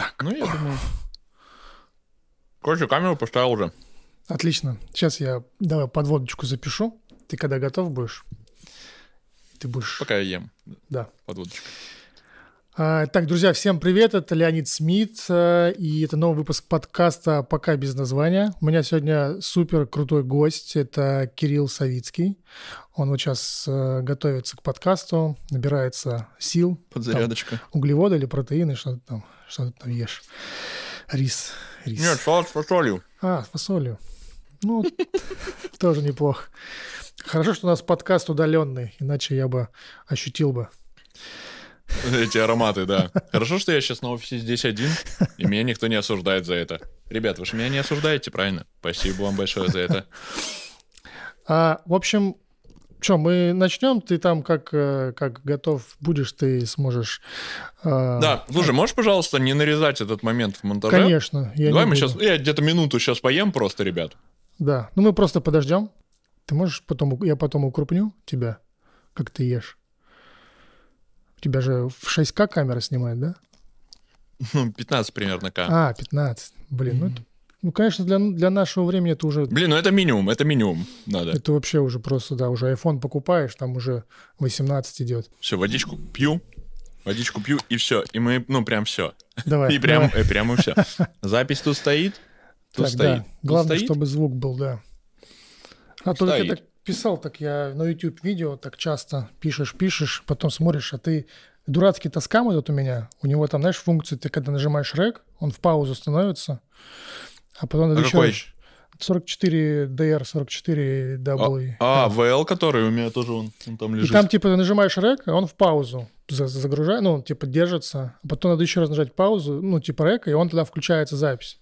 Так. Ну, я думаю. Короче, камеру поставил уже. Отлично. Сейчас я давай подводочку запишу. Ты когда готов будешь? Ты будешь... Пока я ем. Да. Подводочка. А, так, друзья, всем привет, это Леонид Смит, э, и это новый выпуск подкаста «Пока без названия». У меня сегодня супер крутой гость, это Кирилл Савицкий. Он вот сейчас э, готовится к подкасту, набирается сил. Подзарядочка. Там, углеводы или протеины, что-то там. Что ты там ешь? Рис. Рис. Нет, салат с фасолью. А, с фасолью. Ну, тоже неплохо. Хорошо, что у нас подкаст удаленный, иначе я бы ощутил бы. Эти ароматы, да. Хорошо, что я сейчас на офисе здесь один, и меня никто не осуждает за это. Ребят, вы же меня не осуждаете, правильно? Спасибо вам большое за это. А, в общем, что, мы начнем? Ты там как, э, как готов будешь, ты сможешь... Э... Да, слушай, а можешь, пожалуйста, не нарезать этот момент в монтаже? Конечно. Я Давай мы буду. сейчас... Я где-то минуту сейчас поем просто, ребят. Да, ну мы просто подождем. Ты можешь потом... Я потом укрупню тебя, как ты ешь. У тебя же в 6К камера снимает, да? Ну, 15 примерно К. А, 15. Блин, mm-hmm. ну это ну, конечно, для, для нашего времени это уже... Блин, ну это минимум, это минимум надо. Это вообще уже просто, да, уже iPhone покупаешь, там уже 18 идет. Все, водичку пью, водичку пью, и все. И мы, ну, прям все. Давай. И прям, давай. И прям и все. Запись тут стоит, тут так, стоит. Да. Тут Главное, стоит? чтобы звук был, да. А то я так писал, так я на YouTube видео так часто пишешь, пишешь, потом смотришь, а ты дурацкий тоскам этот у меня, у него там, знаешь, функции, ты когда нажимаешь рек, он в паузу становится, а потом надо а еще... Какой? 44 DR, 44 W. А, а, VL, который у меня тоже он, он там лежит. И там типа ты нажимаешь рек, он в паузу загружает, ну, он, типа держится. А потом надо еще раз нажать паузу, ну, типа река, и он тогда включается запись.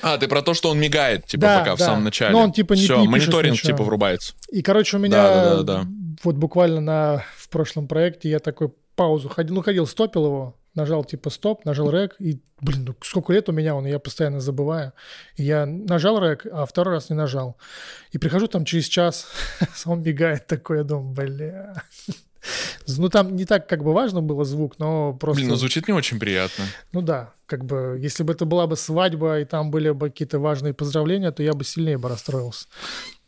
А, ты про то, что он мигает, типа, да, пока да. в самом начале. Но ну, он типа не, Все, не мониторинг ничего. типа врубается. И, короче, у меня да, да, да, да. вот буквально на, в прошлом проекте я такой паузу ходил, ну, ходил, стопил его, нажал типа стоп, нажал рек, и, блин, ну сколько лет у меня он, я постоянно забываю. я нажал рек, а второй раз не нажал. И прихожу там через час, он бегает такой, я думаю, бля. Ну, там не так как бы важно было звук, но просто... Блин, ну звучит не очень приятно. Ну да, как бы, если бы это была бы свадьба, и там были бы какие-то важные поздравления, то я бы сильнее бы расстроился.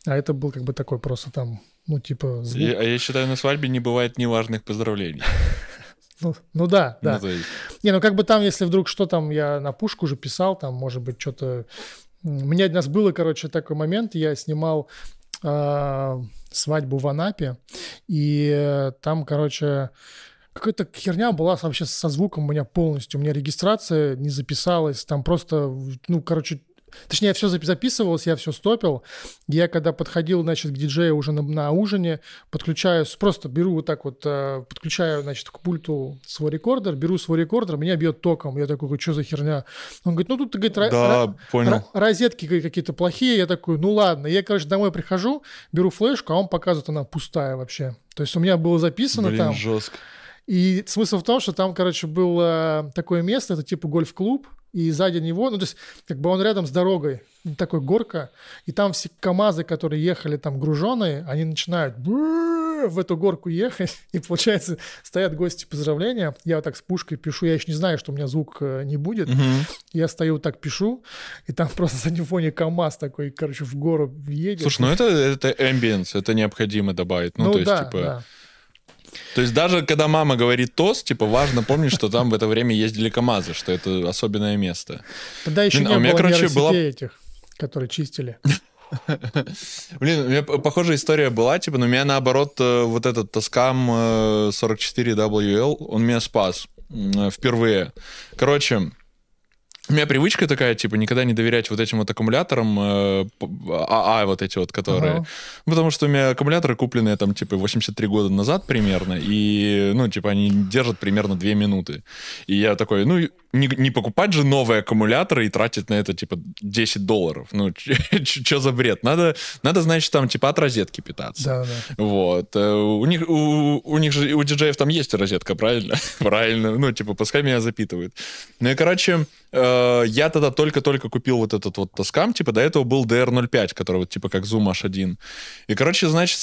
А это был как бы такой просто там, ну, типа... Звук. Я, а я считаю, на свадьбе не бывает неважных поздравлений. Ну, ну да, да. Ну, есть... Не, ну как бы там, если вдруг что там, я на пушку же писал, там, может быть, что-то... У меня у нас было, короче, такой момент, я снимал э, свадьбу в Анапе, и э, там, короче, какая-то херня была вообще со звуком у меня полностью. У меня регистрация не записалась, там просто, ну, короче, Точнее, я все записывалось, я все стопил. Я когда подходил, значит, к диджею уже на, на ужине, подключаю, просто беру вот так вот, э, подключаю, значит, к пульту свой рекордер, беру свой рекордер, меня бьет током. Я такой, что за херня? Он говорит, ну тут, говорит, да, ра- понял. розетки какие-то плохие. Я такой, ну ладно. Я, короче, домой прихожу, беру флешку, а он показывает, она пустая вообще. То есть у меня было записано Блин, там. жестко. И смысл в том, что там, короче, было э, такое место, это типа гольф-клуб, и сзади него, ну, то есть, как бы он рядом с дорогой, ну, такой горка, и там все КАМАЗы, которые ехали там груженые, они начинают в эту горку ехать, и, получается, стоят гости поздравления, я вот так с пушкой пишу, я еще не знаю, что у меня звук э, не будет, я стою вот так пишу, и там просто за фоне КАМАЗ такой, короче, в гору едет. Слушай, ну это, это эмбиенс, это необходимо добавить, ну, ну то есть, да, типа... Да. То есть даже когда мама говорит тост, типа важно помнить, что там в это время ездили КАМАЗы, что это особенное место. Тогда еще Блин, а не а у меня, было короче, была... этих, которые чистили. Блин, у меня похожая история была, типа, но у меня наоборот э, вот этот Тоскам 44WL, э, он меня спас э, впервые. Короче, у меня привычка такая, типа, никогда не доверять вот этим вот аккумуляторам э, АА, а, вот эти вот, которые. Ага. Ну, потому что у меня аккумуляторы купленные там, типа, 83 года назад примерно, и, ну, типа, они держат примерно 2 минуты. И я такой, ну, не, не покупать же новые аккумуляторы и тратить на это, типа, 10 долларов. Ну, что за бред? Надо, надо, значит, там, типа, от розетки питаться. Да, да. Вот. Э, у них, у, у них же, у диджеев там есть розетка, правильно? правильно. Ну, типа, пускай меня запитывают. Ну и, короче... Э, Э, я тогда только-только купил вот этот вот Тоскам, типа до этого был DR05, который вот типа как Zoom H1. И, короче, значит,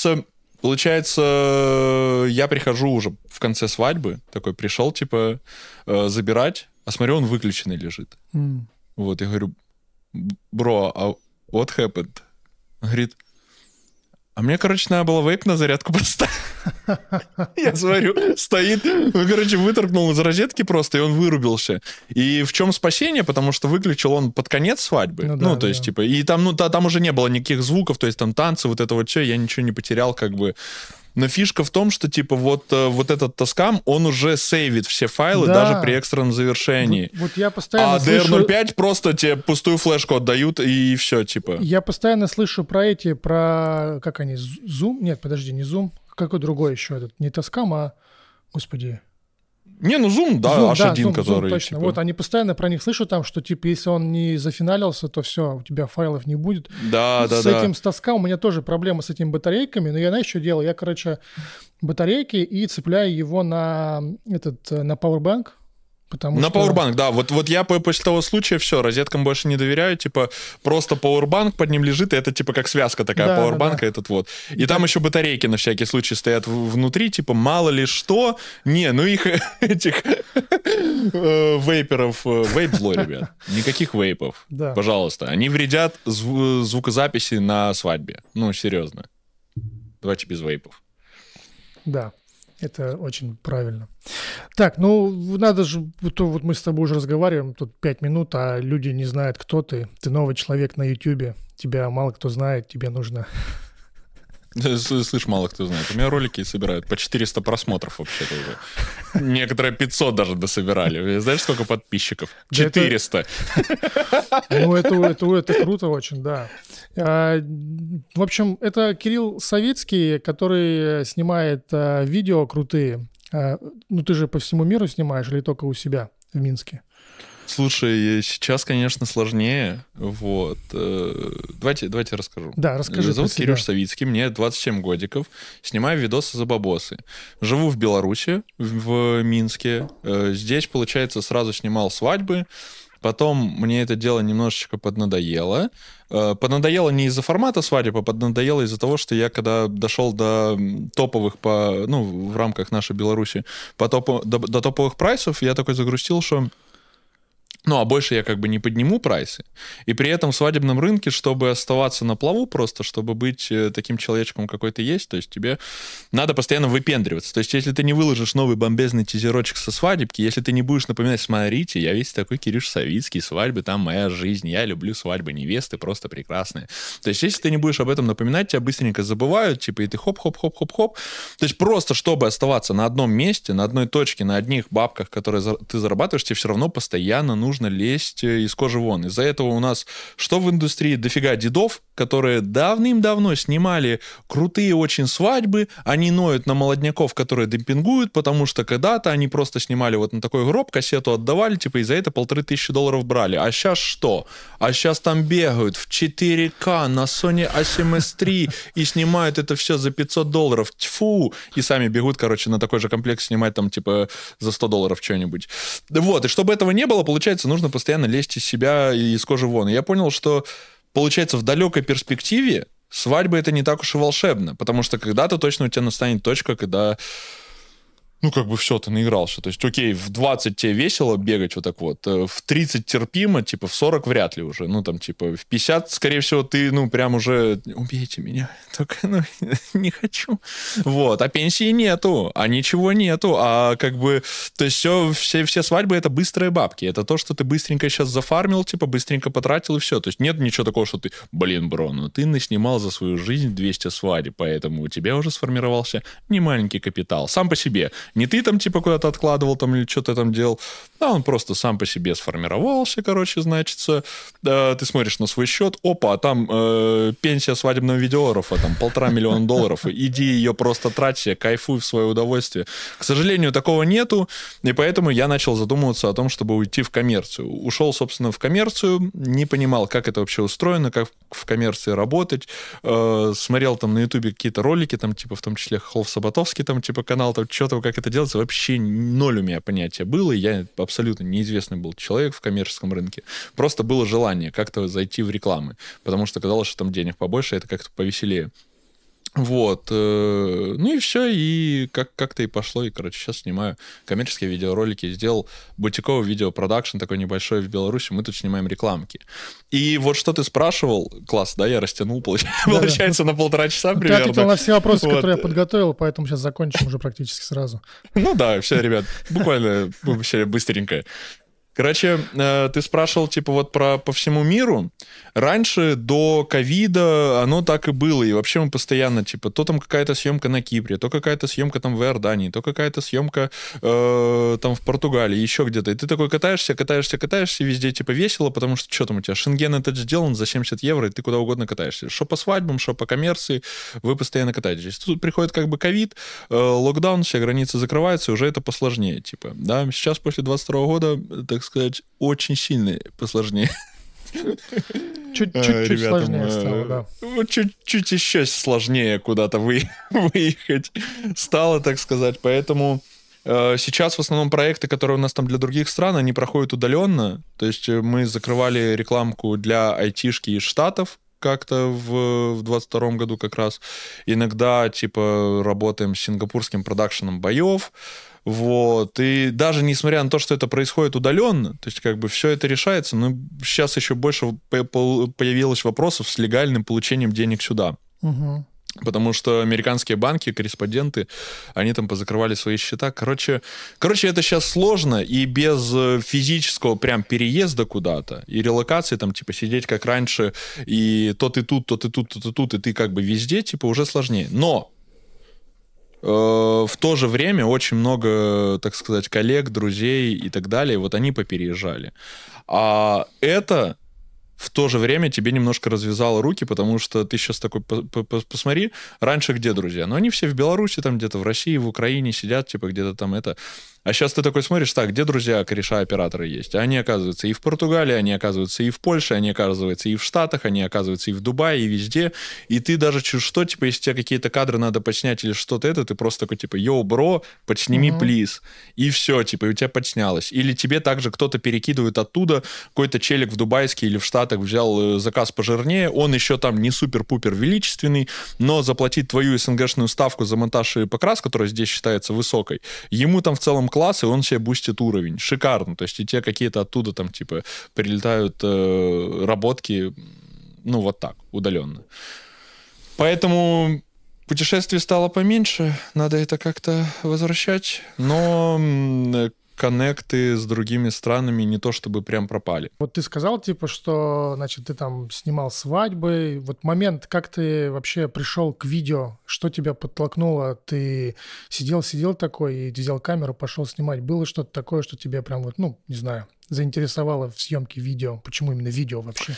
получается, я прихожу уже в конце свадьбы, такой пришел, типа, э, забирать, а смотрю, он выключенный лежит. Mm. Вот, я говорю, бро, а what happened? Говорит, а мне, короче, надо было вейп на зарядку поставить. Я смотрю, стоит, ну, короче, выторгнул из розетки просто, и он вырубился. И в чем спасение? Потому что выключил он под конец свадьбы. Ну, ну да, ну то да. есть, типа, и там, ну, та, там уже не было никаких звуков, то есть там танцы, вот это вот все, я ничего не потерял, как бы. Но фишка в том, что типа вот, э, вот этот тоскам, он уже сейвит все файлы да. даже при экстренном завершении. Вот, вот я постоянно а слышу... DR05 просто тебе пустую флешку отдают и все, типа. Я постоянно слышу про эти, про, как они, Zoom? Нет, подожди, не Zoom. Какой другой еще этот? Не тоскам, а, господи, не, ну Zoom, да, Zoom, H1, да, Zoom, который... Zoom, точно. Типа... Вот они постоянно про них слышат там, что типа если он не зафиналился, то все, у тебя файлов не будет. Да, с да, С этим да. стаска у меня тоже проблемы с этими батарейками, но я на еще делал. Я, короче, батарейки и цепляю его на этот, на Powerbank, Потому на что... да. Вот, вот я после того случая все, розеткам больше не доверяю. Типа, просто пауэрбанк под ним лежит, и это типа как связка такая, да, пауэрбанк да, да. этот вот. И да. там еще батарейки на всякий случай стоят внутри, типа, мало ли что. Не, ну их этих э, вейперов, э, вейп-зло, ребят. Никаких вейпов. Пожалуйста. Они вредят зв- звукозаписи на свадьбе. Ну, серьезно. Давайте без вейпов. Да. Это очень правильно. Так, ну надо же, то вот мы с тобой уже разговариваем тут пять минут, а люди не знают, кто ты. Ты новый человек на YouTube, тебя мало кто знает, тебе нужно Слышь, мало кто знает. У меня ролики собирают по 400 просмотров вообще-то уже. Некоторые 500 даже дособирали. Знаешь, сколько подписчиков? 400. Ну, это, это, это круто очень, да. А, в общем, это Кирилл Савицкий, который снимает а, видео крутые. А, ну, ты же по всему миру снимаешь или только у себя в Минске? Слушай, э, сейчас, конечно, сложнее. Вот. Э, давайте, давайте расскажу. Да, расскажи. Меня зовут Кирюш Савицкий, мне 27 годиков. Снимаю видосы за бабосы. Живу в Беларуси, в Минске. Э, здесь, получается, сразу снимал свадьбы. Потом мне это дело немножечко поднадоело. Поднадоело не из-за формата свадьбы, а поднадоело из-за того, что я когда дошел до топовых по, ну, в рамках нашей Беларуси, по топу, до, до топовых прайсов, я такой загрустил, что ну, а больше я как бы не подниму прайсы. И при этом в свадебном рынке, чтобы оставаться на плаву просто, чтобы быть э, таким человечком, какой ты есть, то есть тебе надо постоянно выпендриваться. То есть если ты не выложишь новый бомбезный тизерочек со свадебки, если ты не будешь напоминать, смотрите, я весь такой Кириш Савицкий, свадьбы там моя жизнь, я люблю свадьбы невесты, просто прекрасные. То есть если ты не будешь об этом напоминать, тебя быстренько забывают, типа, и ты хоп-хоп-хоп-хоп-хоп. То есть просто, чтобы оставаться на одном месте, на одной точке, на одних бабках, которые ты зарабатываешь, тебе все равно постоянно нужно нужно лезть э, из кожи вон. Из-за этого у нас что в индустрии дофига дедов, которые давным-давно снимали крутые очень свадьбы, они ноют на молодняков, которые демпингуют, потому что когда-то они просто снимали вот на такой гроб, кассету отдавали, типа, и за это полторы тысячи долларов брали. А сейчас что? А сейчас там бегают в 4К на Sony A7S3 и снимают это все за 500 долларов. Тьфу! И сами бегут, короче, на такой же комплекс снимать там, типа, за 100 долларов что-нибудь. Вот, и чтобы этого не было, получается, получается, нужно постоянно лезть из себя и из кожи вон. И я понял, что, получается, в далекой перспективе свадьба это не так уж и волшебно, потому что когда-то точно у тебя настанет точка, когда ну, как бы все, ты наигрался. То есть, окей, в 20 тебе весело бегать вот так вот, э, в 30 терпимо, типа, в 40 вряд ли уже, ну, там, типа, в 50, скорее всего, ты, ну, прям уже, убейте меня, только, ну, не хочу. Вот, а пенсии нету, а ничего нету, а как бы, то есть все, все, все свадьбы это быстрые бабки, это то, что ты быстренько сейчас зафармил, типа, быстренько потратил и все. То есть нет ничего такого, что ты, блин, бро, ну, ты наснимал за свою жизнь 200 свадеб, поэтому у тебя уже сформировался немаленький капитал, сам по себе не ты там типа куда-то откладывал там или что-то там делал. А он просто сам по себе сформировался, короче, значится. Да, ты смотришь на свой счет, опа, а там э, пенсия свадебного видеографа, там полтора миллиона долларов. Иди ее просто трать кайфуй в свое удовольствие. К сожалению, такого нету, и поэтому я начал задумываться о том, чтобы уйти в коммерцию. Ушел, собственно, в коммерцию, не понимал, как это вообще устроено, как в коммерции работать. Э, смотрел там на Ютубе какие-то ролики, там типа в том числе Холф Сабатовский, там типа канал, там что-то, как это это делается, вообще ноль у меня понятия было. Я абсолютно неизвестный был человек в коммерческом рынке. Просто было желание как-то зайти в рекламы, потому что казалось, что там денег побольше, это как-то повеселее. Вот. Э, ну и все, и как- как-то и пошло. И, короче, сейчас снимаю коммерческие видеоролики. Сделал бутиковый видеопродакшн такой небольшой в Беларуси. Мы тут снимаем рекламки. И вот что ты спрашивал, класс, да, я растянул, получается, на полтора часа примерно. Ты ответил на все вопросы, которые я подготовил, поэтому сейчас закончим уже практически сразу. Ну да, все, ребят, буквально ну, вообще быстренько. Короче, э, ты спрашивал, типа, вот про по всему миру. Раньше, до ковида, оно так и было. И вообще мы постоянно, типа, то там какая-то съемка на Кипре, то какая-то съемка там в Иордании, то какая-то съемка э, там в Португалии, еще где-то. И ты такой катаешься, катаешься, катаешься, везде, типа, весело, потому что что там у тебя? Шенген этот сделан за 70 евро, и ты куда угодно катаешься. Что по свадьбам, что по коммерции, вы постоянно катаетесь. Тут приходит как бы ковид, э, локдаун, все границы закрываются, и уже это посложнее, типа. Да, сейчас после 22 года, так сказать, очень сильно посложнее. Чуть-чуть э, сложнее э, стало, да. Чуть-чуть ну, еще сложнее куда-то выехать стало, так сказать. Поэтому э, Сейчас в основном проекты, которые у нас там для других стран, они проходят удаленно. То есть мы закрывали рекламку для айтишки из Штатов, как-то в, в 22 году как раз. Иногда, типа, работаем с сингапурским продакшеном боев. Вот. И даже несмотря на то, что это происходит удаленно, то есть как бы все это решается, но сейчас еще больше появилось вопросов с легальным получением денег сюда. Угу. Потому что американские банки, корреспонденты, они там позакрывали свои счета. Короче, короче, это сейчас сложно, и без э, физического прям переезда куда-то, и релокации, там, типа, сидеть как раньше, и то ты тут, то ты тут, то ты тут, и ты как бы везде, типа, уже сложнее. Но Э, в то же время очень много, так сказать, коллег, друзей и так далее, вот они попереезжали. А это в то же время тебе немножко развязало руки, потому что ты сейчас такой, посмотри, раньше где друзья? Но ну, они все в Беларуси, там где-то в России, в Украине сидят, типа где-то там это. А сейчас ты такой смотришь, так, где друзья, кореша, операторы есть? они оказываются и в Португалии, они оказываются и в Польше, они оказываются и в Штатах, они оказываются и в Дубае, и везде. И ты даже что, типа, если тебе какие-то кадры надо подснять или что-то это, ты просто такой, типа, йоу, бро, подсними, mm-hmm. И все, типа, и у тебя подснялось. Или тебе также кто-то перекидывает оттуда, какой-то челик в Дубайске или в Штатах взял э, заказ пожирнее, он еще там не супер-пупер величественный, но заплатить твою СНГшную ставку за монтаж и покрас, которая здесь считается высокой, ему там в целом класс, и он себе бустит уровень. Шикарно. То есть и те какие-то оттуда там типа прилетают э, работки, ну вот так, удаленно. Поэтому путешествий стало поменьше, надо это как-то возвращать. Но коннекты с другими странами не то чтобы прям пропали. Вот ты сказал, типа, что, значит, ты там снимал свадьбы. Вот момент, как ты вообще пришел к видео, что тебя подтолкнуло? Ты сидел-сидел такой и взял камеру, пошел снимать. Было что-то такое, что тебе прям вот, ну, не знаю, заинтересовало в съемке видео? Почему именно видео вообще?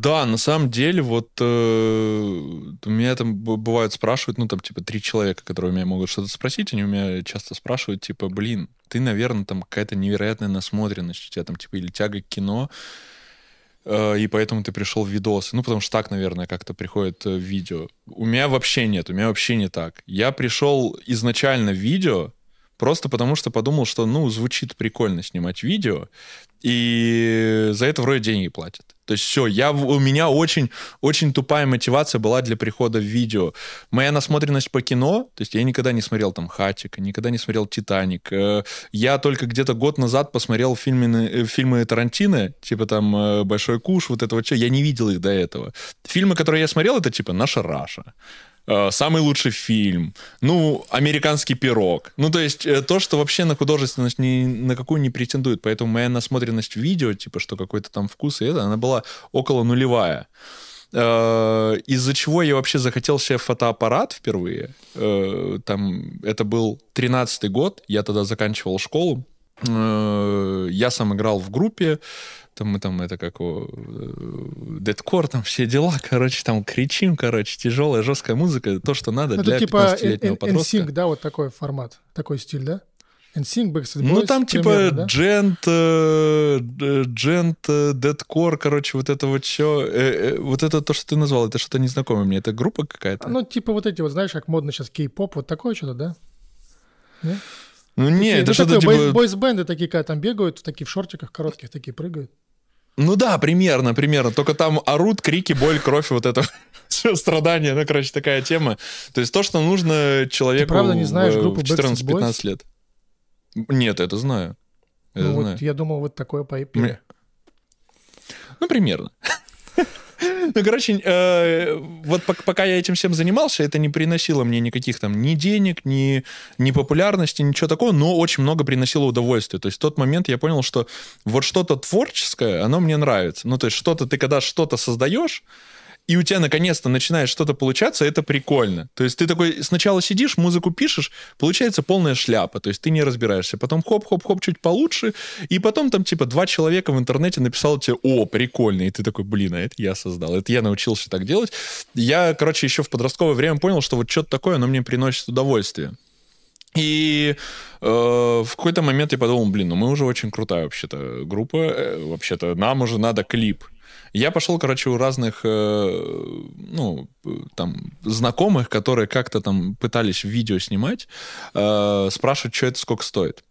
Да, на самом деле, вот э, меня там бывают спрашивают, ну, там, типа, три человека, которые у меня могут что-то спросить, они у меня часто спрашивают, типа, блин, ты, наверное, там какая-то невероятная насмотренность у тебя там, типа, или тяга к кино, э, и поэтому ты пришел в видосы. Ну, потому что так, наверное, как-то приходит э, видео. У меня вообще нет, у меня вообще не так. Я пришел изначально в видео, просто потому что подумал, что, ну, звучит прикольно снимать видео, и за это вроде деньги платят. То есть все, я, у меня очень, очень тупая мотивация была для прихода в видео. Моя насмотренность по кино, то есть я никогда не смотрел там «Хатик», никогда не смотрел «Титаник». Э, я только где-то год назад посмотрел фильмы, э, фильмы Тарантино, типа там э, «Большой куш», вот этого все. Я не видел их до этого. Фильмы, которые я смотрел, это типа «Наша Раша», Э, самый лучший фильм, ну, американский пирог. Ну, то есть э, то, что вообще на художественность ни, на какую не претендует. Поэтому моя насмотренность видео, типа, что какой-то там вкус, и это, она была около нулевая. Э, из-за чего я вообще захотел себе фотоаппарат впервые. Там, это был 13-й год, я тогда заканчивал школу. Я сам играл в группе, там мы там это как у э, дедкор, там все дела, короче, там кричим, короче, тяжелая, жесткая музыка, то, что надо ну, для типа 15-летнего подростка. NSYNC, да, вот такой формат, такой стиль, да? NSYNC, Backstreet ну, Boys, Ну, там типа джент, джент, дедкор, короче, вот это вот все. Э, э, вот это то, что ты назвал, это что-то незнакомое мне. Это группа какая-то? Ну, типа вот эти вот, знаешь, как модно сейчас кей-поп, вот такое что-то, да? Нет? Ну, не, это ну, что-то типа... Бойс-бенды такие, когда там бегают, такие в шортиках коротких, такие прыгают. Ну да, примерно, примерно. Только там орут, крики, боль, кровь, вот это все страдания. Ну, короче, такая тема. То есть то, что нужно человеку Ты правда не знаешь группу 14-15 лет. Нет, это знаю. Это ну знаю. вот я думал, вот такое по Ну, примерно. Ну, короче, э, вот пока я этим всем занимался, это не приносило мне никаких там ни денег, ни, популярности, ничего такого, но очень много приносило удовольствия. То есть в тот момент я понял, что вот что-то творческое, оно мне нравится. Ну, то есть что-то ты, когда что-то создаешь, и у тебя наконец-то начинает что-то получаться, это прикольно. То есть ты такой сначала сидишь, музыку пишешь, получается полная шляпа, то есть ты не разбираешься. Потом хоп-хоп-хоп чуть получше, и потом там типа два человека в интернете написало тебе, о, прикольно, и ты такой, блин, а это я создал, это я научился так делать. Я, короче, еще в подростковое время понял, что вот что-то такое, оно мне приносит удовольствие. И э, в какой-то момент я подумал, блин, ну мы уже очень крутая вообще-то группа, э, вообще-то нам уже надо клип. Я пошел, короче, у разных, э, ну, там, знакомых, которые как-то там пытались видео снимать, э, спрашивать, что это, сколько стоит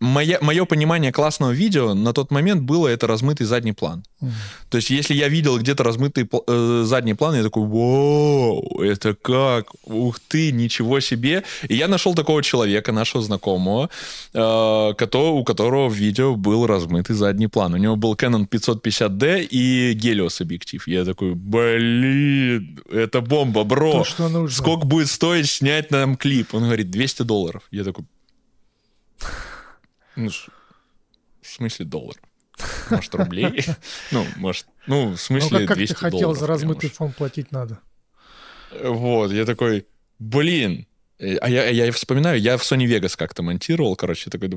мое, мое понимание классного видео на тот момент было это размытый задний план. Mm. То есть, если я видел где-то размытый э, задний план, я такой, вау, это как? Ух ты, ничего себе. И я нашел такого человека, нашего знакомого, э, кото, у которого в видео был размытый задний план. У него был Canon 550D и Гелиос объектив. Я такой, блин, это бомба, бро. То, что нужно. Сколько будет стоить снять нам клип? Он говорит, 200 долларов. Я такой... Ну, в смысле доллар? Может, рублей? Ну, может, ну, в ну, смысле ну, как, как ты хотел, долларов, за размытый фон платить надо. Вот, я такой, блин, э, а я, я вспоминаю, я в Sony Vegas как-то монтировал, короче, такой,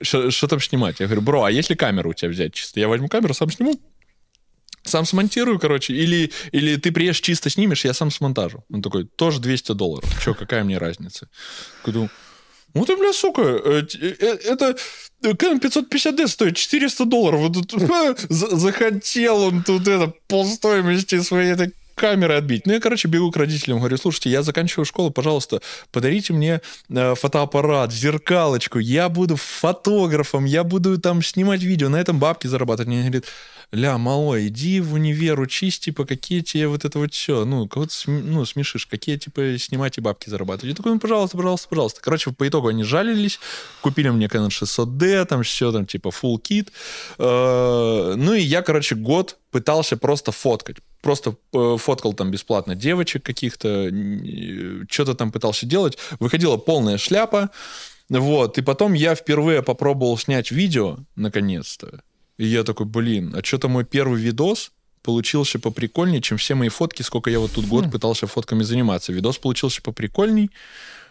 что там снимать? Я говорю, бро, а если камеру у тебя взять чисто? Я возьму камеру, сам сниму, сам смонтирую, короче, или, или ты приедешь, чисто снимешь, я сам смонтажу. Он такой, тоже 200 долларов. что какая мне разница? Я думаю, ну ты, бля, сука, э, э, э, это Canon 550D стоит 400 долларов. вот тут Захотел он тут это по стоимости своей этой камеры отбить. Ну, я, короче, бегу к родителям, говорю, слушайте, я заканчиваю школу, пожалуйста, подарите мне э, фотоаппарат, зеркалочку, я буду фотографом, я буду там снимать видео, на этом бабки зарабатывать. Мне говорит, ля, малой, иди в универ, учись, типа, какие тебе вот это вот все, ну, кого ты ну, смешишь, какие, типа, снимать и бабки зарабатывать. Я такой, ну, пожалуйста, пожалуйста, пожалуйста. Короче, по итогу они жалились, купили мне конечно, 600D, там все, там, типа, full kit. Э, ну, и я, короче, год пытался просто фоткать просто э, фоткал там бесплатно девочек каких-то, что-то там пытался делать. Выходила полная шляпа. Вот, и потом я впервые попробовал снять видео, наконец-то. И я такой, блин, а что-то мой первый видос получился поприкольнее, чем все мои фотки, сколько я вот тут год хм. пытался фотками заниматься. Видос получился поприкольней.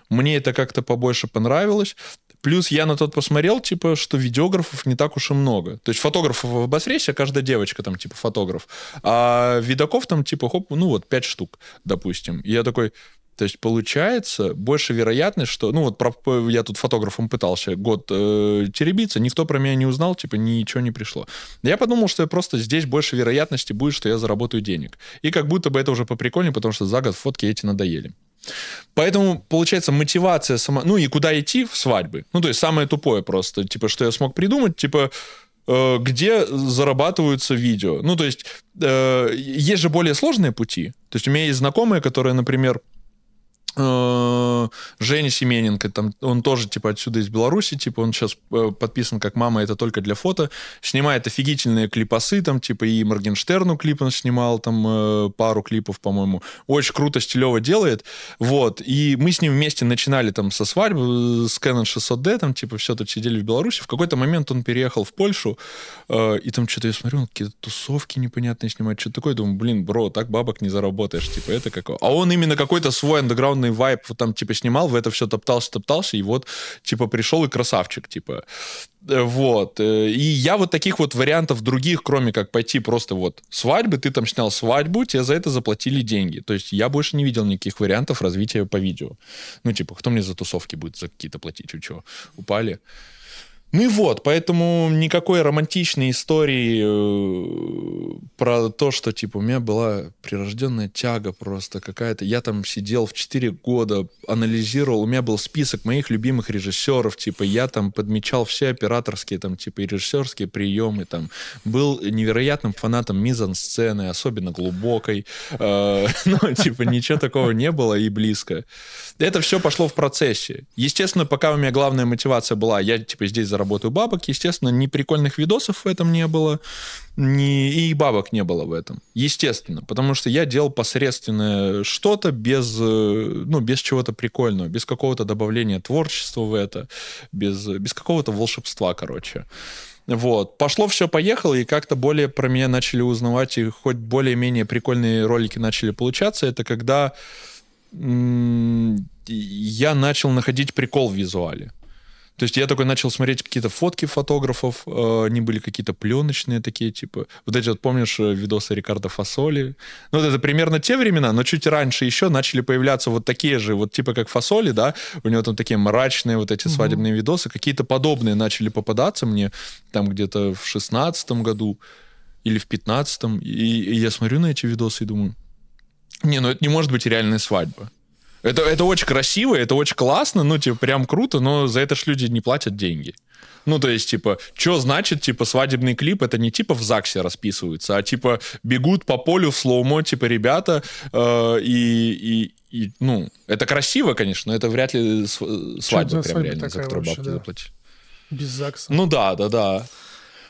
Мне это как-то побольше понравилось. Плюс я на тот посмотрел, типа, что видеографов не так уж и много. То есть фотографов в Басресе, каждая девочка там, типа, фотограф. А видаков там, типа, хоп, ну вот, пять штук, допустим. И я такой, то есть получается больше вероятность, что... Ну вот про, я тут фотографом пытался год э, теребиться, никто про меня не узнал, типа ничего не пришло. Я подумал, что я просто здесь больше вероятности будет, что я заработаю денег. И как будто бы это уже поприкольнее, потому что за год фотки эти надоели. Поэтому, получается, мотивация сама... Ну и куда идти в свадьбы? Ну то есть самое тупое просто, типа, что я смог придумать, типа э, где зарабатываются видео. Ну, то есть, э, есть же более сложные пути. То есть, у меня есть знакомые, которые, например, Э, Женя Семененко, там, он тоже, типа, отсюда из Беларуси, типа, он сейчас э, подписан как «Мама, это только для фото», снимает офигительные клипасы, там, типа, и Моргенштерну клип он снимал, там, э, пару клипов, по-моему. Очень круто, стилево делает, вот. И мы с ним вместе начинали, там, со свадьбы, с Canon 600D, там, типа, все тут сидели в Беларуси. В какой-то момент он переехал в Польшу, и там что-то я смотрю, он какие-то тусовки непонятные снимает, что-то такое. Думаю, блин, бро, так бабок не заработаешь, типа, это какое. А он именно какой-то свой андеграунд определенный вайп вот там, типа, снимал, в это все топтался, топтался, и вот, типа, пришел и красавчик, типа. Э, вот. Э, и я вот таких вот вариантов других, кроме как пойти просто вот свадьбы, ты там снял свадьбу, тебе за это заплатили деньги. То есть я больше не видел никаких вариантов развития по видео. Ну, типа, кто мне за тусовки будет за какие-то платить, у чего? Упали. Ну и вот, поэтому никакой романтичной истории э, про то, что, типа, у меня была прирожденная тяга просто какая-то. Я там сидел в 4 года, анализировал, у меня был список моих любимых режиссеров, типа, я там подмечал все операторские, там, типа, и режиссерские приемы, там, был невероятным фанатом мизансцены, особенно глубокой. Э, ну, типа, ничего такого не было и близко. Это все пошло в процессе. Естественно, пока у меня главная мотивация была, я, типа, здесь заработаю бабок. Естественно, ни прикольных видосов в этом не было, ни... и бабок не было в этом. Естественно, потому что я делал посредственное что-то без, э, ну, без чего-то прикольного, без какого-то добавления творчества в это, без, без какого-то волшебства, короче. Вот. Пошло все, поехало, и как-то более про меня начали узнавать, и хоть более-менее прикольные ролики начали получаться. Это когда я начал находить прикол в визуале. То есть я такой начал смотреть какие-то фотки фотографов, э, они были какие-то пленочные такие, типа, вот эти вот, помнишь, э, видосы Рикардо Фасоли? Ну, вот это примерно те времена, но чуть раньше еще начали появляться вот такие же, вот типа как Фасоли, да, у него там такие мрачные вот эти свадебные угу. видосы, какие-то подобные начали попадаться мне там где-то в шестнадцатом году или в пятнадцатом, и, и я смотрю на эти видосы и думаю, не, ну это не может быть реальная свадьба. Это, это очень красиво, это очень классно, ну, типа, прям круто, но за это ж люди не платят деньги. Ну, то есть, типа, что значит, типа, свадебный клип, это не типа в ЗАГСе расписываются, а типа бегут по полю в слоумо, типа, ребята, э, и, и, и, ну, это красиво, конечно, но это вряд ли св- э, свадьба прям реально, за которую бабки да. заплатить. Без ЗАГСа. Ну да, да, да.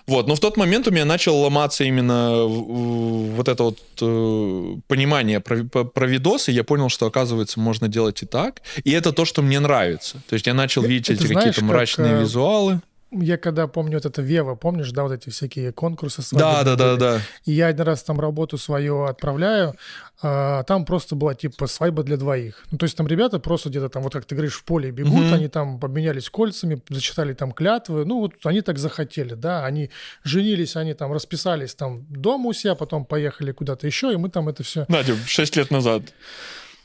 Вот, но в тот момент у меня начало ломаться именно вот это вот э, понимание про, про видосы, я понял, что, оказывается, можно делать и так, и это то, что мне нравится. То есть я начал э, видеть это эти какие-то мрачные как, э, визуалы я когда помню вот это Вева, помнишь, да, вот эти всякие конкурсы свои. Да, да, да, да. И я один раз там работу свою отправляю, а, там просто была типа свадьба для двоих. Ну, то есть там ребята просто где-то там, вот как ты говоришь, в поле бегут, mm-hmm. они там обменялись кольцами, зачитали там клятвы, ну, вот они так захотели, да, они женились, они там расписались там дома у себя, потом поехали куда-то еще, и мы там это все... Да, типа 6 лет назад.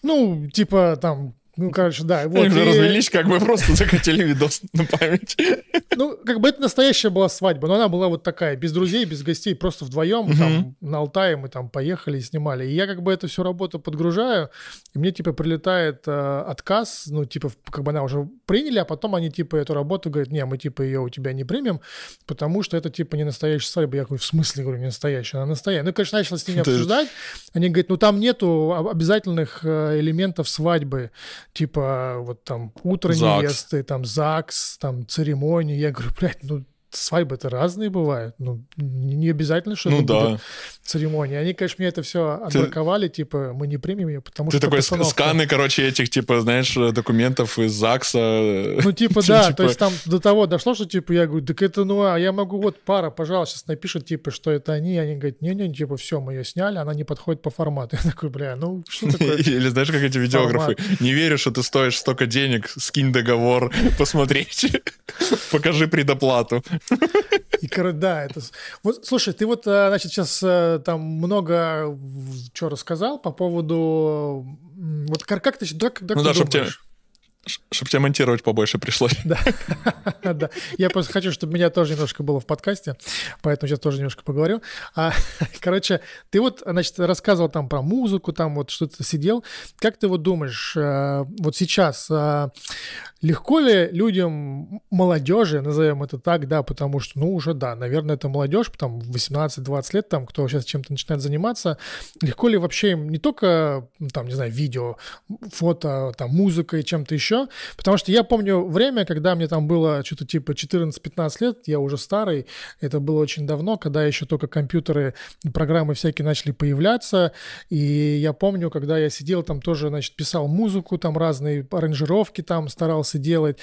Ну, типа там ну, короче, да. Вот, Они и... развелись, как бы просто закатили видос на память. Ну, как бы это настоящая была свадьба, но она была вот такая, без друзей, без гостей, просто вдвоем, угу. там, на Алтае мы там поехали и снимали. И я как бы эту всю работу подгружаю, и мне, типа, прилетает э, отказ, ну, типа, как бы она уже приняли, а потом они, типа, эту работу говорят, не, мы, типа, ее у тебя не примем, потому что это, типа, не настоящая свадьба. Я говорю, в смысле, говорю, не настоящая, она настоящая. Ну, конечно, начал с ними обсуждать. Они говорят, ну, там нету а, обязательных э, элементов свадьбы типа вот там утро невесты, там ЗАГС, там церемонии. Я говорю, блядь, ну свадьбы это разные бывают. Ну, не обязательно, что ну, это да. будет церемония. Они, конечно, мне это все отбраковали, ты... типа, мы не примем ее, потому ты что... Ты такой постановка. сканы, короче, этих, типа, знаешь, э, документов из ЗАГСа. Э, ну, типа, да, типа. то есть там до того дошло, что, типа, я говорю, так это, ну, а я могу, вот, пара, пожалуйста, сейчас напишет, типа, что это они, они говорят, не-не, типа, все, мы ее сняли, она не подходит по формату. Я такой, бля, ну, что такое? Или знаешь, как эти видеографы, не верю, что ты стоишь столько денег, скинь договор, посмотрите, покажи предоплату. И, да, это... Вот, слушай, ты вот, э, значит, сейчас э, там много что рассказал по поводу... Вот как, как ты... Как, как ну ты да, чтобы тебе чтобы тебя монтировать побольше пришлось. Да. да. Я просто хочу, чтобы меня тоже немножко было в подкасте, поэтому сейчас тоже немножко поговорю. А, короче, ты вот, значит, рассказывал там про музыку, там вот что-то сидел. Как ты вот думаешь, э, вот сейчас э, легко ли людям, молодежи, назовем это так, да, потому что, ну, уже, да, наверное, это молодежь, там, 18-20 лет, там, кто сейчас чем-то начинает заниматься, легко ли вообще им не только, ну, там, не знаю, видео, фото, там, музыка и чем-то еще, еще. Потому что я помню время, когда мне там было что-то типа 14-15 лет, я уже старый, это было очень давно, когда еще только компьютеры, программы всякие начали появляться, и я помню, когда я сидел там тоже, значит, писал музыку, там разные аранжировки там старался делать,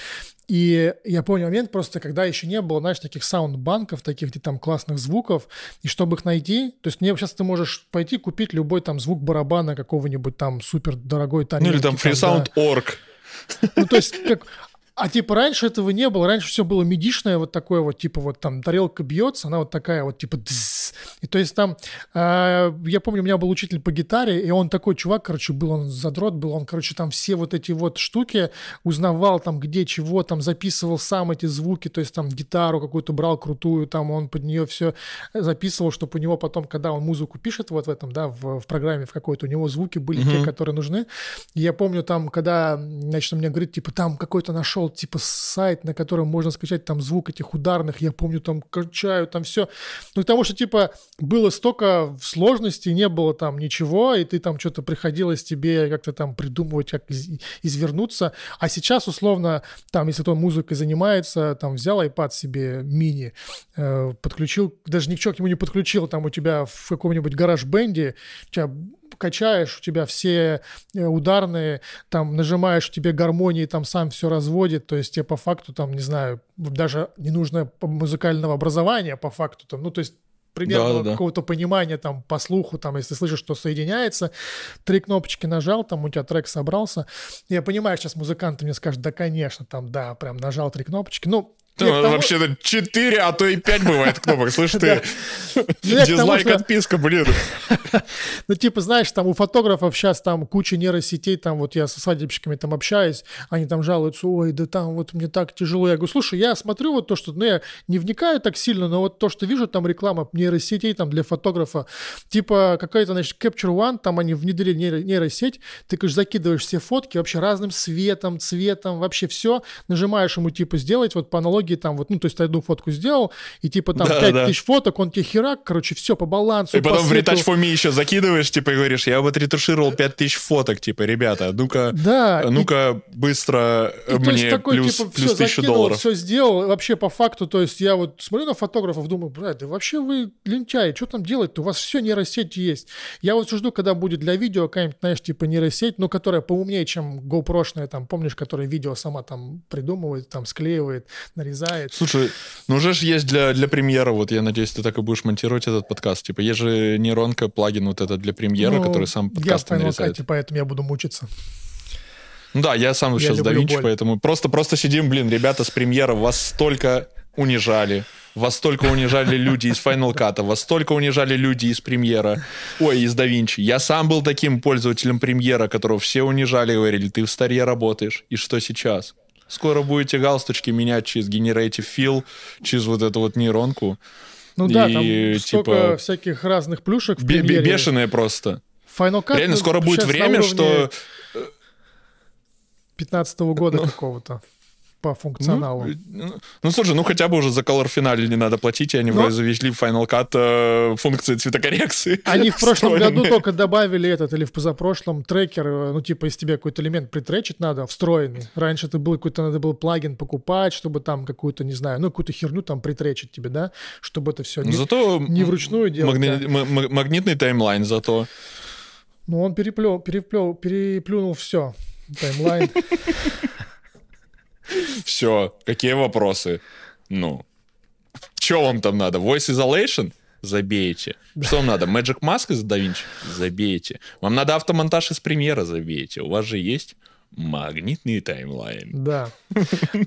и я помню момент просто, когда еще не было, знаешь, таких саундбанков, таких, где там классных звуков, и чтобы их найти, то есть мне сейчас ты можешь пойти купить любой там звук барабана какого-нибудь там супер дорогой там. Ну или там freesound.org. Да. Ну, то есть, как... А типа раньше этого не было, раньше все было медишное, вот такое вот, типа вот там тарелка бьется, она вот такая вот, типа... Тз, и то есть там, а, я помню, у меня был учитель по гитаре, и он такой чувак, короче, был он задрот, был он, короче, там все вот эти вот штуки узнавал, там где чего, там записывал сам эти звуки, то есть там гитару какую-то брал крутую, там он под нее все записывал, чтобы у него потом, когда он музыку пишет вот в этом, да, в, в программе в какой-то, у него звуки были mm-hmm. те, которые нужны. И я помню там, когда, значит, он мне говорит, типа, там какой-то нашел, типа, сайт, на котором можно скачать там звук этих ударных, я помню, там качаю, там все. Ну, потому что, типа, этого было столько сложности, не было там ничего, и ты там что-то приходилось тебе как-то там придумывать, как из- извернуться. А сейчас, условно, там, если кто музыкой занимается, там взял iPad себе мини, э, подключил, даже ничего к нему не подключил, там у тебя в каком-нибудь гараж-бенде, у тебя качаешь, у тебя все э, ударные, там нажимаешь, у тебя гармонии, там сам все разводит, то есть тебе по факту там, не знаю, даже не нужно музыкального образования по факту там, ну то есть Примерно да, да, какого-то да. понимания там по слуху, там, если слышишь, что соединяется, три кнопочки нажал, там у тебя трек собрался. Я понимаю, сейчас музыканты мне скажут, да, конечно, там, да, прям нажал три кнопочки. Ну, ну, тому... вообще-то 4, а то и 5 бывает кнопок, слышишь ты? Ну, дизлайк, отписка, блин. Ну, типа, знаешь, там у фотографов сейчас там куча нейросетей, там вот я со свадебщиками там общаюсь, они там жалуются, ой, да там вот мне так тяжело. Я говорю, слушай, я смотрю вот то, что, ну, я не вникаю так сильно, но вот то, что вижу, там реклама нейросетей там для фотографа, типа какая-то, значит, Capture One, там они внедрили нейросеть, ты, конечно, закидываешь все фотки вообще разным светом, цветом, вообще все, нажимаешь ему, типа, сделать вот по аналогии многие там вот, ну, то есть ты одну фотку сделал, и типа там да, 5000 да. фоток, он тебе херак, короче, все по балансу. И по потом свету. в ретачфоме еще закидываешь, типа, и говоришь, я вот ретушировал 5000 фоток, типа, ребята, ну-ка, да, ну-ка и... быстро и, э, мне есть, такой, плюс, типа, плюс 1000 закинул, долларов. Все сделал, вообще по факту, то есть я вот смотрю на фотографов, думаю, блядь, да вообще вы лентяи, что там делать-то, у вас все нейросеть есть. Я вот жду, когда будет для видео какая-нибудь, знаешь, типа нейросеть, ну, которая поумнее, чем GoPro-шная, там, помнишь, которая видео сама там придумывает, там, склеивает, нарезает вырезает. Слушай, ну уже же есть для, для премьера, вот я надеюсь, ты так и будешь монтировать этот подкаст. Типа, есть же нейронка, плагин вот этот для премьера, ну, который сам подкаст я нарезает. Я поэтому я буду мучиться. Ну да, я сам я сейчас да поэтому просто, просто сидим, блин, ребята с премьера, вас столько унижали. Вас столько унижали люди из Final Cut, вас столько унижали люди из премьера. Ой, из Da Vinci. Я сам был таким пользователем премьера, которого все унижали, говорили, ты в старье работаешь. И что сейчас? скоро будете галстучки менять через Generative Fill, через вот эту вот нейронку. Ну и, там типа, столько всяких разных плюшек. В б- бешеные просто. Final Cut Реально, ну, скоро будет время, что... 15 э, -го года ну, какого-то по функционалу. Ну, э, ну слушай, ну хотя бы уже за color финале не надо платить, и они ну. вроде завезли в Final Cut э, функции цветокоррекции. Они в прошлом году только добавили этот, или в позапрошлом, трекер, э, ну типа из тебя какой-то элемент притречить надо, встроенный. Раньше это был какой-то, надо было плагин покупать, чтобы там какую-то, не знаю, ну какую-то херню там притречить тебе, да, чтобы это все не, зато не вручную делать. Магни... Да. Магнитный таймлайн зато. Ну он переплел, переплел, переплюнул все. Таймлайн. Все, какие вопросы? Ну, что вам там надо? Voice Isolation? Забейте. Что вам надо? Magic Mask из DaVinci? Забейте. Вам надо автомонтаж из премьера? Забейте. У вас же есть магнитный таймлайн. Да.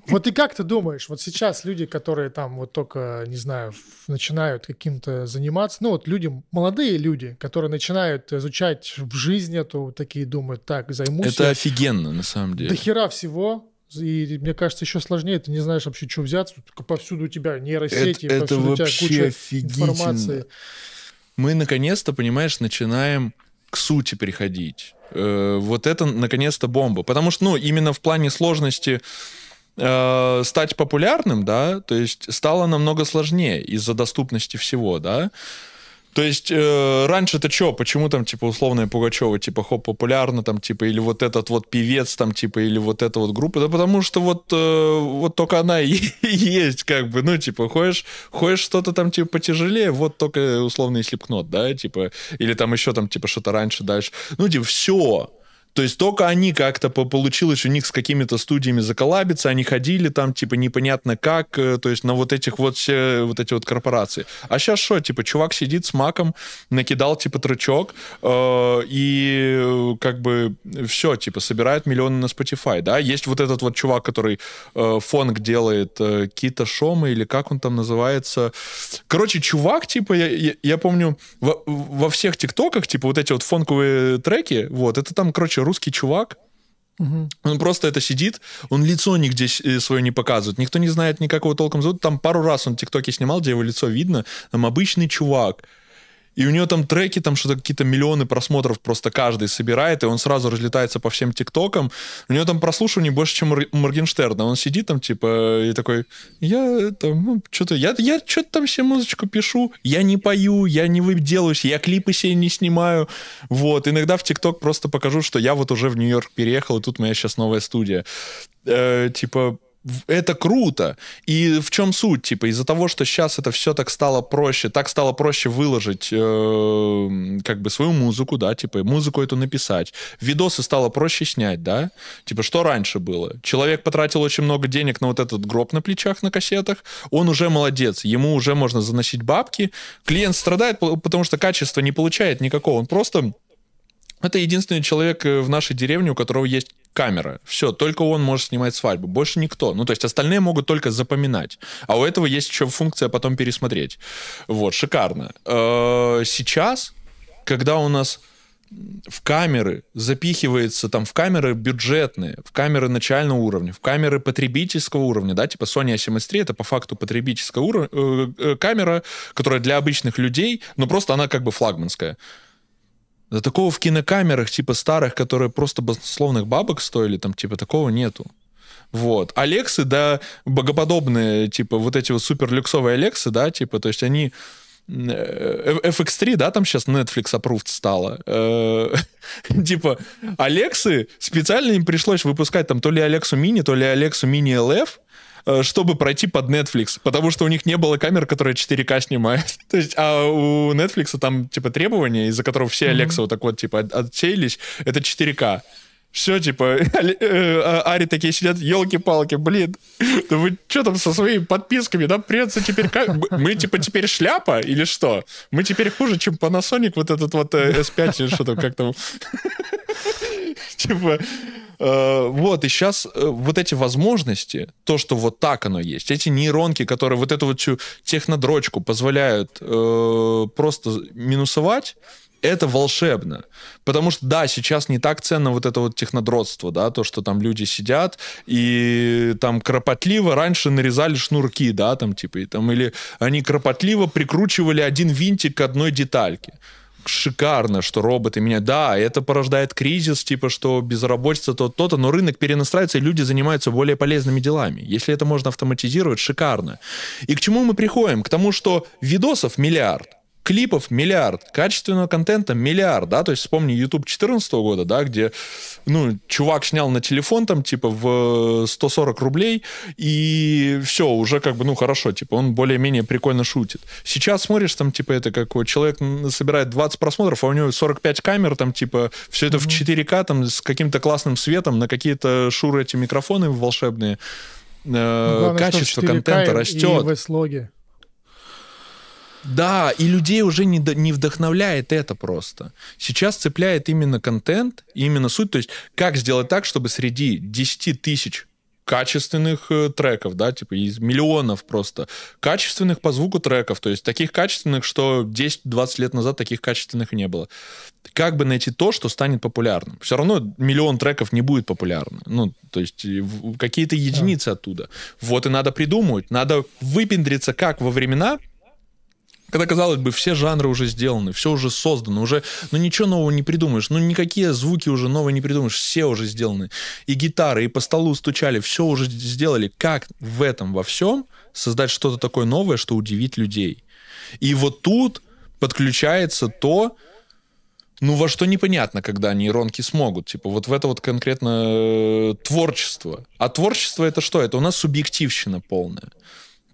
Вот и как ты думаешь, вот сейчас люди, которые там вот только, не знаю, начинают каким-то заниматься, ну вот люди, молодые люди, которые начинают изучать в жизни, то такие думают, так, займусь. Это офигенно, на самом деле. До хера всего, и мне кажется, еще сложнее, ты не знаешь вообще, что взять, только повсюду у тебя нейросети, это, повсюду это у тебя куча офигительно. информации. Мы наконец-то, понимаешь, начинаем к сути переходить. Э, вот это наконец-то бомба. Потому что, ну, именно в плане сложности э, стать популярным, да, то есть стало намного сложнее из-за доступности всего, да. То есть э, раньше-то что, почему там, типа, условная Пугачева, типа, хоп, популярно, там, типа, или вот этот вот певец, там, типа, или вот эта вот группа, да потому что вот, э, вот только она и есть, как бы, ну, типа, ходишь, ходишь что-то там, типа, потяжелее, вот только э, условный слепкнот, да, типа, или там еще там, типа, что-то раньше, дальше. Ну, типа, все, то есть только они как-то получилось у них с какими-то студиями заколабиться, они ходили там, типа, непонятно как, э, то есть на вот этих вот все, вот эти вот корпорации. А сейчас что, типа, чувак сидит с маком, накидал, типа, трючок, э, и э, как бы все, типа, собирает миллионы на Spotify, да? Есть вот этот вот чувак, который э, фонг делает, э, Кита Шома, или как он там называется. Короче, чувак, типа, я, я, я помню, во, во всех тиктоках, типа, вот эти вот фонковые треки, вот, это там, короче, русский чувак, Угу. Он просто это сидит, он лицо нигде э, свое не показывает, никто не знает никакого толком зовут. Там пару раз он в ТикТоке снимал, где его лицо видно, там обычный чувак. И у нее там треки, там что-то какие-то миллионы просмотров просто каждый собирает, и он сразу разлетается по всем тиктокам. У нее там прослушиваний больше, чем Моргенштерна. Он сидит там, типа, и такой, я там, ну, что-то, я, я что-то там себе музычку пишу, я не пою, я не выделаюсь, я клипы себе не снимаю. Вот, иногда в тикток просто покажу, что я вот уже в Нью-Йорк переехал, и тут моя сейчас новая студия. Э, типа, это круто. И в чем суть? Типа, из-за того, что сейчас это все так стало проще, так стало проще выложить э, как бы свою музыку, да, типа, музыку эту написать. Видосы стало проще снять, да? Типа, что раньше было? Человек потратил очень много денег на вот этот гроб на плечах, на кассетах, он уже молодец, ему уже можно заносить бабки. Клиент страдает, потому что качество не получает никакого, он просто это единственный человек э, в нашей деревне, у которого есть камера. Все, только он может снимать свадьбу. Больше никто. Ну, то есть остальные могут только запоминать. А у этого есть еще функция потом пересмотреть. Вот, шикарно. Э, сейчас, когда у нас в камеры запихивается там в камеры бюджетные, в камеры начального уровня, в камеры потребительского уровня, да, типа Sony a 7 s это по факту потребительская ур... Э, камера, которая для обычных людей, но просто она как бы флагманская. Да такого в кинокамерах, типа старых, которые просто баснословных бабок стоили, там, типа, такого нету. Вот. Алексы, да, богоподобные, типа, вот эти вот супер люксовые Алексы, да, типа, то есть они... FX3, э, да, там сейчас Netflix approved стало. Э, типа, Алексы, специально им пришлось выпускать там то ли Алексу Мини, то ли Алексу Мини LF. Э, чтобы пройти под Netflix, потому что у них не было камер, которые 4К снимают. То есть, а у Netflix там, типа, требования, из-за которого все Alexa вот так вот, типа, отсеялись, это 4К. Все, типа, э, а, Ари такие сидят, елки-палки, блин, да вы что там со своими подписками, да, придется теперь... Мы, типа, теперь шляпа или что? Мы теперь хуже, чем Panasonic, вот этот вот S5 э, или что там, как там... Типа, Э, вот, и сейчас э, вот эти возможности, то, что вот так оно есть, эти нейронки, которые вот эту вот всю технодрочку позволяют э, просто минусовать, это волшебно. Потому что, да, сейчас не так ценно вот это вот технодротство, да, то, что там люди сидят и там кропотливо раньше нарезали шнурки, да, там типа, и, там, или они кропотливо прикручивали один винтик к одной детальке шикарно, что роботы меня... Да, это порождает кризис, типа, что безработица то то-то, но рынок перенастраивается, и люди занимаются более полезными делами. Если это можно автоматизировать, шикарно. И к чему мы приходим? К тому, что видосов миллиард, клипов миллиард, качественного контента миллиард, да, то есть вспомни YouTube 2014 года, да, где, ну, чувак снял на телефон там, типа, в 140 э, рублей, и все, уже как бы, ну, хорошо, типа, он более-менее прикольно шутит. Сейчас смотришь, там, типа, это как человек собирает 20 просмотров, а у него 45 камер, там, типа, все это mm-hmm. в 4К, там, с каким-то классным светом, на какие-то шуры эти микрофоны волшебные, э, ну, Главное, качество контента растет. И в да, и людей уже не, не вдохновляет это просто. Сейчас цепляет именно контент, именно суть. То есть как сделать так, чтобы среди 10 тысяч качественных э, треков, да, типа из миллионов просто. Качественных по звуку треков, то есть таких качественных, что 10-20 лет назад таких качественных не было. Как бы найти то, что станет популярным? Все равно миллион треков не будет популярным. Ну, то есть э, какие-то единицы да. оттуда. Вот и надо придумывать. Надо выпендриться как во времена, когда, казалось бы, все жанры уже сделаны, все уже создано, уже, ну, ничего нового не придумаешь, ну, никакие звуки уже новые не придумаешь, все уже сделаны. И гитары, и по столу стучали, все уже сделали. Как в этом во всем создать что-то такое новое, что удивит людей? И вот тут подключается то, ну, во что непонятно, когда нейронки смогут. Типа, вот в это вот конкретно э, творчество. А творчество это что? Это у нас субъективщина полная.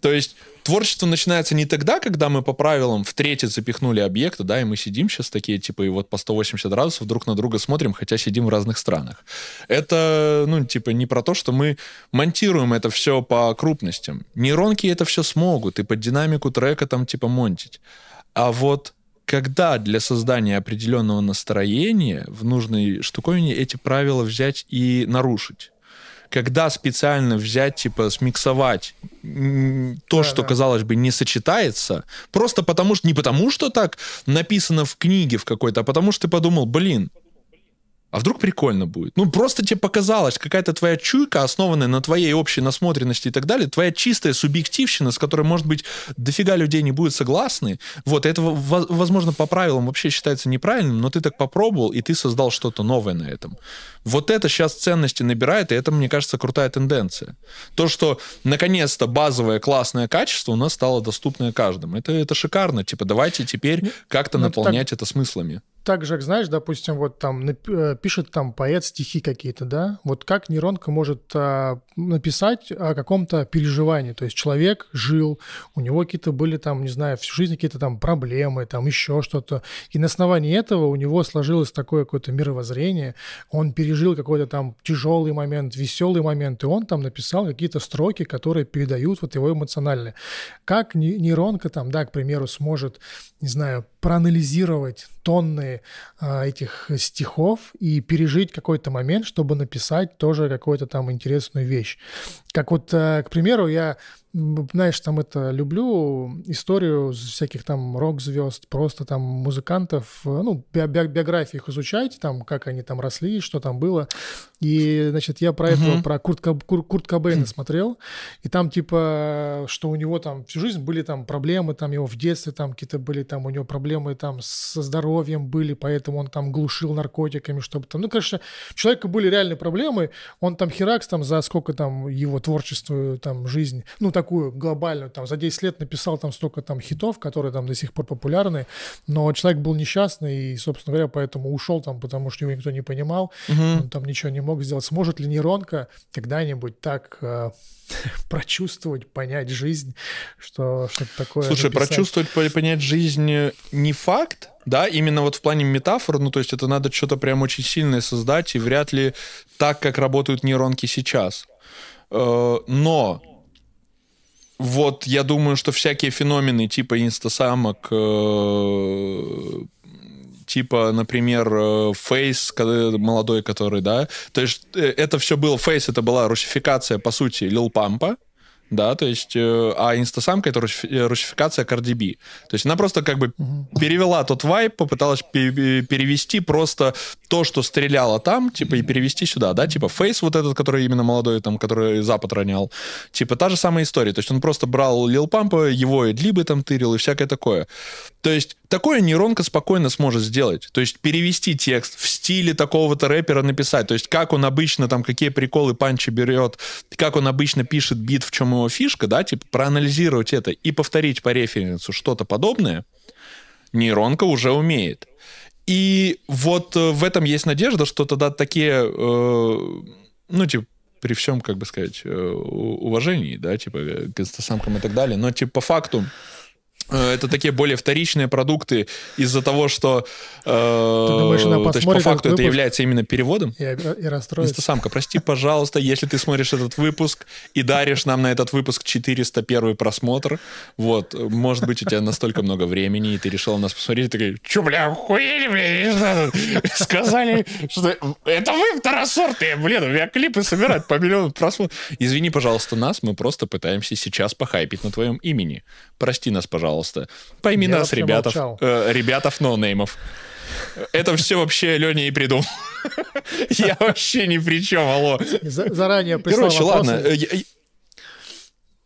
То есть творчество начинается не тогда, когда мы по правилам в третий запихнули объекты, да, и мы сидим сейчас такие, типа, и вот по 180 градусов друг на друга смотрим, хотя сидим в разных странах. Это, ну, типа, не про то, что мы монтируем это все по крупностям. Нейронки это все смогут, и под динамику трека там, типа, монтить. А вот когда для создания определенного настроения в нужной штуковине эти правила взять и нарушить? когда специально взять, типа, смиксовать то, да, что, да. казалось бы, не сочетается, просто потому что, не потому что так написано в книге в какой-то, а потому что ты подумал, блин, а вдруг прикольно будет? Ну, просто тебе показалось, какая-то твоя чуйка, основанная на твоей общей насмотренности и так далее, твоя чистая субъективщина, с которой, может быть, дофига людей не будет согласны. Вот, это, возможно, по правилам вообще считается неправильным, но ты так попробовал, и ты создал что-то новое на этом. Вот это сейчас ценности набирает, и это, мне кажется, крутая тенденция. То, что наконец-то базовое классное качество у нас стало доступное каждому. Это, это шикарно. Типа, давайте теперь ну, как-то ну, наполнять так... это смыслами так же, знаешь, допустим, вот там э, пишет там поэт стихи какие-то, да, вот как нейронка может а, написать о каком-то переживании, то есть человек жил, у него какие-то были там, не знаю, всю жизнь какие-то там проблемы, там еще что-то, и на основании этого у него сложилось такое какое-то мировоззрение, он переживал пережил какой-то там тяжелый момент, веселый момент, и он там написал какие-то строки, которые передают вот его эмоционально. Как нейронка там, да, к примеру, сможет, не знаю, проанализировать тонны а, этих стихов и пережить какой-то момент, чтобы написать тоже какую-то там интересную вещь. Как вот, а, к примеру, я знаешь, там это люблю историю всяких там рок-звезд, просто там музыкантов, э, ну, би би биографии их изучайте, там, как они там росли, что там было. И, значит, я про uh -huh. это, про Курт, Каб, Кур, Курт Кобейна смотрел, и там, типа, что у него там всю жизнь были там проблемы, там его в детстве там какие-то были там, у него проблемы там со здоровьем были, поэтому он там глушил наркотиками, чтобы там, ну, конечно, у человека были реальные проблемы, он там херакс там за сколько там его творчеству, там, жизнь, ну, так такую глобальную, там, за 10 лет написал там столько там хитов, которые там до сих пор популярны, но человек был несчастный и, собственно говоря, поэтому ушел там, потому что его никто не понимал, угу. он там ничего не мог сделать. Сможет ли нейронка когда-нибудь так э, прочувствовать, понять жизнь, что что-то такое Слушай, написать? прочувствовать, понять жизнь э, не факт, да, именно вот в плане метафор, ну, то есть это надо что-то прям очень сильное создать, и вряд ли так, как работают нейронки сейчас. Э, но вот я думаю, что всякие феномены типа инстасамок, э, типа, например, Фейс, э, молодой который, да, то есть э, это все было, Фейс это была русификация, по сути, Лил Пампа, да, то есть, э, а инстасамка это э, русификация Cardi B. То есть она просто как бы перевела тот вайп, попыталась э, перевести просто то, что стреляла там, типа, и перевести сюда, да, типа, фейс вот этот, который именно молодой, там, который Запад ронял, типа, та же самая история, то есть он просто брал Лил Пампа, его и Длибы там тырил и всякое такое. То есть такое нейронка спокойно сможет сделать. То есть перевести текст в стиле такого-то рэпера написать. То есть как он обычно там, какие приколы панчи берет, как он обычно пишет бит, в чем его фишка, да, типа проанализировать это и повторить по референсу что-то подобное, нейронка уже умеет. И вот э, в этом есть надежда, что тогда такие, э, ну, типа, при всем, как бы сказать, э, уважении, да, типа, э, к инстасамкам и так далее, но, типа, по факту Э, это такие более вторичные продукты из-за того, что э, то есть по факту это является именно переводом. И, и расстроится. Самка, прости, пожалуйста, если ты смотришь этот выпуск и даришь нам на этот выпуск 401 просмотр, вот, может быть, у тебя настолько много времени, и ты решил нас посмотреть, и ты чё, бля, охуели, бля, сказали, что это вы второсортные, блин, у меня клипы собирают по миллиону просмотров. Извини, пожалуйста, нас, мы просто пытаемся сейчас похайпить на твоем имени. Прости нас, пожалуйста пожалуйста. Пойми Я нас, ребята, ребята э, ребятов ноунеймов. Это все вообще Леня и придумал. Я вообще ни при чем, алло. Заранее Короче, ладно,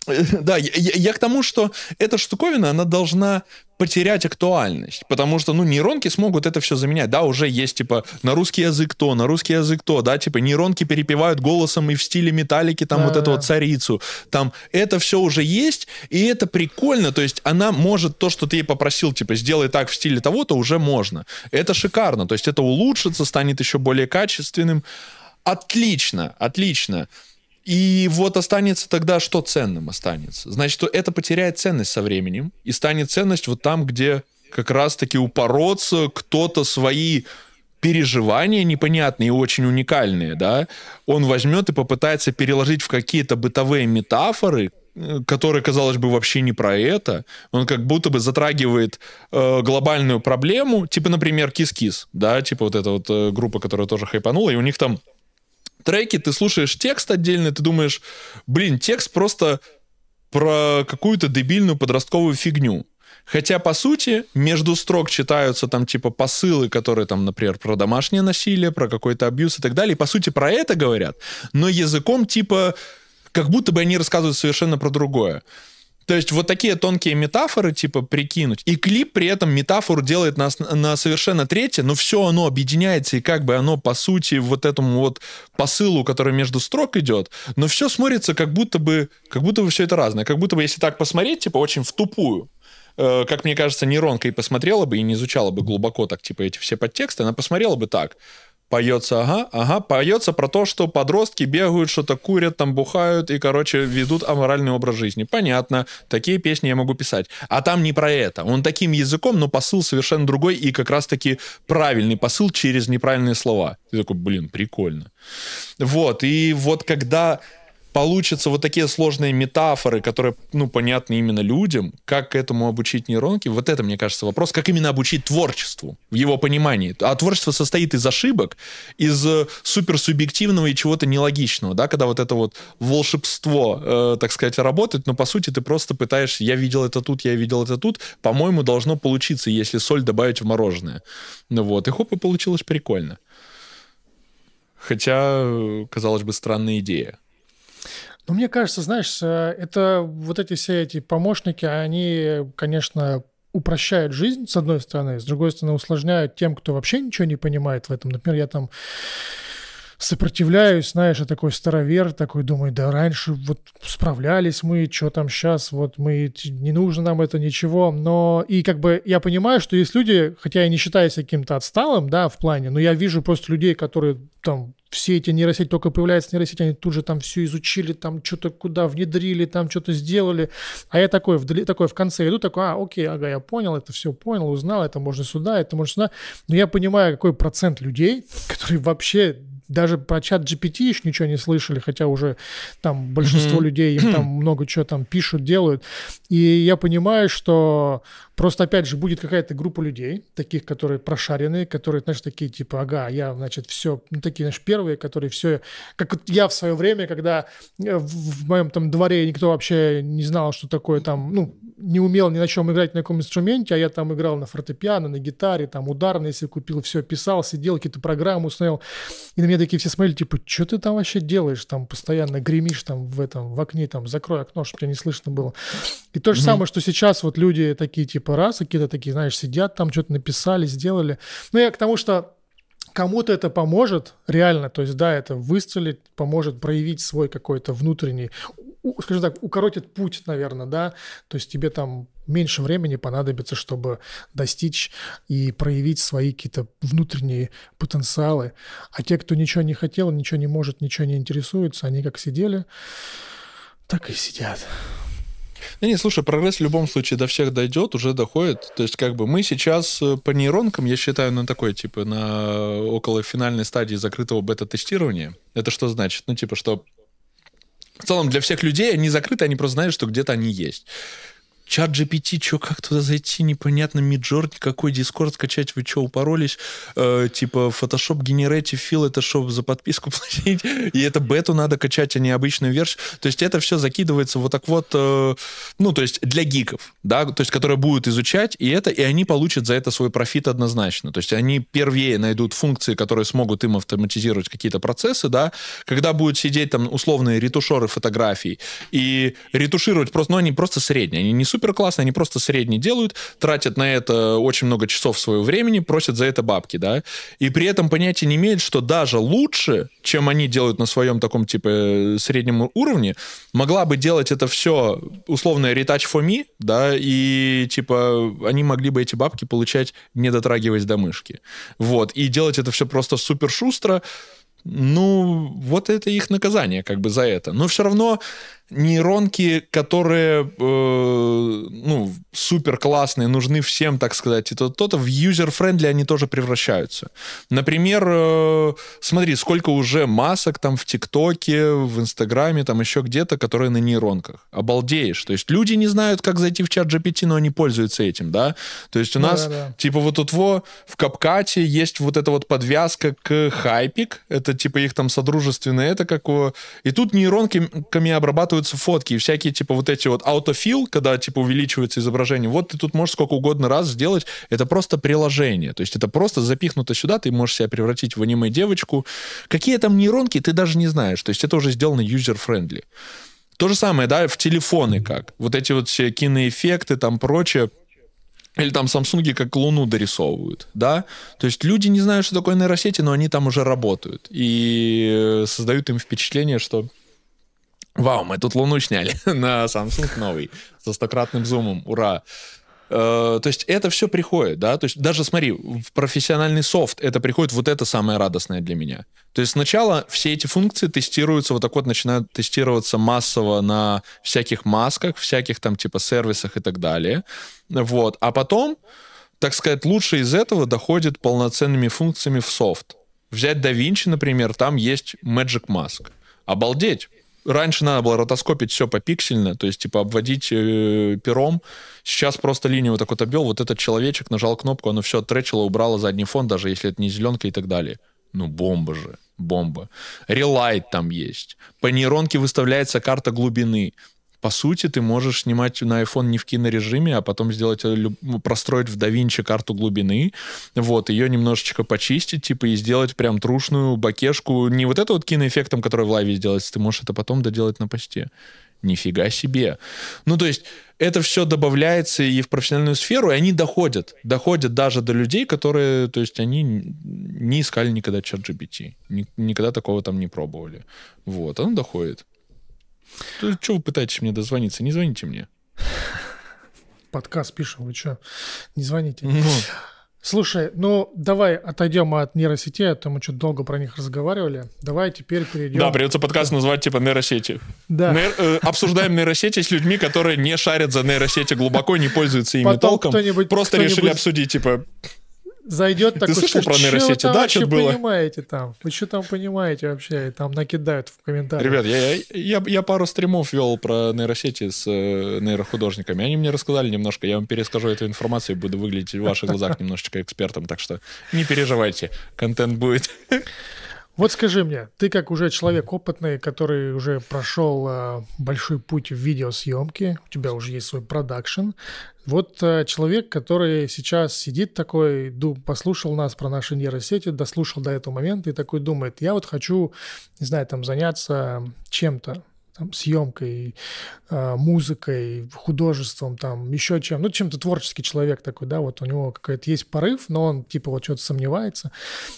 да, я, я, к тому, что эта штуковина, она должна потерять актуальность, потому что, ну, нейронки смогут это все заменять. Да, уже есть, типа, на русский язык то, на русский язык то, да, типа, нейронки перепевают голосом и в стиле металлики, там, да, вот да. эту вот царицу, там, это все уже есть, и это прикольно, то есть она может то, что ты ей попросил, типа, сделай так в стиле того-то, уже можно. Это шикарно, то есть это улучшится, станет еще более качественным. Отлично, отлично. И вот останется тогда, что ценным останется? Значит, это потеряет ценность со временем и станет ценность вот там, где как раз-таки упороться кто-то свои переживания непонятные и очень уникальные, да, он возьмет и попытается переложить в какие-то бытовые метафоры, э, которые, казалось бы, вообще не про это. Он как будто бы затрагивает э, глобальную проблему, типа, например, кис-кис, да, типа вот эта вот э, группа, которая тоже хайпанула, и у них там треки, ты слушаешь текст отдельно, ты думаешь, блин, текст просто про какую-то дебильную подростковую фигню. Хотя, по сути, между строк читаются там типа посылы, которые там, например, про домашнее насилие, про какой-то абьюз и так далее. И, по сути, про это говорят, но языком типа как будто бы они рассказывают совершенно про другое. То есть вот такие тонкие метафоры, типа, прикинуть. И клип при этом метафору делает нас на совершенно третье, но все оно объединяется, и как бы оно, по сути, вот этому вот посылу, который между строк идет, но все смотрится как будто бы, как будто бы все это разное. Как будто бы, если так посмотреть, типа, очень в тупую, э, как мне кажется, нейронка и посмотрела бы, и не изучала бы глубоко так, типа, эти все подтексты, она посмотрела бы так поется, ага, ага, поется про то, что подростки бегают, что-то курят, там бухают и, короче, ведут аморальный образ жизни. Понятно, такие песни я могу писать. А там не про это. Он таким языком, но посыл совершенно другой и как раз-таки правильный посыл через неправильные слова. Ты такой, блин, прикольно. Вот, и вот когда получатся вот такие сложные метафоры, которые, ну, понятны именно людям, как этому обучить нейронки, вот это, мне кажется, вопрос, как именно обучить творчеству в его понимании. А творчество состоит из ошибок, из э, суперсубъективного и чего-то нелогичного, да, когда вот это вот волшебство, э, так сказать, работает, но по сути ты просто пытаешься, я видел это тут, я видел это тут, по-моему, должно получиться, если соль добавить в мороженое. Ну вот, и хоп, и получилось прикольно. Хотя, э, казалось бы, странная идея. Но мне кажется, знаешь, э, это вот эти все эти помощники, они, конечно, упрощают жизнь, с одной стороны, с другой стороны, усложняют тем, кто вообще ничего не понимает в этом. Например, я там сопротивляюсь, знаешь, я такой старовер, такой думаю, да раньше вот справлялись мы, что там сейчас, вот мы, не нужно нам это ничего, но и как бы я понимаю, что есть люди, хотя я не считаюсь каким-то отсталым, да, в плане, но я вижу просто людей, которые там все эти нейросети, только появляется нейросеть, они тут же там все изучили, там что-то куда внедрили, там что-то сделали. А я такой, вдали, такой в конце иду, такой, а, окей, ага, я понял, это все понял, узнал, это можно сюда, это можно сюда. Но я понимаю, какой процент людей, которые вообще даже про чат GPT еще ничего не слышали, хотя уже там большинство mm-hmm. людей им там много чего там пишут, делают. И я понимаю, что просто, опять же, будет какая-то группа людей, таких, которые прошаренные, которые, знаешь, такие типа, ага, я, значит, все, ну, такие, знаешь, первые, которые все, как я в свое время, когда э, в, в моем там дворе никто вообще не знал, что такое там, ну, не умел ни на чем играть, на каком инструменте, а я там играл на фортепиано, на гитаре, там ударно, если купил, все писал, сидел, какие-то программы установил. И на меня такие все смотрели, типа, что ты там вообще делаешь, там постоянно гремишь там в этом, в окне, там, закрой окно, чтобы тебя не слышно было. И то же mm-hmm. самое, что сейчас вот люди такие, типа, раз, какие-то такие, знаешь, сидят там, что-то написали, сделали. Ну, я к тому, что кому-то это поможет, реально, то есть, да, это выстрелит, поможет проявить свой какой-то внутренний скажем так, укоротит путь, наверное, да, то есть тебе там меньше времени понадобится, чтобы достичь и проявить свои какие-то внутренние потенциалы. А те, кто ничего не хотел, ничего не может, ничего не интересуется, они как сидели, так и сидят. Да не, слушай, прогресс в любом случае до всех дойдет, уже доходит. То есть как бы мы сейчас э, по нейронкам, я считаю, на такой, типа, на около финальной стадии закрытого бета-тестирования. Это что значит? Ну, типа, что в целом для всех людей они закрыты, они просто знают, что где-то они есть чат GPT, что, как туда зайти, непонятно, Миджорни, какой Дискорд скачать, вы что, упоролись? Э, типа, Photoshop Generative Fill, это что за подписку платить, и это бету надо качать, а не обычную версию. То есть это все закидывается вот так вот, э, ну, то есть для гиков, да, то есть которые будут изучать, и это, и они получат за это свой профит однозначно. То есть они первее найдут функции, которые смогут им автоматизировать какие-то процессы, да, когда будут сидеть там условные ретушеры фотографий и ретушировать просто, ну, они просто средние, они не супер классно, они просто средний делают, тратят на это очень много часов своего времени, просят за это бабки, да, и при этом понятия не имеют, что даже лучше, чем они делают на своем таком, типа, среднем уровне, могла бы делать это все условно ретач for me, да, и, типа, они могли бы эти бабки получать, не дотрагиваясь до мышки. Вот, и делать это все просто супер шустро, ну, вот это их наказание как бы за это. Но все равно нейронки, которые э, ну, супер классные, нужны всем, так сказать, и то-то, в юзер-френдли они тоже превращаются. Например, э, смотри, сколько уже масок там в ТикТоке, в Инстаграме, там еще где-то, которые на нейронках. Обалдеешь. То есть люди не знают, как зайти в чат GPT, но они пользуются этим, да? То есть у нас, да, да. типа, вот тут во, в Капкате есть вот эта вот подвязка к хайпик, это типа их там содружественное, это как... И тут нейронками обрабатывают обрабатываются фотки и всякие, типа, вот эти вот аутофил, когда, типа, увеличивается изображение. Вот ты тут можешь сколько угодно раз сделать. Это просто приложение. То есть это просто запихнуто сюда, ты можешь себя превратить в аниме-девочку. Какие там нейронки, ты даже не знаешь. То есть это уже сделано юзер-френдли. То же самое, да, в телефоны как. Вот эти вот все киноэффекты, там прочее. Или там Samsung как Луну дорисовывают, да? То есть люди не знают, что такое нейросети, но они там уже работают. И э, создают им впечатление, что Вау, мы тут Луну сняли на Samsung новый со стократным зумом, ура. Э, то есть это все приходит, да, то есть даже смотри, в профессиональный софт это приходит, вот это самое радостное для меня. То есть сначала все эти функции тестируются, вот так вот начинают тестироваться массово на всяких масках, всяких там типа сервисах и так далее, вот, а потом, так сказать, лучше из этого доходит полноценными функциями в софт. Взять DaVinci, например, там есть Magic Mask. Обалдеть! раньше надо было ротоскопить все по пиксельно, то есть, типа, обводить э, пером. Сейчас просто линию вот так вот обвел, вот этот человечек нажал кнопку, оно все оттречило, убрало задний фон, даже если это не зеленка и так далее. Ну, бомба же, бомба. Релайт там есть. По нейронке выставляется карта глубины по сути, ты можешь снимать на iPhone не в кинорежиме, а потом сделать, э, простроить в DaVinci карту глубины, вот, ее немножечко почистить, типа, и сделать прям трушную бакешку. Не вот это вот киноэффектом, который в лайве сделается, ты можешь это потом доделать на посте. Нифига себе. Ну, то есть, это все добавляется и в профессиональную сферу, и они доходят. Доходят даже до людей, которые, то есть, они не искали никогда чат GPT. Ни, никогда такого там не пробовали. Вот, оно доходит что вы пытаетесь мне дозвониться? Не звоните мне. Подкаст пишем, вы что? Не звоните. Ну. Слушай, ну давай отойдем от нейросети, а то мы что-то долго про них разговаривали. Давай теперь перейдем. Да, придется подкаст назвать типа нейросети. Да. Нейр... Э, обсуждаем нейросети с людьми, которые не шарят за нейросети глубоко, не пользуются ими Потом толком. просто решили обсудить, типа, зайдет такой, Ты слышал что, про нейросети? Что да, что-то было. понимаете там? Вы что там понимаете вообще? И там накидают в комментариях. Ребят, я, я, я, я пару стримов вел про нейросети с э, нейрохудожниками. Они мне рассказали немножко. Я вам перескажу эту информацию и буду выглядеть в ваших глазах немножечко экспертом. Так что не переживайте. Контент будет. Вот скажи мне, ты как уже человек опытный, который уже прошел э, большой путь в видеосъемке, у тебя уже есть свой продакшн. Вот э, человек, который сейчас сидит такой, дум, послушал нас про наши нейросети, дослушал до этого момента и такой думает, я вот хочу, не знаю, там заняться чем-то там, съемкой, а, музыкой, художеством, там, еще чем. Ну, чем-то творческий человек такой, да, вот у него какой-то есть порыв, но он, типа, вот что-то сомневается.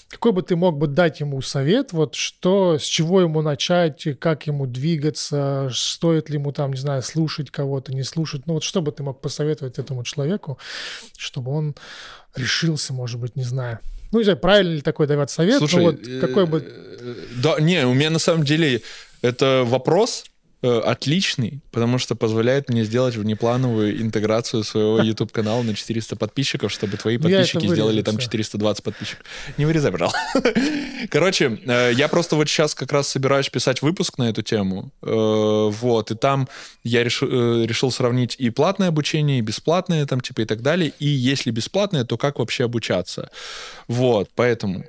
Какой бы ты мог бы дать ему совет, вот что, с чего ему начать, как ему двигаться, стоит ли ему там, не знаю, слушать кого-то, не слушать. Ну, вот что бы ты мог посоветовать этому человеку, чтобы он решился, может быть, не знаю. Ну, не знаю, правильно ли такой давать совет, Слушай, но вот какой э, бы... Э, да, не, у меня на самом деле это вопрос э, отличный, потому что позволяет мне сделать внеплановую интеграцию своего YouTube канала на 400 подписчиков, чтобы твои ну, подписчики сделали там 420 подписчиков. Не вырезай, пожалуйста. Короче, э, я просто вот сейчас как раз собираюсь писать выпуск на эту тему. Э, вот, и там я реш, э, решил сравнить и платное обучение, и бесплатное там типа и так далее. И если бесплатное, то как вообще обучаться? Вот, поэтому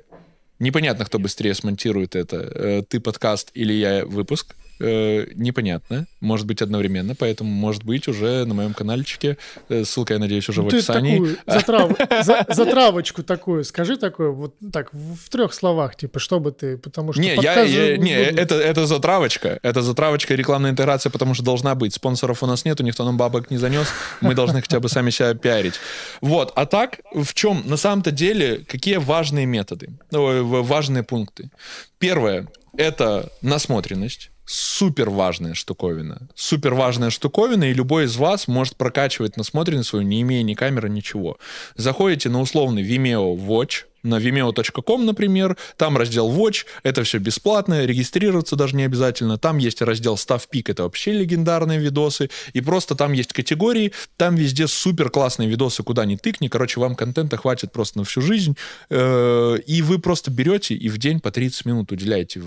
Непонятно, кто быстрее смонтирует это. Э, ты подкаст или я выпуск э, непонятно. Может быть, одновременно, поэтому, может быть, уже на моем каналчике, э, ссылка, я надеюсь, уже ну, в описании. Такую, за, затравочку такую, скажи такое вот так, в трех словах, типа, что бы ты, потому что... Не, я, я, не это, это затравочка, это затравочка и рекламная интеграция, потому что должна быть. Спонсоров у нас нету, никто нам бабок не занес, мы должны хотя бы сами себя пиарить. Вот, а так, в чем, на самом-то деле, какие важные методы, важные пункты? Первое, это насмотренность супер важная штуковина. Супер важная штуковина, и любой из вас может прокачивать насмотренность свою, не имея ни камеры, ничего. Заходите на условный Vimeo Watch, на vimeo.com, например, там раздел Watch, это все бесплатно, регистрироваться даже не обязательно, там есть раздел Став Пик, это вообще легендарные видосы, и просто там есть категории, там везде супер классные видосы, куда ни тыкни, короче, вам контента хватит просто на всю жизнь, э, и вы просто берете и в день по 30 минут уделяете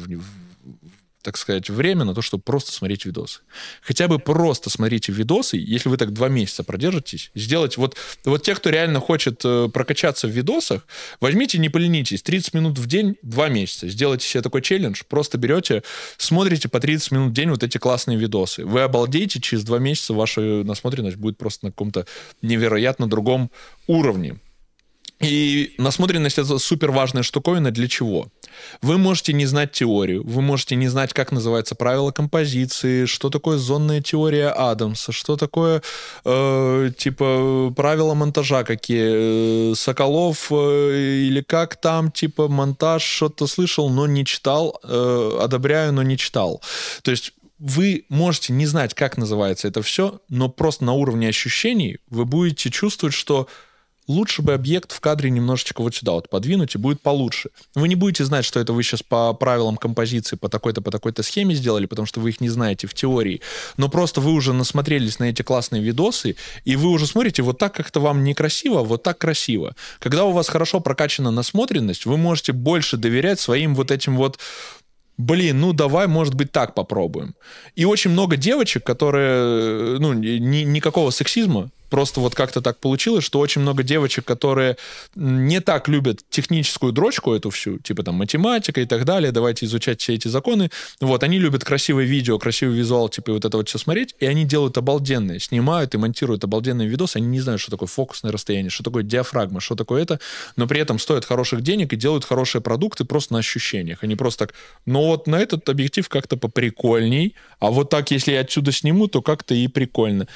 так сказать, время на то, чтобы просто смотреть видосы. Хотя бы просто смотрите видосы, если вы так два месяца продержитесь, сделать вот, вот те, кто реально хочет э, прокачаться в видосах, возьмите, не поленитесь, 30 минут в день, два месяца, сделайте себе такой челлендж, просто берете, смотрите по 30 минут в день вот эти классные видосы. Вы обалдеете, через два месяца ваша насмотренность будет просто на каком-то невероятно другом уровне. И насмотренность это супер важная штуковина для чего? Вы можете не знать теорию, вы можете не знать, как называется правило композиции, что такое зонная теория Адамса, что такое э, типа правила монтажа какие э, Соколов э, или как там типа монтаж что-то слышал, но не читал, э, одобряю, но не читал. То есть вы можете не знать, как называется это все, но просто на уровне ощущений вы будете чувствовать, что лучше бы объект в кадре немножечко вот сюда вот подвинуть, и будет получше. Вы не будете знать, что это вы сейчас по правилам композиции по такой-то, по такой-то схеме сделали, потому что вы их не знаете в теории, но просто вы уже насмотрелись на эти классные видосы, и вы уже смотрите, вот так как-то вам некрасиво, вот так красиво. Когда у вас хорошо прокачана насмотренность, вы можете больше доверять своим вот этим вот блин, ну давай, может быть, так попробуем. И очень много девочек, которые, э, ну, ни, никакого сексизма, просто вот как-то так получилось, что очень много девочек, которые не так любят техническую дрочку эту всю, типа там математика и так далее, давайте изучать все эти законы, вот, они любят красивое видео, красивый визуал, типа вот это вот все смотреть, и они делают обалденные, снимают и монтируют обалденные видосы, они не знают, что такое фокусное расстояние, что такое диафрагма, что такое это, но при этом стоят хороших денег и делают хорошие продукты просто на ощущениях, они просто так, ну вот на этот объектив как-то поприкольней, а вот так, если я отсюда сниму, то как-то и прикольно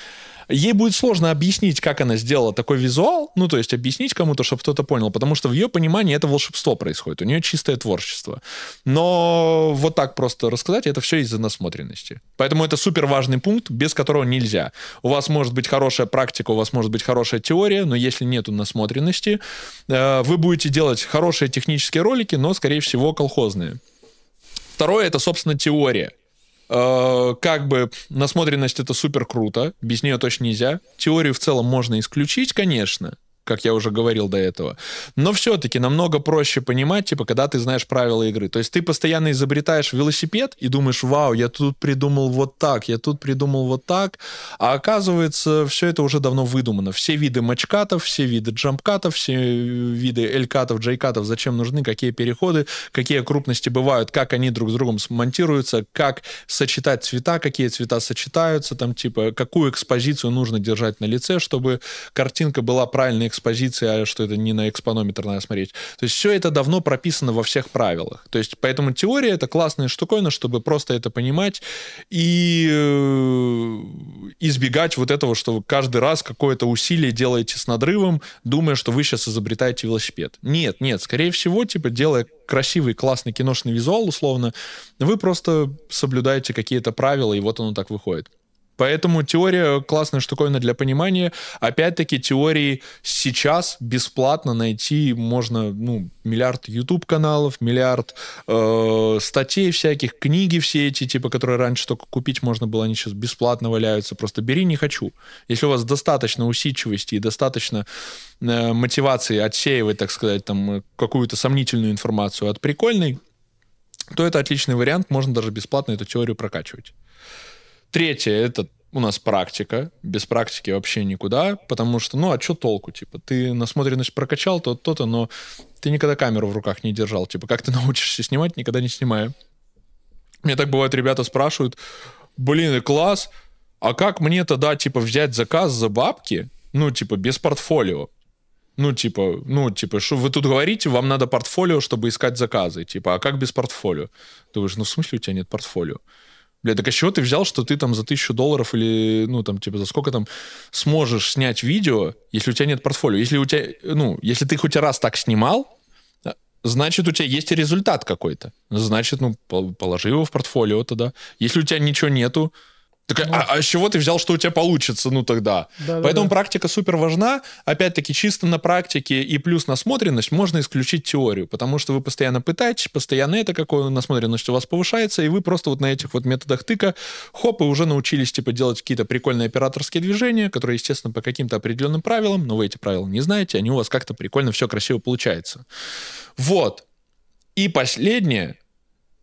ей будет сложно объяснить, как она сделала такой визуал, ну, то есть объяснить кому-то, чтобы кто-то понял, потому что в ее понимании это волшебство происходит, у нее чистое творчество. Но вот так просто рассказать, это все из-за насмотренности. Поэтому это супер важный пункт, без которого нельзя. У вас может быть хорошая практика, у вас может быть хорошая теория, но если нету насмотренности, э, вы будете делать хорошие технические ролики, но, скорее всего, колхозные. Второе — это, собственно, теория. Э, как бы насмотренность это супер круто, без нее точно нельзя. Теорию в целом можно исключить, конечно, как я уже говорил до этого. Но все-таки намного проще понимать, типа, когда ты знаешь правила игры. То есть ты постоянно изобретаешь велосипед и думаешь, вау, я тут придумал вот так, я тут придумал вот так. А оказывается, все это уже давно выдумано. Все виды мачкатов, все виды джампкатов, все виды элькатов, джейкатов, зачем нужны, какие переходы, какие крупности бывают, как они друг с другом смонтируются, как сочетать цвета, какие цвета сочетаются, там, типа, какую экспозицию нужно держать на лице, чтобы картинка была правильной экспозиции, а что это не на экспонометр надо смотреть. То есть все это давно прописано во всех правилах. То есть поэтому теория — это классная штуковина, чтобы просто это понимать и э, избегать вот этого, что вы каждый раз какое-то усилие делаете с надрывом, думая, что вы сейчас изобретаете велосипед. Нет, нет, скорее всего, типа, делая красивый, классный киношный визуал, условно, вы просто соблюдаете какие-то правила, и вот оно так выходит. Поэтому теория классная штуковина для понимания. Опять-таки, теории сейчас бесплатно найти можно ну, миллиард YouTube-каналов, миллиард э, статей всяких, книги все эти, типа, которые раньше только купить можно было, они сейчас бесплатно валяются. Просто бери, не хочу. Если у вас достаточно усидчивости и достаточно э, мотивации отсеивать, так сказать, там э, какую-то сомнительную информацию от прикольной, то это отличный вариант, можно даже бесплатно эту теорию прокачивать. Третье — это у нас практика. Без практики вообще никуда, потому что, ну, а что толку? Типа, ты насмотренность прокачал, то то-то, но ты никогда камеру в руках не держал. Типа, как ты научишься снимать, никогда не снимая. Мне так бывает, ребята спрашивают, блин, класс, а как мне тогда, типа, взять заказ за бабки, ну, типа, без портфолио? Ну, типа, ну, типа, что вы тут говорите, вам надо портфолио, чтобы искать заказы. Типа, а как без портфолио? Ты говоришь, ну, в смысле у тебя нет портфолио? Бля, так а чего ты взял, что ты там за тысячу долларов или, ну, там, типа, за сколько там сможешь снять видео, если у тебя нет портфолио? Если у тебя, ну, если ты хоть раз так снимал, а, значит, у тебя есть результат какой-то. Значит, ну, положи его в портфолио тогда. Если у тебя ничего нету, так, ну, а, а с чего ты взял, что у тебя получится, ну тогда? Да, Поэтому да, да. практика супер важна. Опять-таки, чисто на практике и плюс насмотренность можно исключить теорию, потому что вы постоянно пытаетесь, постоянно это какое насмотренность у вас повышается, и вы просто вот на этих вот методах тыка, хоп, и уже научились, типа, делать какие-то прикольные операторские движения, которые, естественно, по каким-то определенным правилам, но вы эти правила не знаете, они у вас как-то прикольно, все красиво получается. Вот. И последнее,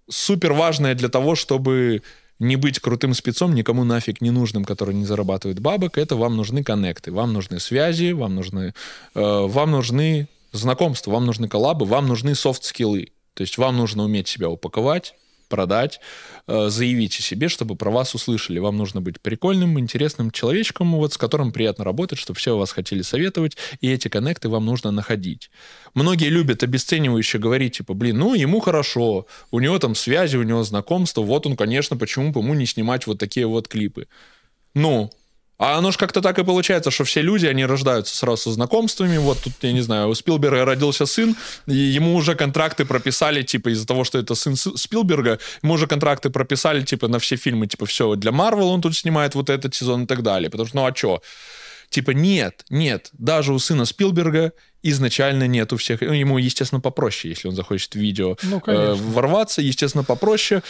супер важное для того, чтобы не быть крутым спецом, никому нафиг не нужным, который не зарабатывает бабок, это вам нужны коннекты, вам нужны связи, вам нужны, э, вам нужны знакомства, вам нужны коллабы, вам нужны софт-скиллы. То есть вам нужно уметь себя упаковать, продать, э, заявить о себе, чтобы про вас услышали. Вам нужно быть прикольным, интересным человечком, вот, с которым приятно работать, чтобы все вас хотели советовать, и эти коннекты вам нужно находить. Многие любят обесценивающе говорить, типа, блин, ну, ему хорошо, у него там связи, у него знакомства, вот он, конечно, почему бы ему не снимать вот такие вот клипы. Ну, а оно же как-то так и получается, что все люди, они рождаются сразу со знакомствами. Вот тут, я не знаю, у Спилберга родился сын, и ему уже контракты прописали, типа, из-за того, что это сын Спилберга, ему уже контракты прописали, типа, на все фильмы, типа, все, для Марвел он тут снимает вот этот сезон и так далее. Потому что, ну а что? Типа, нет, нет, даже у сына Спилберга изначально нет у всех. Ну, ему, естественно, попроще, если он захочет в видео ну, э, ворваться, естественно, попроще.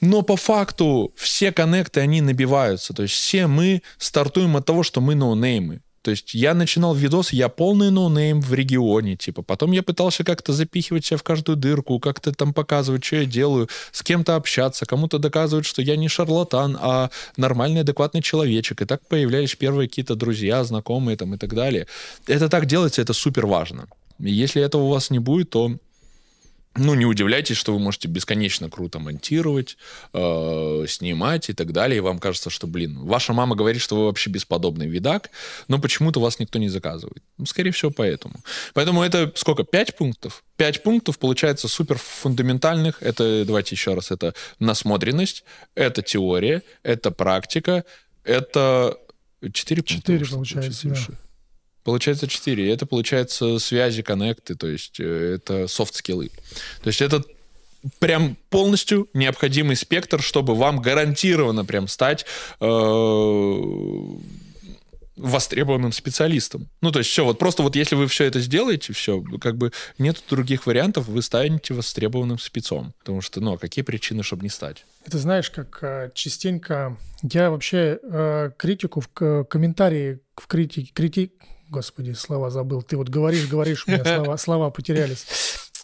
Но по факту все коннекты, они набиваются. То есть все мы стартуем от того, что мы ноунеймы. То есть я начинал видос, я полный ноунейм в регионе, типа. Потом я пытался как-то запихивать себя в каждую дырку, как-то там показывать, что я делаю, с кем-то общаться, кому-то доказывать, что я не шарлатан, а нормальный, адекватный человечек. И так появлялись первые какие-то друзья, знакомые там и так далее. Это так делается, это супер важно. Если этого у вас не будет, то ну, не удивляйтесь, что вы можете бесконечно круто монтировать, э, снимать и так далее. И вам кажется, что, блин, ваша мама говорит, что вы вообще бесподобный видак, но почему-то вас никто не заказывает. Ну, скорее всего, поэтому. Поэтому это сколько? Пять пунктов? Пять пунктов, получается, супер фундаментальных. Это, давайте еще раз, это насмотренность, это теория, это практика, это... Четыре пункта. Четыре, получается, Получается 4. это, получается, связи, коннекты, то есть э, это софт-скиллы. То есть это прям полностью необходимый спектр, чтобы вам гарантированно прям стать э, востребованным специалистом. Ну, то есть все, вот просто вот если вы все это сделаете, все, как бы нет других вариантов, вы станете востребованным спецом. Потому что, ну, а какие причины, чтобы не стать? Это знаешь, как э, частенько я вообще э, критику в комментарии в критике, критик господи, слова забыл. Ты вот говоришь, говоришь, у меня слова, слова потерялись.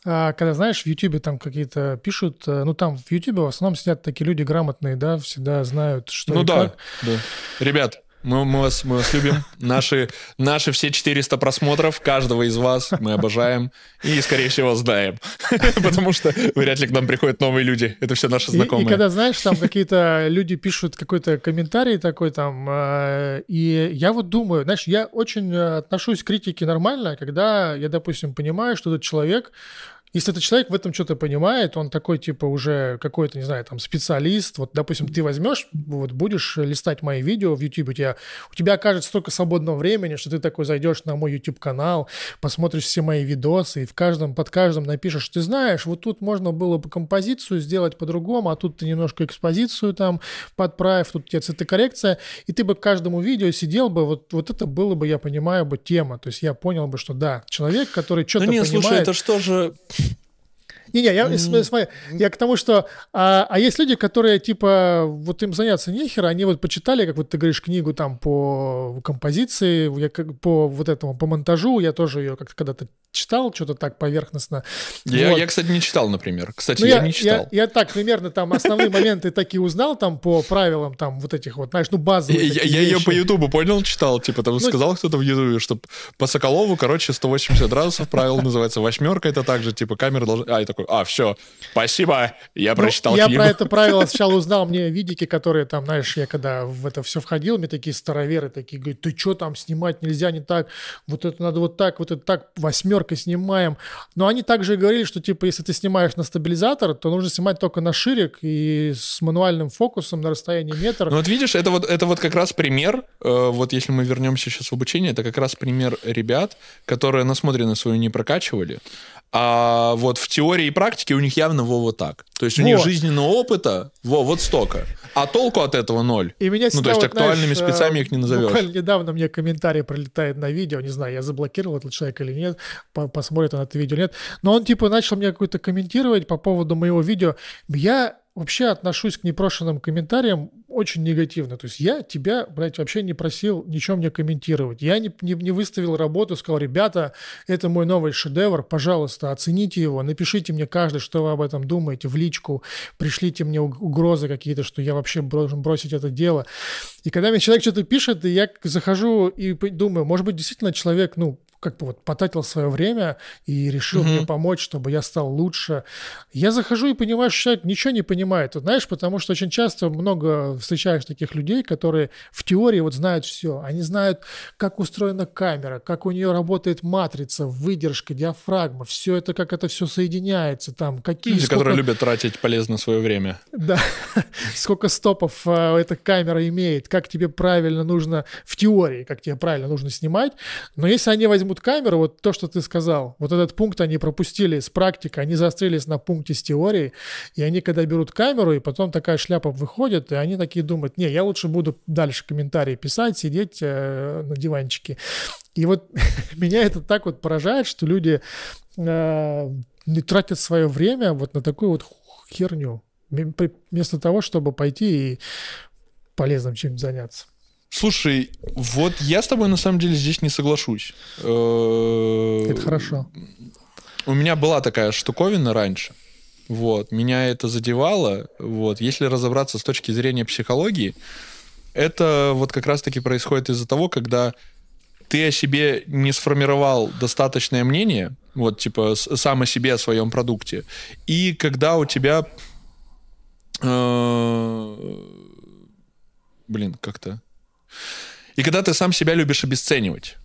А когда, знаешь, в Ютубе там какие-то пишут, э, ну там в Ютубе в основном сидят такие люди грамотные, да, всегда знают, что ну, и да, как. да. Ребят, мы, ну, мы, вас, мы вас любим. Наши, наши все 400 просмотров, каждого из вас мы обожаем и, скорее всего, знаем. Потому что вряд ли к нам приходят новые люди. Это все наши знакомые. И, и когда, знаешь, там какие-то люди пишут какой-то комментарий такой там, э, и я вот думаю, знаешь, я очень э, отношусь к критике нормально, когда я, допустим, понимаю, что этот человек, если этот человек в этом что-то понимает, он такой, типа, уже какой-то, не знаю, там, специалист. Вот, допустим, ты возьмешь, вот, будешь листать мои видео в YouTube, у тебя, у тебя окажется столько свободного времени, что ты такой зайдешь на мой YouTube-канал, посмотришь все мои видосы, и в каждом, под каждым напишешь, ты знаешь, вот тут можно было бы композицию сделать по-другому, а тут ты немножко экспозицию там подправь, тут у тебя цветокоррекция, и ты бы к каждому видео сидел бы, вот, вот это было бы, я понимаю, бы тема. То есть я понял бы, что да, человек, который что-то ну, нет, понимает... слушай, это что же не-не, я, mm. смотри, я к тому, что... А, а есть люди, которые, типа, вот им заняться нехера, они вот почитали, как вот ты говоришь, книгу там по композиции, я, как, по вот этому, по монтажу, я тоже ее как-то когда-то читал что-то так поверхностно. Я, вот. я, кстати, не читал, например. Кстати, ну, я, я не читал. Я, я так примерно там основные моменты такие узнал там по правилам там вот этих вот, знаешь, ну базовые. Я, ее по Ютубу понял, читал, типа там ну, сказал кто-то в Ютубе, что по Соколову, короче, 180 градусов правил называется восьмерка, это также типа камера должна... А, я такой, а, все, спасибо, я ну, прочитал Я про это правило сначала узнал, мне видики, которые там, знаешь, я когда в это все входил, мне такие староверы такие говорят, ты что там снимать нельзя не так, вот это надо вот так, вот это так, восьмерка четверкой снимаем. Но они также говорили, что типа если ты снимаешь на стабилизатор, то нужно снимать только на ширик и с мануальным фокусом на расстоянии метра. Ну вот видишь, это вот, это вот как раз пример, э, вот если мы вернемся сейчас в обучение, это как раз пример ребят, которые насмотренно свою не прокачивали, а вот в теории и практике у них явно Вова так. То есть у вот. них жизненного опыта во, вот столько. А толку от этого ноль. И меня ну, то есть вот, актуальными знаешь, спецами э, их не назовешь. Буквально недавно мне комментарий пролетает на видео, не знаю, я заблокировал этого человек или нет, посмотрит он это видео или нет. Но он типа начал мне какой-то комментировать по поводу моего видео. Я вообще отношусь к непрошенным комментариям очень негативно. То есть я тебя, блядь, вообще не просил ничем не комментировать. Я не, не, не выставил работу, сказал, ребята, это мой новый шедевр, пожалуйста, оцените его, напишите мне каждый, что вы об этом думаете, в личку, пришлите мне угрозы какие-то, что я вообще должен бросить это дело. И когда мне человек что-то пишет, и я захожу и думаю, может быть, действительно человек, ну, как бы вот потратил свое время и решил mm мне помочь, чтобы я стал лучше. Я захожу и понимаю, что человек ничего не понимает, знаешь, потому что очень часто много встречаешь таких людей, которые в теории вот знают все. Они знают, как устроена камера, как у нее работает матрица, выдержка, диафрагма, все это, как это все соединяется, там какие... Люди, сколько... которые любят тратить полезно свое время. Да, сколько стопов э, эта камера имеет, как тебе правильно нужно в теории, как тебе правильно нужно снимать. Но если они возьмут почему камеру, вот то, что ты сказал, вот этот пункт они пропустили с практики, они заострились на пункте с теорией, и они когда берут камеру, и потом такая шляпа выходит, и они такие думают, не, я лучше буду дальше комментарии писать, сидеть э, на диванчике. И вот меня это так вот поражает, что люди э, не тратят свое время вот на такую вот херню, вместо того, чтобы пойти и полезным чем-нибудь заняться. Слушай, вот я с тобой на самом деле здесь не соглашусь. Э, это хорошо. У меня была такая штуковина раньше. Вот, меня это задевало. Вот, если разобраться с точки зрения психологии, это вот как раз-таки происходит из-за того, когда ты о себе не сформировал достаточное мнение, вот, типа, сам о себе, о своем продукте, и когда у тебя... Э, блин, как-то... И когда ты сам себя любишь обесценивать.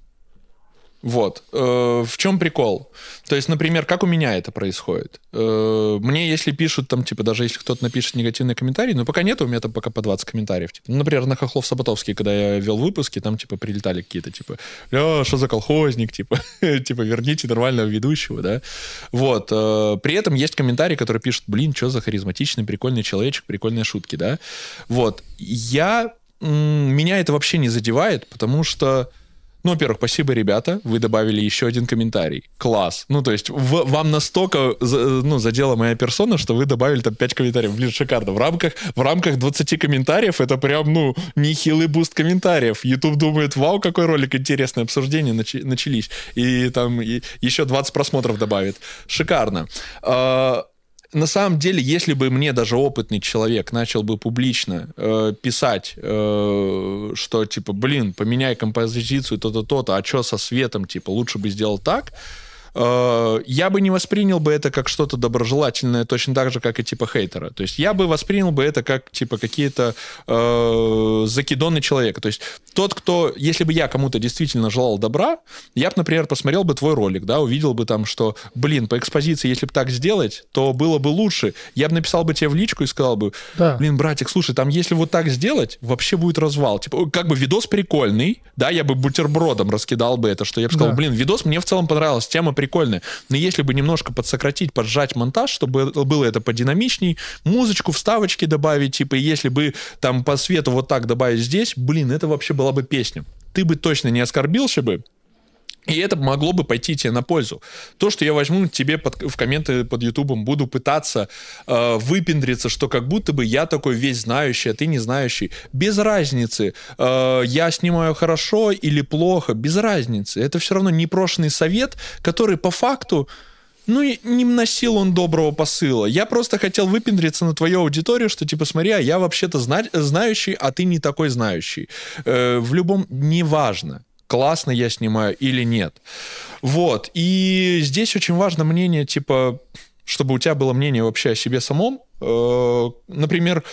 Вот. Э, в чем прикол? То есть, например, как у меня это происходит? Э, мне, если пишут там, типа, даже если кто-то напишет негативный комментарий, ну, пока нет, у меня там пока по 20 комментариев. Типа. Ну, например, на хохлов Саботовский, когда я вел выпуски, там, типа, прилетали какие-то, типа, что за колхозник, типа, типа, верните нормального ведущего, да? Вот. Э, при этом есть комментарии, которые пишут, блин, что за харизматичный, прикольный человечек, прикольные шутки, да? Вот. Я меня это вообще не задевает, потому что, ну, во-первых, спасибо, ребята, вы добавили еще один комментарий. Класс. Ну, то есть в, вам настолько ну, задела моя персона, что вы добавили там 5 комментариев. Блин, шикарно. В рамках, в рамках 20 комментариев это прям, ну, нехилый буст комментариев. YouTube думает, вау, какой ролик, интересное обсуждение нач- начались. И там и еще 20 просмотров добавит. Шикарно. А на самом деле, если бы мне даже опытный человек начал бы публично э, писать, э, что типа, блин, поменяй композицию то-то, то-то, а что со светом, типа, лучше бы сделал так, Э, я бы не воспринял бы это как что-то доброжелательное, точно так же, как и типа хейтера. То есть я бы воспринял бы это как типа какие-то э, закидоны человека. То есть тот, кто, если бы я кому-то действительно желал добра, я бы, например, посмотрел бы твой ролик, да, увидел бы там, что, блин, по экспозиции, если бы так сделать, то было бы лучше. Я бы написал бы тебе в личку и сказал бы, да. блин, братик, слушай, там если вот так сделать, вообще будет развал. Типа, как бы видос прикольный, да, я бы бутербродом раскидал бы это, что я бы сказал, да. блин, видос мне в целом понравился, тема прикольная, прикольное. Но если бы немножко подсократить, поджать монтаж, чтобы было это подинамичней, музычку, вставочки добавить, типа, если бы там по свету вот так добавить здесь, блин, это вообще была бы песня. Ты бы точно не оскорбился бы, и это могло бы пойти тебе на пользу. То, что я возьму тебе под, в комменты под Ютубом, буду пытаться э, выпендриться, что как будто бы я такой весь знающий, а ты не знающий. Без разницы, э, я снимаю хорошо или плохо, без разницы. Это все равно непрошенный совет, который по факту, ну, не носил он доброго посыла. Я просто хотел выпендриться на твою аудиторию, что типа, смотри, а я вообще-то зна- э, знающий, а ты не такой знающий. Э, в любом, неважно классно я снимаю или нет. Вот. И здесь очень важно мнение, типа, чтобы у тебя было мнение вообще о себе самом. Э, например,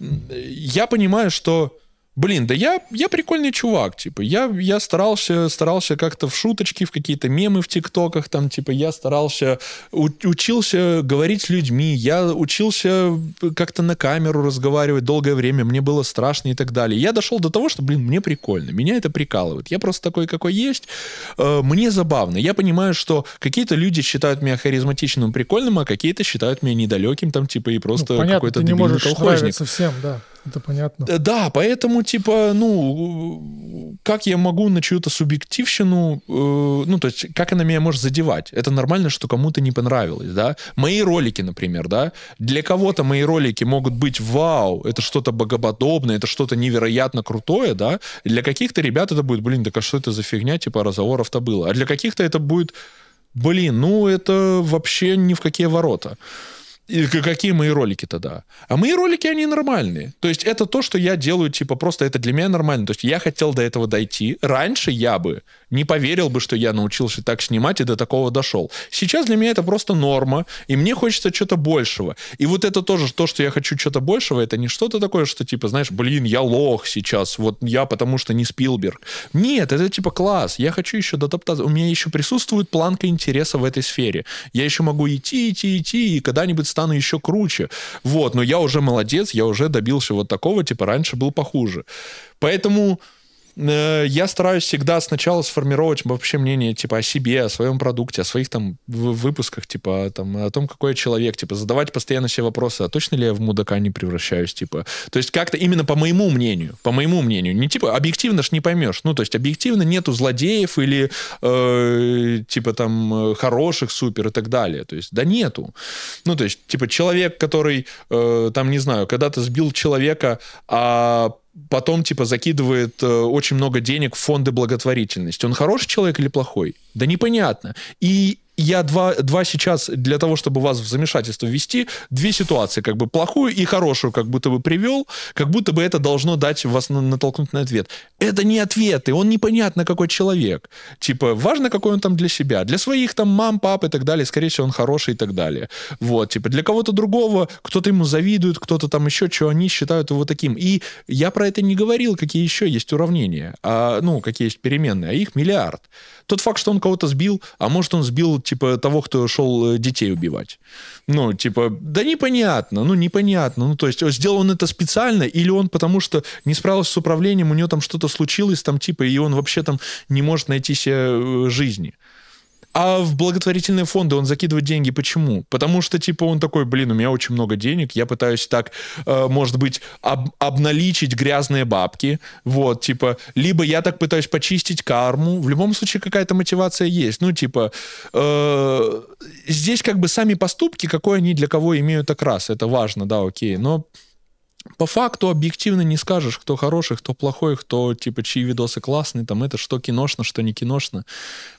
я понимаю, что блин, да я, я прикольный чувак, типа, я, я старался, старался как-то в шуточки, в какие-то мемы в тиктоках, там, типа, я старался, у, учился говорить с людьми, я учился как-то на камеру разговаривать долгое время, мне было страшно и так далее. Я дошел до того, что, блин, мне прикольно, меня это прикалывает, я просто такой, какой есть, э, мне забавно, я понимаю, что какие-то люди считают меня харизматичным, прикольным, а какие-то считают меня недалеким, там, типа, и ну, просто ну, понятно, какой-то ты не можешь совсем, да. Это понятно. Э, да, поэтому, типа, ну, как я могу на чью-то субъективщину, э, ну, то есть, как она меня может задевать? Это нормально, что кому-то не понравилось, да? Мои ролики, например, да? Для кого-то мои ролики могут быть вау, это что-то богоподобное, это что-то невероятно крутое, да? Для каких-то ребят это будет, блин, так а что это за фигня, типа, разговоров-то было? А для каких-то это будет, блин, ну, это вообще ни в какие ворота. И какие мои ролики тогда? А мои ролики, они нормальные. То есть это то, что я делаю, типа, просто это для меня нормально. То есть я хотел до этого дойти. Раньше я бы не поверил бы, что я научился так снимать и до такого дошел. Сейчас для меня это просто норма, и мне хочется чего то большего. И вот это тоже то, что я хочу чего то большего, это не что-то такое, что типа, знаешь, блин, я лох сейчас, вот я потому что не Спилберг. Нет, это типа класс, я хочу еще дотоптаться. У меня еще присутствует планка интереса в этой сфере. Я еще могу идти, идти, идти, и когда-нибудь стану еще круче. Вот, но я уже молодец, я уже добился вот такого, типа раньше был похуже. Поэтому Э, я стараюсь всегда сначала сформировать вообще мнение типа о себе, о своем продукте, о своих там выпусках, типа там, о том, какой я человек, типа задавать постоянно себе вопросы, а точно ли я в мудака не превращаюсь, типа. То есть как-то именно по моему мнению, по моему мнению, не типа объективно ж не поймешь, ну то есть объективно нету злодеев или э, типа там э, хороших супер и так далее, то есть да нету. Ну то есть типа человек, который э, там не знаю, когда-то сбил человека, а потом, типа, закидывает э, очень много денег в фонды благотворительности. Он хороший человек или плохой? Да непонятно. И я два, два сейчас для того, чтобы вас в замешательство ввести, две ситуации, как бы плохую и хорошую, как будто бы привел, как будто бы это должно дать вас на, натолкнуть на ответ. Это не ответ, и он непонятно какой человек. Типа, важно, какой он там для себя. Для своих там мам, пап и так далее, скорее всего, он хороший и так далее. Вот, типа, для кого-то другого, кто-то ему завидует, кто-то там еще, что они считают его таким. И я про это не говорил, какие еще есть уравнения, а, ну, какие есть переменные, а их миллиард. Тот факт, что он кого-то сбил, а может, он сбил типа, того, кто шел э, детей убивать. Ну, типа, да непонятно, ну, непонятно. Ну, то есть, сделал он это специально, или он потому что не справился с управлением, у него там что-то случилось, там, типа, и он вообще там не может найти себе э, жизни. А в благотворительные фонды он закидывает деньги. Почему? Потому что, типа, он такой, блин, у меня очень много денег, я пытаюсь так, э, может быть, об, обналичить грязные бабки, вот, типа, либо я так пытаюсь почистить карму. В любом случае какая-то мотивация есть. Ну, типа, э, здесь как бы сами поступки, какой они для кого имеют окрас. Это важно, да, окей, но по факту объективно не скажешь, кто хороший, кто плохой, кто, типа, чьи видосы классные, там, это что киношно, что не киношно.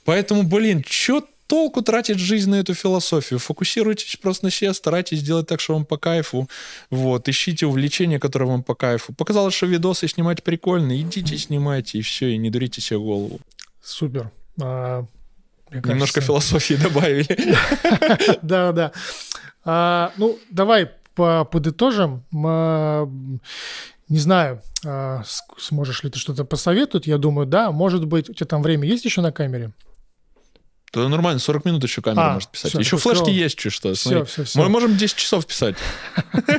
Поэтому, блин, чё толку тратить жизнь на эту философию? Фокусируйтесь просто на себе, старайтесь сделать так, что вам по кайфу. Вот, ищите увлечения, которые вам по кайфу. Показалось, что видосы снимать прикольно, идите снимайте, и все, и не дурите себе голову. Супер. А, Немножко философии добавили. Да, да. А, ну, давай по подытожим. А, не знаю, а, сможешь ли ты что-то посоветовать. Я думаю, да. Может быть, у тебя там время есть еще на камере? Да нормально, 40 минут еще камера а, может писать. Все, еще флешки сказал... есть что. Смотри. Все, все, все. Мы можем 10 часов писать.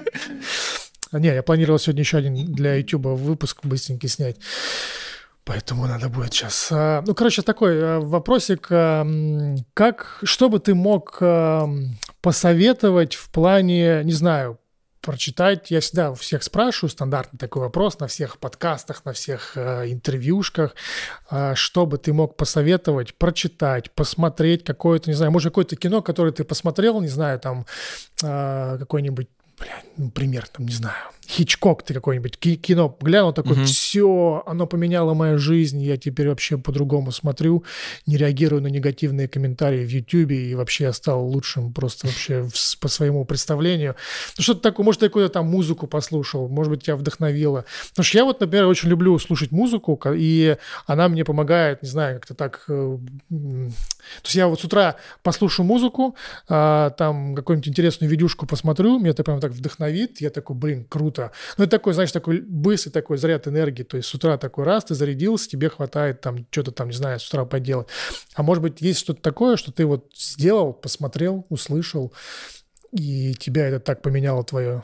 Не, я планировал сегодня еще один для YouTube выпуск быстренький снять. Поэтому надо будет сейчас... А, ну, короче, такой э, вопросик. Как, что бы ты мог посоветовать в плане, не знаю, прочитать. Я всегда у всех спрашиваю, стандартный такой вопрос на всех подкастах, на всех э, интервьюшках, э, что ты мог посоветовать, прочитать, посмотреть какое-то, не знаю, может, какое-то кино, которое ты посмотрел, не знаю, там э, какой-нибудь, блядь, ну, пример, там, не знаю, Хичкок ты какой-нибудь кино глянул, такой, угу. все, оно поменяло мою жизнь, я теперь вообще по-другому смотрю, не реагирую на негативные комментарии в Ютьюбе, и вообще я стал лучшим просто вообще в, по своему представлению. Ну, что-то такое, может, я какую-то там музыку послушал, может быть, тебя вдохновило. Потому что я вот, например, очень люблю слушать музыку, и она мне помогает, не знаю, как-то так... Э, то есть я вот с утра послушаю музыку, а, там какую-нибудь интересную видюшку посмотрю, меня это прям так вдохновит, я такой, блин, круто, утра. Ну, это такой, знаешь, такой быстрый такой заряд энергии. То есть с утра такой раз, ты зарядился, тебе хватает там что-то там, не знаю, с утра поделать. А может быть, есть что-то такое, что ты вот сделал, посмотрел, услышал, и тебя это так поменяло твое?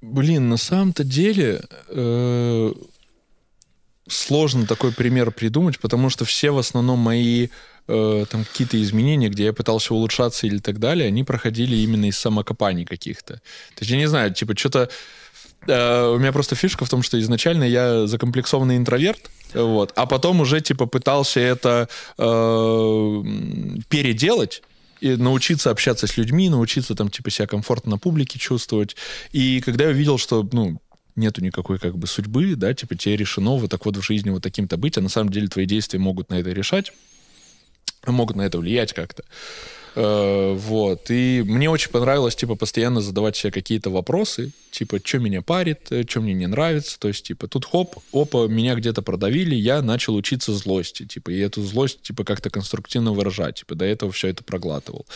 Блин, на самом-то деле... Э- сложно такой пример придумать, потому что все в основном мои э, там какие-то изменения, где я пытался улучшаться или так далее, они проходили именно из самокопаний каких-то. То есть я не знаю, типа что-то Uh, э, у меня просто фишка в том, что изначально я закомплексованный интроверт, вот, а потом уже типа пытался это uh, переделать и научиться общаться с людьми, научиться там типа себя комфортно на публике чувствовать. И когда я увидел, что ну нету никакой как бы судьбы, да, типа тебе решено вот так вот в жизни вот таким-то быть, а на самом деле твои действия могут на это решать, могут на это влиять как-то. Э, вот. И мне очень понравилось, типа, постоянно задавать себе какие-то вопросы, типа, что меня парит, что мне не нравится. То есть, типа, тут хоп, опа, меня где-то продавили, я начал учиться злости, типа, и эту злость, типа, как-то конструктивно выражать, типа, до этого все это проглатывал.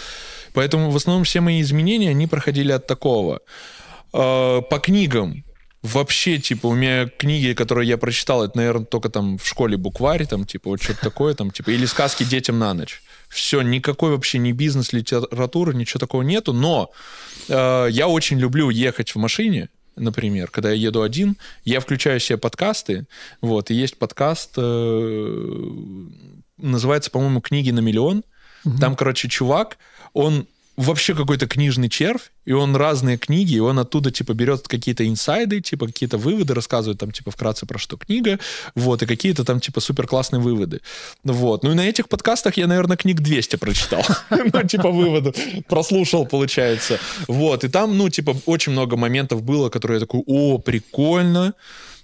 Поэтому в основном все мои изменения, они проходили от такого. Э, по книгам вообще, типа, у меня книги, которые я прочитал, это, наверное, только там в школе букварь, там, типа, вот что-то такое, там, типа, или сказки детям на ночь. Все, никакой вообще не бизнес, литературы, ничего такого нету, но э, я очень люблю ехать в машине, например, когда я еду один, я включаю себе подкасты, вот, и есть подкаст, э, называется, по-моему, «Книги на миллион», угу. там, короче, чувак, он вообще какой-то книжный червь, и он разные книги, и он оттуда, типа, берет какие-то инсайды, типа, какие-то выводы рассказывает, там, типа, вкратце про что книга, вот, и какие-то там, типа, супер классные выводы. Вот. Ну и на этих подкастах я, наверное, книг 200 прочитал. Ну, типа, выводы прослушал, получается. Вот. И там, ну, типа, очень много моментов было, которые я такой, о, прикольно.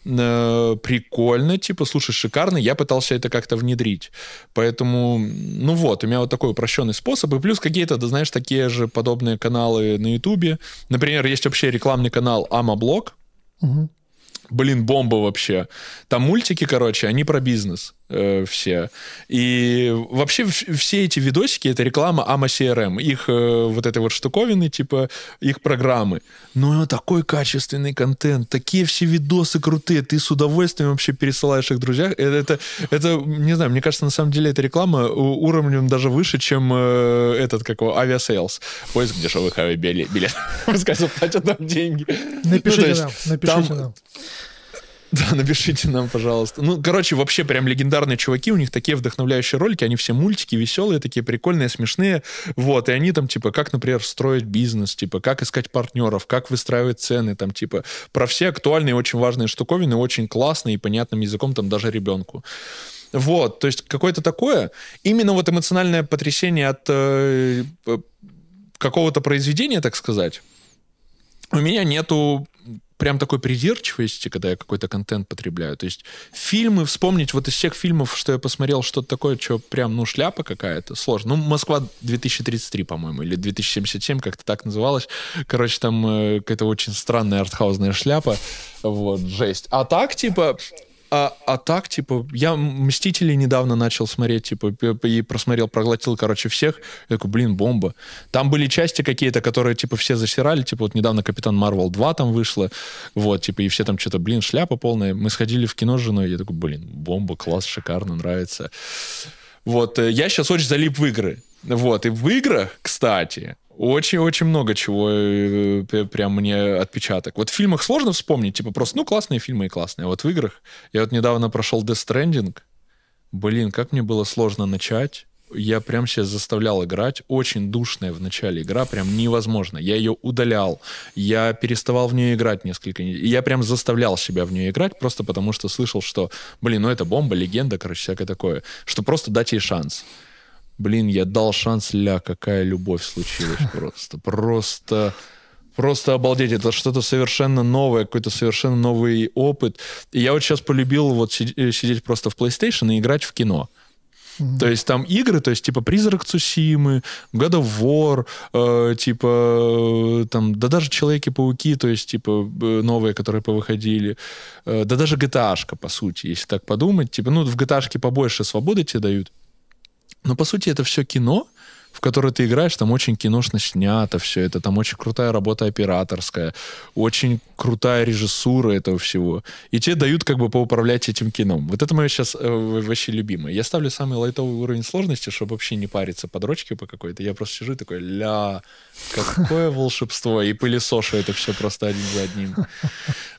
Э, прикольно, типа, слушай, шикарно, я пытался это как-то внедрить. Поэтому, ну вот, у меня вот такой упрощенный способ, и плюс какие-то, да, знаешь, такие же подобные каналы на Ютубе. Например, есть вообще рекламный канал Амаблог. Угу. Блин, бомба вообще. Там мультики, короче, они про бизнес э, все. И вообще все эти видосики — это реклама AMA CRM, эм, их э, вот этой вот штуковины, типа их программы. Но ну, такой качественный контент, такие все видосы крутые, ты с удовольствием вообще пересылаешь их друзьям Это, это, это не знаю, мне кажется, на самом деле эта реклама уровнем даже выше, чем э, этот, как его, авиасейлс. Поиск дешевых авиабилетов. Пускай заплатят нам деньги. Напишите ну, есть, нам, напишите там, нам. Да, напишите нам, пожалуйста. Ну, короче, вообще прям легендарные чуваки, у них такие вдохновляющие ролики, они все мультики веселые, такие прикольные, смешные. Вот, и они там, типа, как, например, строить бизнес, типа, как искать партнеров, как выстраивать цены, там, типа, про все актуальные, очень важные штуковины, очень классные и понятным языком, там, даже ребенку. Вот, то есть какое-то такое. Именно вот эмоциональное потрясение от э, э какого-то произведения, так сказать, у меня нету прям такой придирчивости, когда я какой-то контент потребляю. То есть фильмы, вспомнить вот из всех фильмов, что я посмотрел, что-то такое, что прям, ну, шляпа какая-то, сложно. Ну, Москва 2033, по-моему, или 2077, как-то так называлось. Короче, там э, какая-то очень странная артхаузная шляпа. Вот, жесть. А так, типа, а, а так, типа, я Мстители недавно начал смотреть, типа, и просмотрел, проглотил, короче, всех. Я такой, блин, бомба. Там были части какие-то, которые, типа, все засирали. Типа, вот недавно «Капитан Марвел 2» там вышло. Вот, типа, и все там что-то, блин, шляпа полная. Мы сходили в кино с женой. Я такой, блин, бомба, класс, шикарно, нравится. Вот, э, я сейчас очень залип в игры. Вот, и в играх, кстати, очень-очень много чего э, прям мне отпечаток. Вот в фильмах сложно вспомнить, типа просто, ну, классные фильмы и классные. А вот в играх я вот недавно прошел Death Stranding. Блин, как мне было сложно начать. Я прям сейчас заставлял играть. Очень душная в начале игра, прям невозможно. Я ее удалял. Я переставал в нее играть несколько недель. Я прям заставлял себя в нее играть, просто потому что слышал, что, блин, ну это бомба, легенда, короче, всякое такое. Что просто дать ей шанс блин, я дал шанс, ля, какая любовь случилась просто. Просто просто обалдеть. Это что-то совершенно новое, какой-то совершенно новый опыт. И я вот сейчас полюбил вот э, сидеть просто в PlayStation и играть в кино. Mm-hmm. То есть там игры, то есть типа «Призрак Цусимы», «God of War», э, типа э, там, да даже «Человеки-пауки», то есть типа э, новые, которые повыходили, э, да даже gta по сути, если так подумать. Типа, ну, в gta побольше свободы тебе дают, но по сути это все кино, в которое ты играешь, там очень киношно снято все это, там очень крутая работа операторская, очень крутая режиссура этого всего. И тебе дают как бы поуправлять этим кином. Вот это мое сейчас э, вообще любимое. Я ставлю самый лайтовый уровень сложности, чтобы вообще не париться под ручки по какой-то. Я просто сижу и такой, ля, какое волшебство. И пылесошу это все просто один за одним.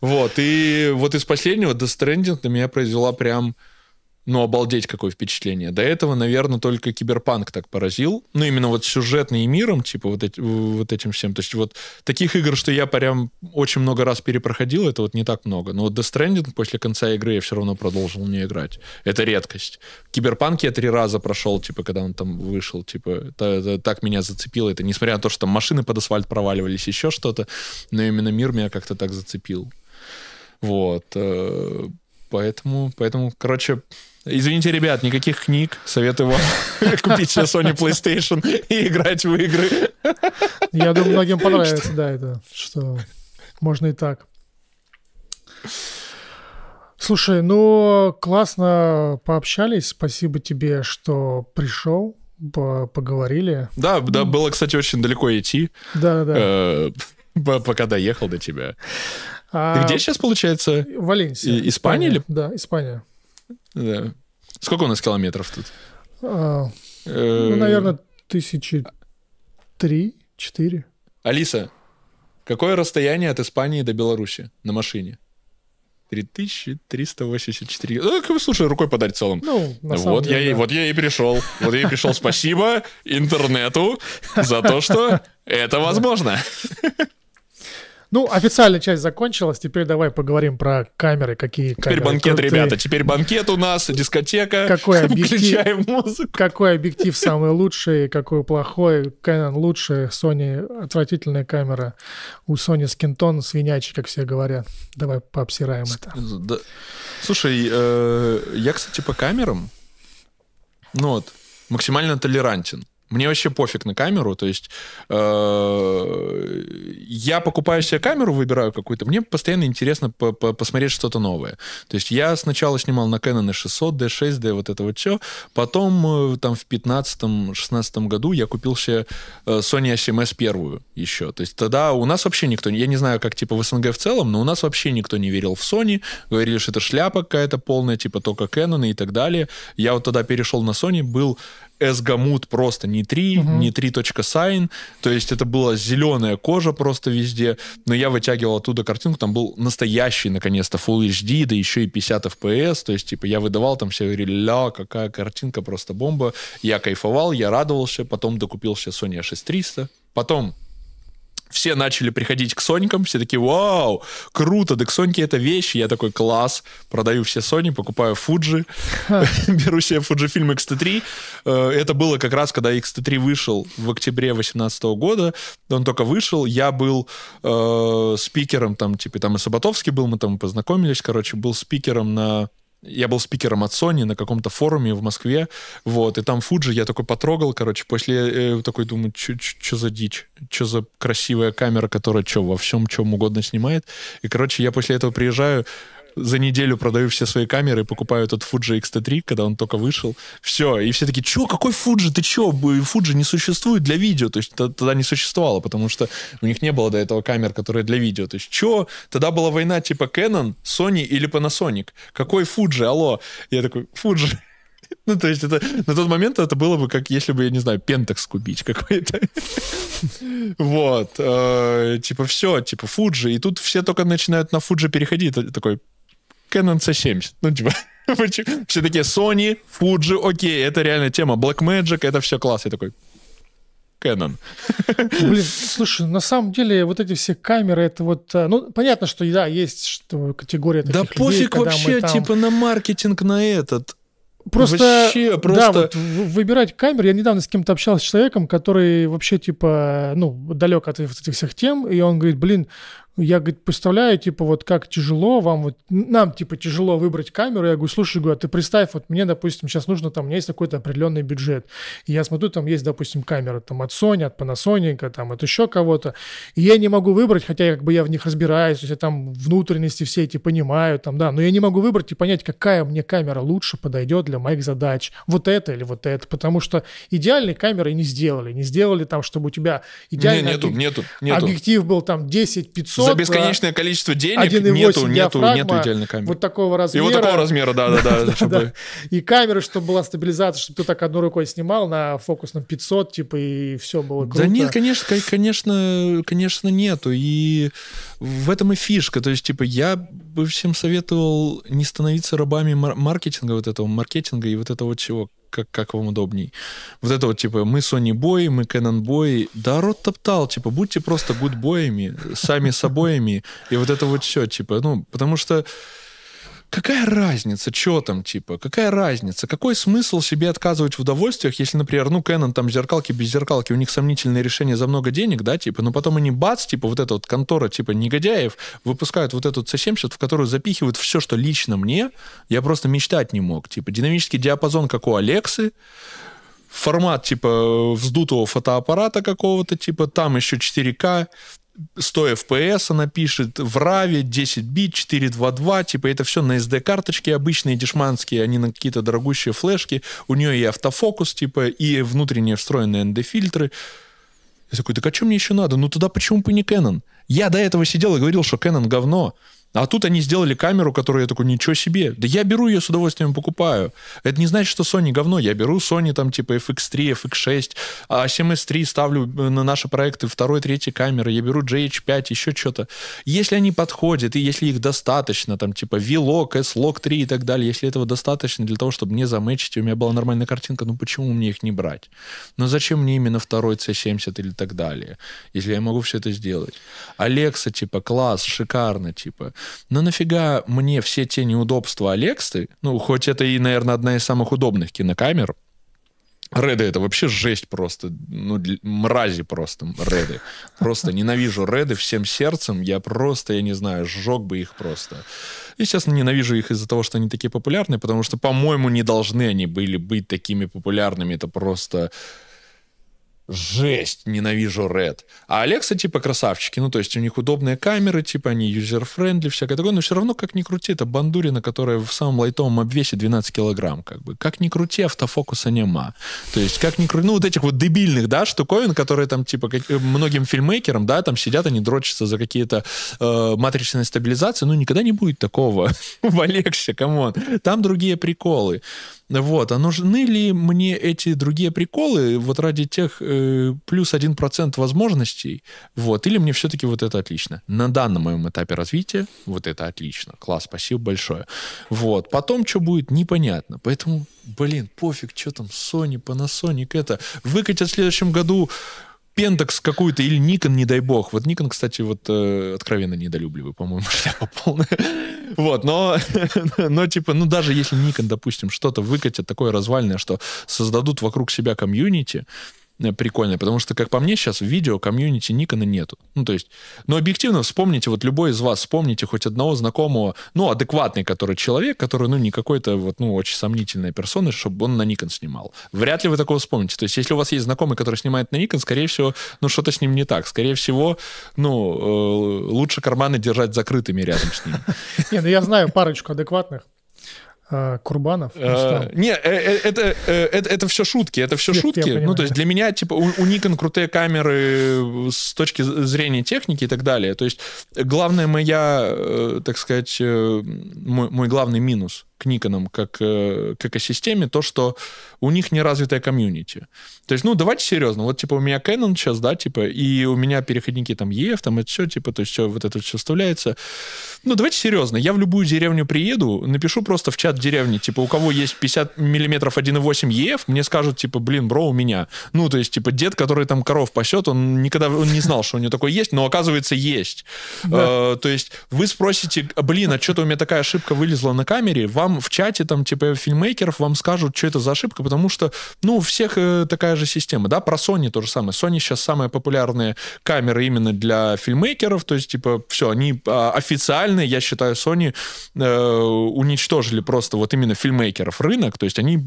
Вот. И вот из последнего The Stranding на меня произвела прям... Ну, обалдеть, какое впечатление. До этого, наверное, только киберпанк так поразил. Ну, именно вот сюжетный миром, типа вот, эти, вот этим всем. То есть вот таких игр, что я прям очень много раз перепроходил, это вот не так много. Но вот Death Stranding после конца игры я все равно продолжил не играть. Это редкость. Киберпанк я три раза прошел, типа, когда он там вышел, типа, это, это, так меня зацепило это, несмотря на то, что там машины под асфальт проваливались, еще что-то, но именно мир меня как-то так зацепил. Вот. Э, поэтому, поэтому, короче, Извините, ребят, никаких книг. Советую вам купить себе Sony PlayStation и играть в игры. Я думаю, многим понравится, что? да, это, что можно и так. Слушай, ну классно пообщались. Спасибо тебе, что пришел, по поговорили. Да, да, было, кстати, очень далеко идти. Да, да. Э пока доехал до тебя. А... Ты где сейчас, получается? Валенсия. И Испания, Испания или? Да, Испания. Да. Сколько у нас километров тут? А, э, ну, наверное, тысячи три, четыре. Алиса, какое расстояние от Испании до Беларуси на машине? 3384. Ну, слушай, рукой подать в целом. Ну, на самом вот, деле, я, да. И, вот я и пришел. Вот я и пришел. Спасибо интернету за то, что это возможно. Ну, официальная часть закончилась. Теперь давай поговорим про камеры, какие Теперь банкет, крутые. ребята. Теперь банкет у нас, дискотека. Какой объектив? Включаем музыку. Какой объектив самый лучший, какой плохой? Canon лучше, Sony отвратительная камера. У Sony Скинтон свинячий, как все говорят. Давай пообсираем это. Да. Слушай, э, я, кстати, по камерам, ну вот, максимально толерантен. Мне вообще пофиг на камеру, то есть э, я покупаю себе камеру, выбираю какую-то, мне постоянно интересно по -по посмотреть что-то новое. То есть я сначала снимал на Canon 600, D6, D вот это вот все, потом э, там в 15-16 году я купил себе э, Sony A7S первую еще. То есть тогда у нас вообще никто, я не знаю, как типа в СНГ в целом, но у нас вообще никто не верил в Sony, говорили, что это шляпа какая-то полная, типа только Canon и так далее. Я вот тогда перешел на Sony, был Эсгамут просто не 3, угу. не 3.sign, то есть это была зеленая кожа просто везде, но я вытягивал оттуда картинку, там был настоящий, наконец-то, Full HD, да еще и 50 FPS, то есть, типа, я выдавал, там все говорили, ля, какая картинка, просто бомба, я кайфовал, я радовался, потом докупил себе Sony A6300, потом все начали приходить к Соникам, все такие, вау, круто, так Соники это вещь, Я такой, класс, продаю все Сони, покупаю Фуджи, беру себе Фуджифильм X-T3. Э, это было как раз, когда X-T3 вышел в октябре 2018 года, он только вышел, я был э, спикером, там, типа, там и Саботовский был, мы там познакомились, короче, был спикером на я был спикером от Sony на каком-то форуме в Москве, вот, и там Fuji я такой потрогал, короче, после э, такой думаю, что за дичь, что за красивая камера, которая что, во всем чем угодно снимает, и, короче, я после этого приезжаю, за неделю продаю все свои камеры и покупаю этот Fuji X-T3, когда он только вышел. Все. И все такие, чё, какой Fuji? Ты чё? Fuji не существует для видео. То есть тогда не существовало, потому что у них не было до этого камер, которые для видео. То есть чё? Тогда была война типа Canon, Sony или Panasonic. Какой Fuji? Алло. Я такой, Fuji. Ну, то есть это на тот момент это было бы как если бы, я не знаю, пентакс купить какой-то. Вот. Э, типа все, типа Фуджи. И тут все только начинают на Фуджи переходить. Такой, Canon C70. Ну, типа, все такие Sony, Fuji, окей, это реальная тема. Blackmagic, это все класс. Я такой, Canon. Ну, блин, слушай, на самом деле вот эти все камеры, это вот, э, ну, понятно, что, да, есть что, категория таких Да людей, пофиг вообще, там... типа, на маркетинг, на этот. Просто, вообще, просто... Да, вот выбирать камеры. Я недавно с кем-то общался с человеком, который вообще, типа, ну, далек от этих всех тем, и он говорит, блин, я, говорит, представляю, типа, вот как тяжело вам, вот нам, типа, тяжело выбрать камеру. Я говорю, слушай, говорю, а ты представь, вот мне, допустим, сейчас нужно, там, у меня есть какой-то определенный бюджет. И я смотрю, там есть, допустим, камеры там от Sony, от Panasonic, там, от еще кого-то. И я не могу выбрать, хотя как бы я в них разбираюсь, то есть я там внутренности все эти понимаю, там, да, но я не могу выбрать и понять, какая мне камера лучше подойдет для моих задач. Вот это или вот это, потому что идеальной камеры не сделали. Не сделали там, чтобы у тебя идеальный нету, объ... нету, нету. объектив был там 10 500, за э, бесконечное количество денег нету, нету, нету идеальной камеры. Вот такого размера. И вот такого размера, да-да-да. И камеры, чтобы была стабилизация, чтобы ты так одной рукой снимал на фокусном 500, типа, и все было круто. Да нет, конечно, конечно, конечно нету. И в этом и фишка. То есть, типа, я бы всем советовал не становиться рабами маркетинга вот этого, маркетинга и вот этого чего как, как вам удобней. Вот это вот, типа, мы Sony бой мы Canon бой Да, рот топтал, типа, будьте просто good гудбоями, сами собоями. И вот это вот все, типа, ну, потому что какая разница, что там, типа, какая разница, какой смысл себе отказывать в удовольствиях, если, например, ну, Canon там зеркалки без зеркалки, у них сомнительные решения за много денег, да, типа, но потом они бац, типа, вот эта вот контора, типа, негодяев, выпускают вот эту C70, в которую запихивают все, что лично мне, я просто мечтать не мог, типа, динамический диапазон, как у Алексы, формат, типа, вздутого фотоаппарата какого-то, типа, там еще 4К, 100 FPS она пишет, в RAVе 10 бит, 4.2.2, типа это все на sd карточке обычные, дешманские, они на какие-то дорогущие флешки, у нее и автофокус, типа, и внутренние встроенные ND-фильтры. Я такой, так а что мне еще надо? Ну тогда почему бы не Canon? Я до этого сидел и говорил, что Canon говно. А тут они сделали камеру, которую я такой, ничего себе. Да я беру ее с удовольствием покупаю. Это не значит, что Sony говно. Я беру Sony там типа FX3, FX6, а 7S3 ставлю э, на наши проекты второй, третьей камеры. Я беру GH5, еще что-то. Если они подходят, и если их достаточно, там типа V-Log, S-Log 3 и так далее, если этого достаточно для того, чтобы мне замечить, у меня была нормальная картинка, ну почему мне их не брать? Но ну, зачем мне именно второй C70 или так далее, если я могу все это сделать? Alexa, типа, класс, шикарно, типа. Но «Ну нафига мне все те неудобства Алексы, ну, хоть это и, наверное, одна из самых удобных кинокамер, Реды это вообще жесть просто. Ну, мрази просто реды. Просто ненавижу реды всем сердцем. Я просто, я не знаю, сжег бы их просто. И честно ненавижу их из-за того, что они такие популярные, потому что, по-моему, не должны они были быть такими популярными. Это просто жесть, ненавижу Red. А Алекса типа красавчики, ну то есть у них удобные камеры, типа они юзер-френдли, всякое такое, но все равно как ни крути, это бандурина, которая в самом лайтовом обвесе 12 килограмм, как бы. Как ни крути, автофокуса нема. То есть как ни крути, ну вот этих вот дебильных, да, штуковин, которые там типа как, э, многим фильмейкерам, да, там сидят, они дрочатся за какие-то э, матричные стабилизации, ну никогда не будет такого в Алексе, камон. Там другие приколы. Вот, а нужны ли мне эти другие приколы вот ради тех э, плюс процент возможностей? Вот, или мне все-таки вот это отлично? На данном моем этапе развития вот это отлично. Класс, спасибо большое. Вот, потом что будет, непонятно. Поэтому, блин, пофиг, что там Sony, Panasonic, это. Выкатят в следующем году Пентакс какую-то или Никон, не дай бог. Вот Никон, кстати, вот э, откровенно недолюбливый, по-моему, шляпа полная. Вот, но, но типа, ну даже если Никон, допустим, что-то выкатят такое развальное, что создадут вокруг себя комьюнити, э, Э, прикольное, потому что, как по мне, сейчас в видео комьюнити Никона нету. Ну, то есть, но объективно вспомните, вот любой из вас вспомните хоть одного знакомого, ну, адекватный, который человек, который, ну, не какой-то вот, ну, очень сомнительная персона, чтобы он на Никон снимал. Вряд ли вы такого вспомните. То есть, если у вас есть знакомый, который снимает на Никон, скорее всего, ну, что-то с ним не так. Скорее всего, ну, э, лучше карманы держать закрытыми рядом с ним. Не, ну, я знаю парочку адекватных, Э, Курбанов? не, э, э, это, это, это все шутки, это все шутки. Ну, то есть для меня, типа, у, у Nikon крутые камеры с точки зрения техники и так далее. То есть главная моя, так сказать, мой главный минус — к Никонам как э, к экосистеме то, что у них не развитая комьюнити. То есть, ну, давайте серьезно. Вот, типа, у меня Canon сейчас, да, типа, и у меня переходники там EF, там это все, типа, то есть все вот это все вставляется. Ну, давайте серьезно. Я в любую деревню приеду, напишу просто в чат деревни, типа, у кого есть 50 миллиметров 1.8 EF, мне скажут, типа, блин, бро, у меня. Ну, то есть, типа, дед, который там коров пасет, он никогда он не знал, что у него такое есть, но оказывается, есть. Да. Э, то есть, вы спросите, блин, а что-то у меня такая ошибка вылезла на камере, вам вам в чате, там, типа, фильмейкеров вам скажут, что это за ошибка, потому что, ну, у всех э, такая же система, да, про Sony то же самое. Sony сейчас самая популярная камера именно для фильмейкеров, то есть, типа, все, они а, официально, я считаю, Sony э, уничтожили просто вот именно фильмейкеров рынок, то есть они,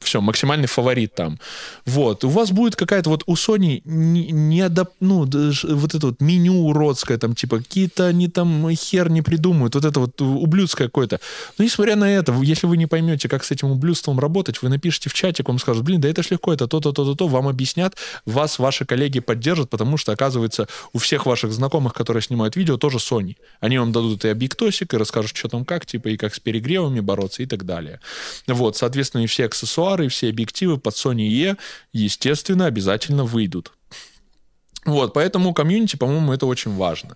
все, максимальный фаворит там. Вот, у вас будет какая-то вот у Sony не, не адап, ну, вот это вот меню уродское, там, типа, какие-то они там хер не придумают, вот это вот ублюдское какое-то. Но несмотря на это, это если вы не поймете, как с этим ублюдством работать, вы напишите в чатик, вам скажут, блин, да это ж легко, это то-то, то-то, то, вам объяснят, вас ваши коллеги поддержат, потому что, оказывается, у всех ваших знакомых, которые снимают видео, тоже Sony. Они вам дадут и объектосик, и расскажут, что там как, типа, и как с перегревами бороться, и так далее. Вот, соответственно, и все аксессуары, и все объективы под Sony E, естественно, обязательно выйдут. Вот, поэтому комьюнити, по-моему, это очень важно.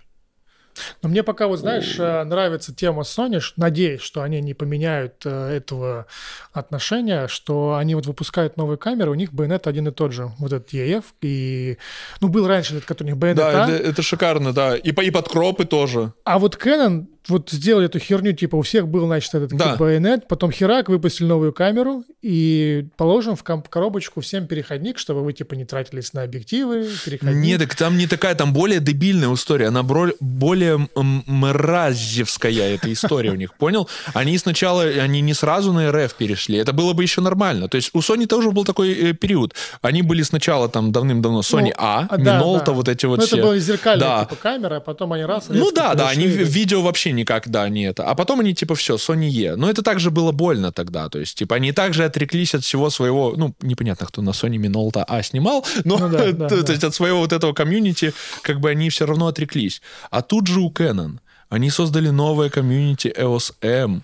Но мне пока, вот знаешь, э, нравится тема Sony, надеюсь, что они не поменяют э, этого отношения, что они вот выпускают новые камеры, у них байонет один и тот же, вот этот EF, и, ну, был раньше этот, который у них байонет, Да, это, это шикарно, да, и, и подкропы тоже. А вот Canon вот сделали эту херню, типа у всех был, значит, этот да. байонет, потом херак, выпустили новую камеру и положим в коробочку всем переходник, чтобы вы, типа, не тратились на объективы, переходник. Нет, так там не такая, там более дебильная история, она бро- более мразевская эта история у них, понял? Они сначала, они не сразу на РФ перешли, это было бы еще нормально. То есть у Sony тоже был такой э, период. Они были сначала там давным-давно ну, Sony ну, А, Minolta, а, вот эти ну, вот Но все. это была зеркальная, типа, камера, а потом они раз... Ну да, да, они видео вообще никогда они это. А потом они типа все, Sony E. Но это также было больно тогда. То есть, типа, они также отреклись от всего своего, ну, непонятно, кто на Sony Minolta А снимал, но ну, да, да, то, да. есть от своего вот этого комьюнити, как бы они все равно отреклись. А тут же у Canon они создали новое комьюнити EOS M.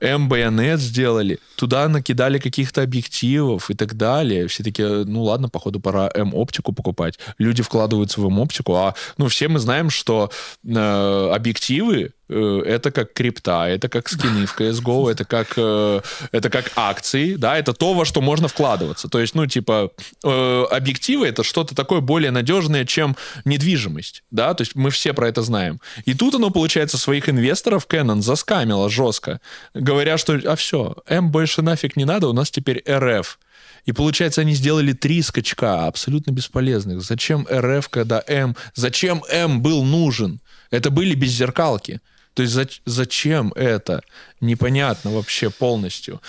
М байонет сделали, туда накидали каких-то объективов и так далее. Все таки ну ладно, походу пора М эм оптику покупать. Люди вкладываются в М эм оптику, а ну все мы знаем, что э, объективы Э, это как крипта, это как скины в CSGO, это как, э, это как акции, да, это то, во что можно вкладываться. То есть, ну, типа, э, объективы — это что-то такое более надежное, чем недвижимость, да, то есть мы все про это знаем. И тут оно, получается, своих инвесторов Canon заскамило жестко, говоря, что, а все, М больше нафиг не надо, у нас теперь РФ. И получается, они сделали три скачка абсолютно бесполезных. Зачем РФ, когда М? Зачем М был нужен? Это были беззеркалки. То есть зачем это? непонятно вообще полностью.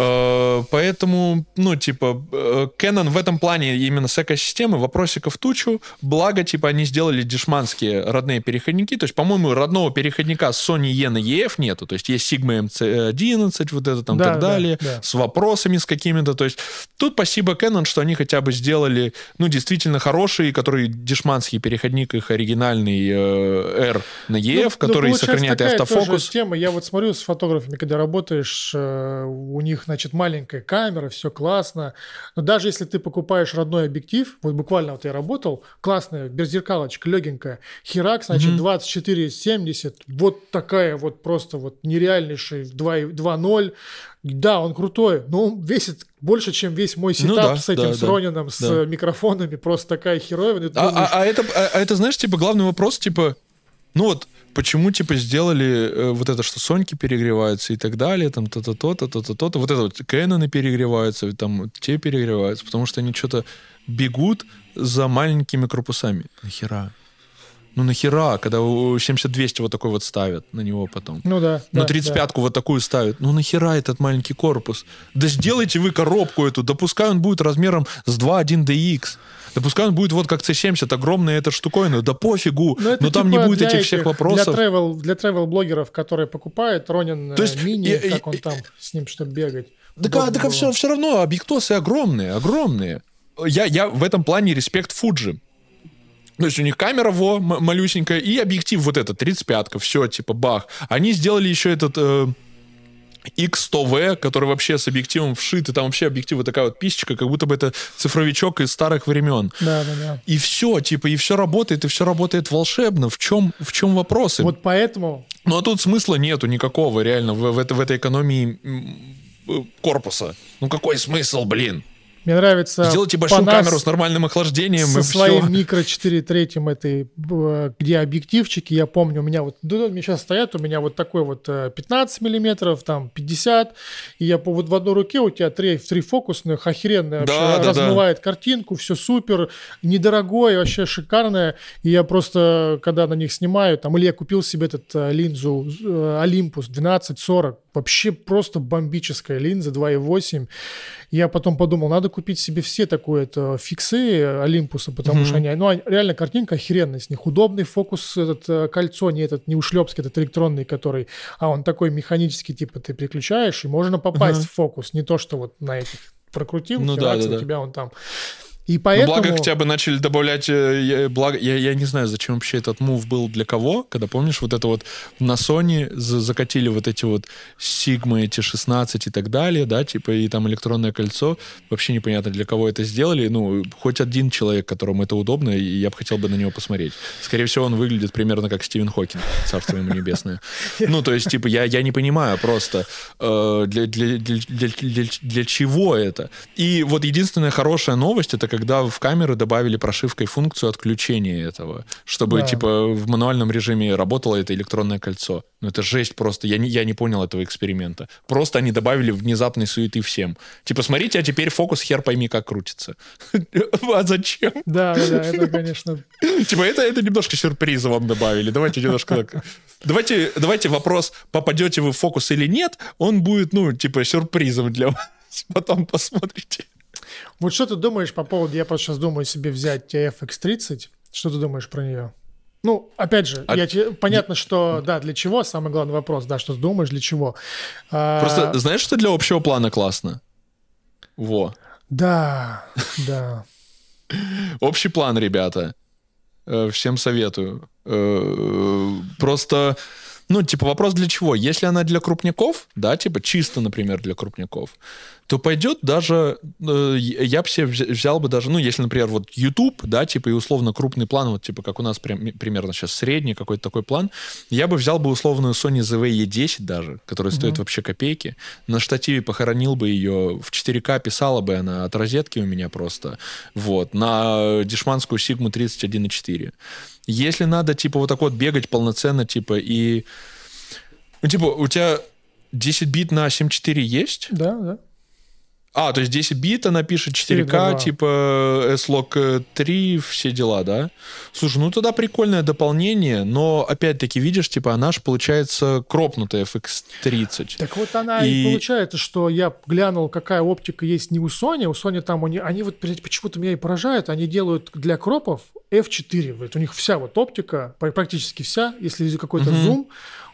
Э, поэтому, ну, типа, э, Canon в этом плане именно с экосистемы вопросиков тучу. Благо, типа, они сделали дешманские родные переходники. То есть, по-моему, родного переходника Sony E на EF нету. То есть, есть Sigma MC11, вот это там, да, так далее. да. С вопросами с какими-то. То есть, тут спасибо Canon, что они хотя бы сделали, ну, действительно хорошие, которые дешманский переходник, их оригинальный э, R на EF, ну, ну, который ну, сохраняет автофокус. Тема. Я вот смотрю с фотографами, когда работаешь, э, у них, значит, маленькая камера, все классно. Но даже если ты покупаешь родной объектив, вот буквально вот я работал, классная беззеркалочка, легенькая, хирак значит, угу. 24-70, вот такая вот просто вот нереальнейший 2.0. Да, он крутой, но он весит больше, чем весь мой ну сетап ну, да, с этим да, с Ронином, да, с да. микрофонами, просто такая херовина. А, а, думаешь... а, а, это, а, а это, знаешь, типа, главный вопрос, типа, ну вот, почему, типа, сделали э, вот это, что Соньки перегреваются и так далее, там то-то, то-то, то-то, то-то. Вот это вот Кэноны перегреваются, там те перегреваются, потому что они что-то бегут за маленькими корпусами. Нахера? ну нахера, когда 7200 вот такой вот ставят на него потом. Ну да. На «Ну, да, 35-ку да. вот такую ставят. Ну нахера этот маленький корпус? Да сделайте вы коробку эту, да он будет размером с 2.1 DX. Да пускай он будет вот как C70, огромная эта штуковина, да пофигу, но, ну, но там типа не будет этих, этих всех вопросов. Для travel, для travel блогеров которые покупают, Ронин То есть, э, мини, я, как я, он там с ним, чтобы бегать. Да, да, да все, все равно объектосы огромные, огромные. Я, я в этом плане респект Фуджи то есть у них камера во малюсенькая и объектив вот этот 35-ка, все, типа бах. Они сделали еще этот э, X100V, который вообще с объективом вшит, и там вообще объективы такая вот писечка, как будто бы это цифровичок из старых времен. Да, да, да. И все, типа, и все работает, и все работает волшебно. В чем, в чем вопросы? Вот поэтому... Ну а тут смысла нету никакого, реально, в, в, это, в этой экономии э, корпуса. Ну какой смысл, блин? Мне нравится... Сделайте большую камеру с нормальным охлаждением. Со своим все. микро 4 третьим этой, где объективчики, я помню, у меня вот, да, у сейчас стоят, у меня вот такой вот 15 э, миллиметров, там 50, и я вот в одной руке у тебя три, три фокусных, охеренная, да, вообще, да, размывает да. картинку, все супер, недорогое, вообще шикарное, и я просто, когда на них снимаю, там, или я купил себе этот э, линзу э, Olympus 1240, Вообще просто бомбическая линза 2.8. Я потом подумал, надо купить себе все такое это фиксы Олимпуса, потому mm-hmm. что они, ну, реально картинка охеренная с них. Удобный фокус, этот э, кольцо, не этот, не ушлепский, этот электронный, который, а он такой механический, типа ты переключаешь, и можно попасть mm-hmm. в фокус, не то, что вот на этих прокрутил, ну, да, да, у да. тебя он там и поэтому... Ну, благо хотя бы начали добавлять, э, я, э, благо, я, я не знаю, зачем вообще этот мув был для кого, когда, помнишь, вот это вот на Sony за, закатили вот эти вот Sigma, эти 16 и так далее, да, типа, и там электронное кольцо, вообще непонятно, для кого это сделали, ну, хоть один человек, которому это удобно, и я бы хотел бы на него посмотреть. Скорее всего, он выглядит примерно как Стивен Хокинг, царство ему небесное. Ну, то есть, типа, я, я не понимаю просто, э, для, для, для, для, для, для чего это. И вот единственная хорошая новость, это как когда в камеру добавили прошивкой функцию отключения этого, чтобы, да. типа, в мануальном режиме работало это электронное кольцо. Ну, это жесть просто. Я не, я не понял этого эксперимента. Просто они добавили внезапной суеты всем. Типа, смотрите, а теперь фокус хер пойми как крутится. А зачем? Да, да, это, конечно... Типа, это, это немножко сюрприза вам добавили. Давайте немножко так... Давайте, давайте вопрос, попадете вы в фокус или нет, он будет, ну, типа, сюрпризом для вас. Потом посмотрите. Вот что ты думаешь по поводу, я просто сейчас думаю себе взять TFX 30 что ты думаешь про нее? Ну, опять же, а... я тебе... понятно, что, да, для чего, самый главный вопрос, да, что ты думаешь, для чего. А, просто знаешь, что для общего плана классно? Во. Да, да. Общий план, ребята. Э, всем советую. Э, просто, ну, типа, вопрос для чего? Если она для крупников, да, типа, чисто, например, для крупников, то пойдет даже, э, я бы себе взял бы даже, ну, если, например, вот YouTube, да, типа, и условно крупный план, вот типа, как у нас прям, примерно сейчас средний какой-то такой план, я бы взял бы условную Sony ZV-E10 e даже, которая mm-hmm. стоит вообще копейки, на штативе похоронил бы ее, в 4К писала бы она от розетки у меня просто, вот, на дешманскую Sigma 31.4. Если надо, типа, вот так вот бегать полноценно, типа, и... Ну, типа, у тебя 10 бит на 7.4 есть? Да, да. А, то есть 10 бит, она пишет 4К, типа э, S-Log 3, э, все дела, да? Слушай, ну тогда прикольное дополнение, но опять-таки, видишь, типа она же получается кропнутая FX30. Так вот она и... и получается, что я глянул, какая оптика есть не у Sony, у Sony там, они, они вот почему-то меня и поражают, они делают для кропов F4, вот, у них вся вот оптика, практически вся, если какой-то зум,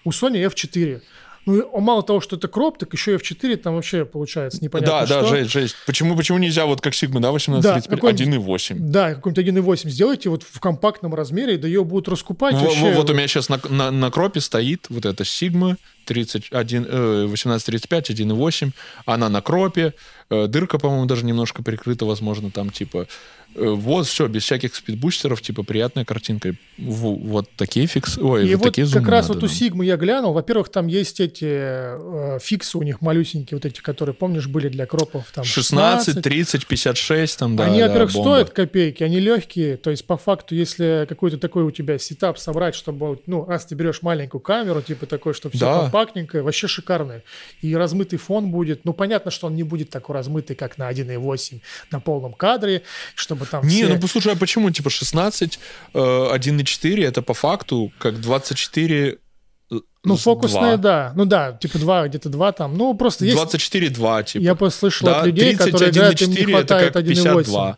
у Sony F4. Ну, мало того, что это кроп, так еще и F4 там вообще получается непонятно Да, что. да, жесть, жесть. Почему, почему нельзя вот как Sigma, да, 18, да, теперь 1.8? Да, какой-нибудь 1.8 сделайте вот в компактном размере, да ее будут раскупать в, вообще. В, вот у меня сейчас на, на, на кропе стоит вот эта Sigma 31, э, 1835, 1.8, она на кропе, э, дырка, по-моему, даже немножко прикрыта, возможно, там типа Э, вот все, без всяких спидбустеров, типа приятная картинка. Вот такие фиксы, Ой, и вот такие как раз надо, вот у Сигмы я глянул. Во-первых, там есть эти э, фиксы у них малюсенькие, вот эти, которые, помнишь, были для кропов. Там 16, 16. 30, 56, там, да. Они, да, во-первых, бомба. стоят копейки, они легкие. То есть, по факту, если какой-то такой у тебя сетап собрать, чтобы, ну, раз ты берешь маленькую камеру, типа такой, чтобы все да. компактненькое, вообще шикарное. И размытый фон будет. Ну, понятно, что он не будет такой размытый, как на 1.8 на полном кадре, чтобы бы там Не, все... ну послушай, а почему? Типа 16, 1,4 э, это по факту как 24 э, ну, фокусная, 2. да. Ну да, типа 2, где-то 2 там. Ну, просто есть... 24-2, типа. Я просто слышал да, от людей, 30, которые 1, играют, 4, им не хватает 1,8.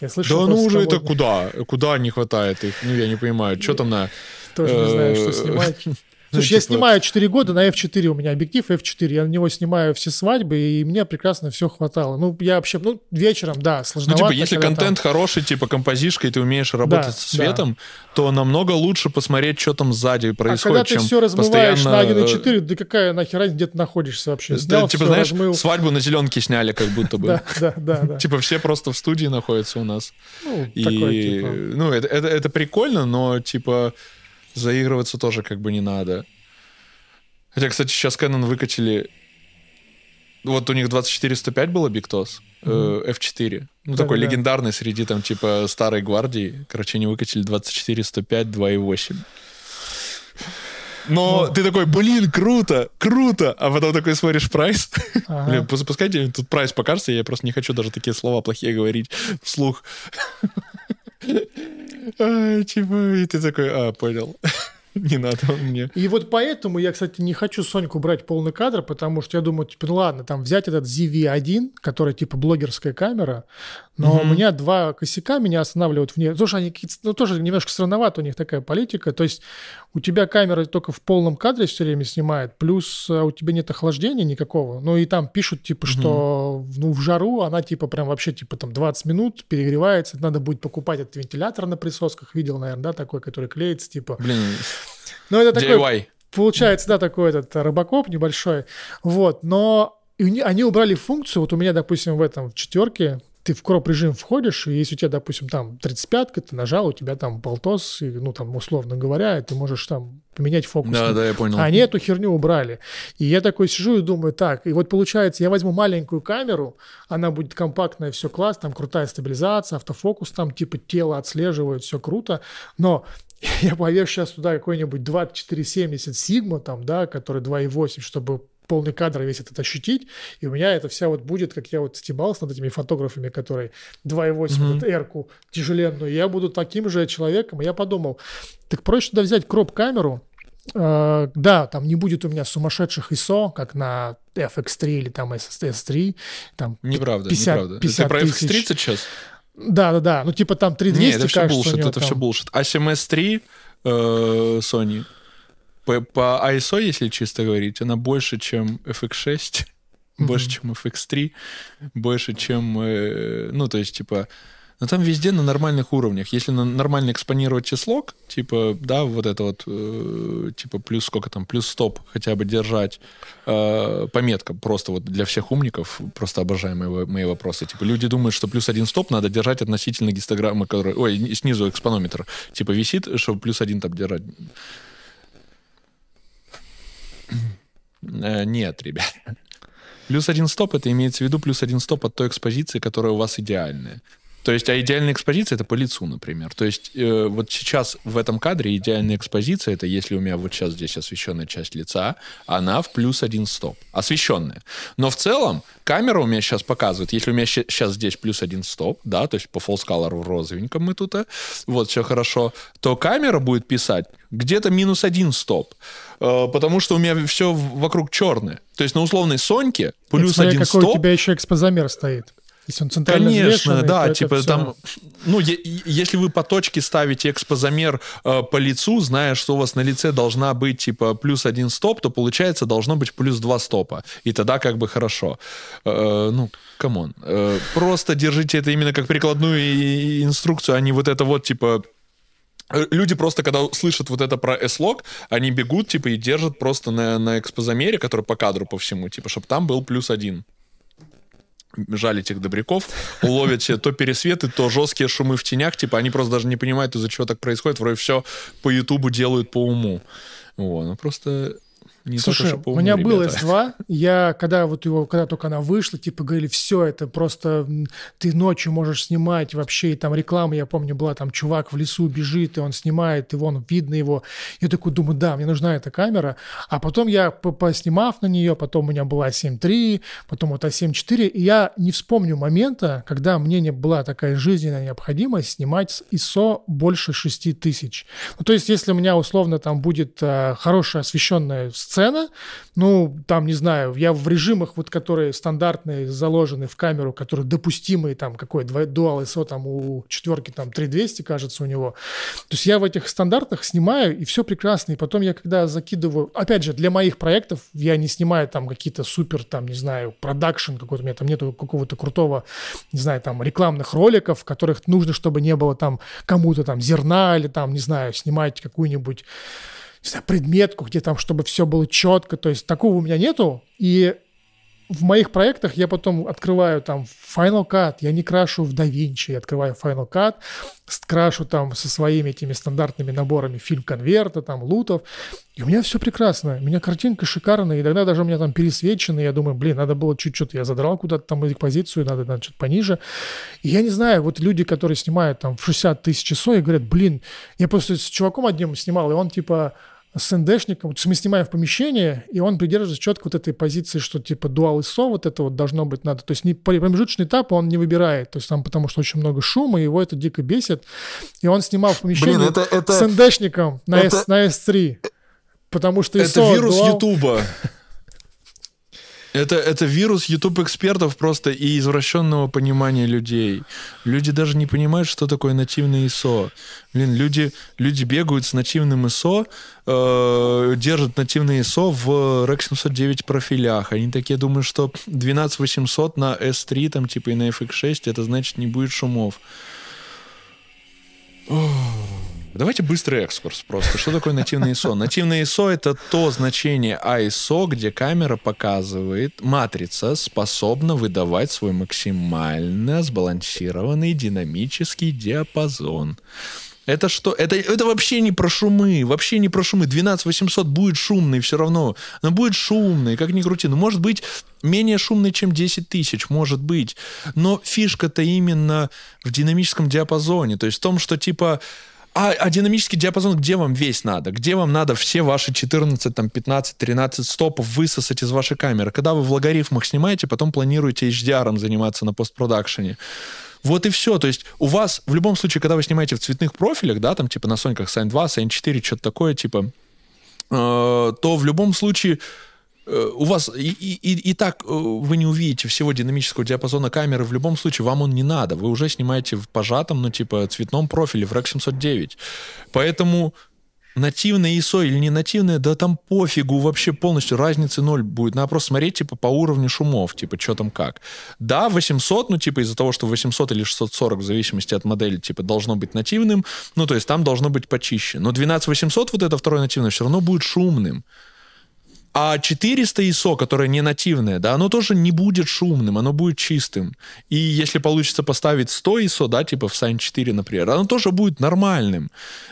Я слышал да ну уже это куда? Куда не хватает их? Ну, я не понимаю. Что там на... Тоже не знаю, что э, снимать. Ну, Слушай, ну, я типа, снимаю 4 года на F4, у меня объектив F4, я на него снимаю все свадьбы, и мне прекрасно все хватало. Ну, я вообще, ну, вечером, да, сложновато. Ну, типа, если контент там... хороший, типа, композишка, и ты умеешь работать да, со светом, да. то намного лучше посмотреть, что там сзади происходит, а когда ты все размываешь постоянно... на 1.4, э, да какая нахер разница, где ты находишься вообще? Снял, да, типа, все, знаешь, размыл. свадьбу на зеленке сняли как будто бы. Да, да, да, Типа, все просто в студии находятся у нас. Ну, такое, типа. Ну, это, это прикольно, но, типа, заигрываться тоже как бы не надо. Хотя, кстати, сейчас Canon выкатили... Вот у них 2405 было Биктос, mm-hmm. э, F4. Ну, да, такой да. легендарный среди там типа старой гвардии. Короче, они выкатили 2405 2.8. Но ну. ты такой, блин, круто, круто, а потом такой смотришь прайс. Ага. Блин, запускайте, тут прайс покажется, я просто не хочу даже такие слова плохие говорить вслух. А, типа, и ты такой, а, понял. Не надо мне. И вот поэтому я, кстати, не хочу Соньку брать полный кадр, потому что я думаю, типа, ну ладно, там взять этот ZV-1, который типа блогерская камера, но угу. у меня два косяка меня останавливают вне. Слушай, они ну, тоже немножко странновато у них такая политика. То есть у тебя камера только в полном кадре все время снимает, плюс а, у тебя нет охлаждения никакого. Ну и там пишут, типа, что угу. ну, в жару она типа прям вообще типа там 20 минут перегревается. Надо будет покупать этот вентилятор на присосках. Видел, наверное, да, такой, который клеится, типа. Блин. Ну это такой... DIY. Получается, да, такой этот рыбакоп небольшой. Вот, но и они убрали функцию, вот у меня, допустим, в этом в четверке ты в кроп-режим входишь, и если у тебя, допустим, там 35-ка, ты нажал, у тебя там полтос, и, ну, там, условно говоря, и ты можешь там поменять фокус. Да, да, я понял. Они эту херню убрали. И я такой сижу и думаю, так, и вот получается, я возьму маленькую камеру, она будет компактная, все класс, там крутая стабилизация, автофокус, там типа тело отслеживает, все круто, но я повешу сейчас туда какой-нибудь 2470 Sigma, там, да, который 2.8, чтобы полный кадр весь этот ощутить. И у меня это вся вот будет, как я вот стебался над этими фотографами, которые 2.8, mm-hmm. вот эрку тяжеленную. Я буду таким же человеком. И я подумал, так проще туда взять кроп-камеру, Uh, да, там не будет у меня сумасшедших ISO, как на FX3 или там SS3. Там неправда, 50, неправда. 50 Ты про FX30 сейчас? Да, да, да. Ну, типа там 3200, Нет, это все кажется, булшит, это все булшит. А 3 э, Sony по, по ISO, если чисто говорить, она больше, чем FX6, больше, чем FX3, больше, чем... Э, ну, то есть, типа... Но ну, там везде на нормальных уровнях. Если на нормально экспонировать числок, типа, да, вот это вот, э, типа, плюс сколько там, плюс стоп хотя бы держать, э, пометка просто вот для всех умников, просто обожаю мои, мои вопросы. Типа, люди думают, что плюс один стоп надо держать относительно гистограммы, который, ой, снизу экспонометр, типа, висит, чтобы плюс один там держать. Э, нет, ребят. Плюс один стоп это имеется в виду плюс один стоп от той экспозиции, которая у вас идеальная. То есть, а идеальная экспозиция это по лицу, например. То есть, э, вот сейчас в этом кадре идеальная экспозиция это если у меня вот сейчас здесь освещенная часть лица, она в плюс один стоп. Освещенная. Но в целом камера у меня сейчас показывает, если у меня сейчас здесь плюс один стоп, да, то есть по false color в розовеньком мы тут, э, вот все хорошо, то камера будет писать где-то минус один стоп, э, потому что у меня все вокруг черное. То есть на условной Соньке плюс смотря, один какой стоп. какой у тебя еще экспозамер стоит. Если он центрально Конечно, да, типа все... там, ну, е- если вы по точке ставите экспозамер э, по лицу, зная, что у вас на лице должна быть, типа, плюс один стоп, то получается должно быть плюс два стопа, и тогда как бы хорошо. Э, ну, камон. Э, просто держите это именно как прикладную инструкцию, а не вот это вот, типа, э, Люди просто, когда слышат вот это про S-лог, они бегут, типа, и держат просто на, на экспозамере, который по кадру по всему, типа, чтобы там был плюс один жаль этих добряков, ловят себе то пересветы, то жесткие шумы в тенях, типа они просто даже не понимают, из-за чего так происходит, вроде все по Ютубу делают по уму. Вот, ну просто не Слушай, только, у меня было S2, я когда вот его, когда только она вышла, типа говорили, все это просто ты ночью можешь снимать вообще, и там реклама, я помню, была там чувак в лесу бежит, и он снимает, и вон видно его. Я такой думаю, да, мне нужна эта камера. А потом я, поснимав на нее, потом у меня была 7.3, потом вот А7.4, и я не вспомню момента, когда мне не была такая жизненная необходимость снимать с ISO больше 6000. Ну, то есть, если у меня условно там будет э, хорошая освещенная сцена. Ну, там, не знаю, я в режимах, вот, которые стандартные, заложены в камеру, которые допустимые, там, какой дуал ISO, там, у четверки, там, 3200, кажется, у него. То есть я в этих стандартах снимаю, и все прекрасно. И потом я, когда закидываю... Опять же, для моих проектов я не снимаю там какие-то супер, там, не знаю, продакшн какой-то, у меня там нету какого-то крутого, не знаю, там, рекламных роликов, в которых нужно, чтобы не было там кому-то там зерна или там, не знаю, снимать какую-нибудь не знаю, предметку, где там, чтобы все было четко. То есть такого у меня нету. И в моих проектах я потом открываю там Final Cut, я не крашу в DaVinci, я открываю Final Cut, крашу там со своими этими стандартными наборами фильм конверта, там лутов, и у меня все прекрасно, у меня картинка шикарная, и тогда даже у меня там пересвечено, я думаю, блин, надо было чуть-чуть, я задрал куда-то там их позицию, надо, надо что-то пониже, и я не знаю, вот люди, которые снимают там в 60 тысяч часов, и говорят, блин, я просто с чуваком одним снимал, и он типа с НДшником, есть мы снимаем в помещении, и он придерживается четко вот этой позиции, что типа дуал и со вот это вот должно быть надо. То есть не, промежуточный этап он не выбирает, то есть там потому что очень много шума, и его это дико бесит. И он снимал в помещении Блин, это, это, с НДшником на, это, S, на S3. Потому что ISO, Это вирус Дуал... Ютуба. Это, это вирус YouTube-экспертов просто и извращенного понимания людей. Люди даже не понимают, что такое нативное ISO. Блин, люди, люди бегают с нативным ISO, э, держат нативное ISO в REC 709 профилях. Они такие думают, что 12800 на S3 там, типа и на FX6, это значит не будет шумов. Ох. Давайте быстрый экскурс просто. Что такое нативное ISO? Нативное ISO — это то значение ISO, где камера показывает, матрица способна выдавать свой максимально сбалансированный динамический диапазон. Это что? Это, это вообще не про шумы, вообще не про шумы. 12800 будет шумный все равно. Но ну, будет шумный, как ни крути. Но ну, может быть менее шумный, чем 10 тысяч, может быть. Но фишка-то именно в динамическом диапазоне. То есть в том, что типа а, а динамический диапазон, где вам весь надо? Где вам надо все ваши 14, там, 15, 13 стопов высосать из вашей камеры? Когда вы в логарифмах снимаете, потом планируете HDR заниматься на постпродакшене. Вот и все. То есть у вас, в любом случае, когда вы снимаете в цветных профилях, да, там типа на Соньках Сайн 2, Сайн 4, что-то такое, типа, э, то в любом случае Э, у вас и, и, и так э, вы не увидите всего динамического диапазона камеры, в любом случае вам он не надо. Вы уже снимаете в пожатом, ну, типа, цветном профиле в REC 709. Поэтому нативное ISO или не нативное, да там пофигу, вообще полностью разницы ноль будет. Надо просто смотреть, типа, по уровню шумов, типа, что там как. Да, 800, ну, типа, из-за того, что 800 или 640, в зависимости от модели, типа, должно быть нативным, ну, то есть там должно быть почище. Но 12800, вот это второе нативное, все равно будет шумным. А 400 ISO, которое не нативное, да, оно тоже не будет шумным, оно будет чистым. И если получится поставить 100 ISO, да, типа в Sign 4, например, оно тоже будет нормальным.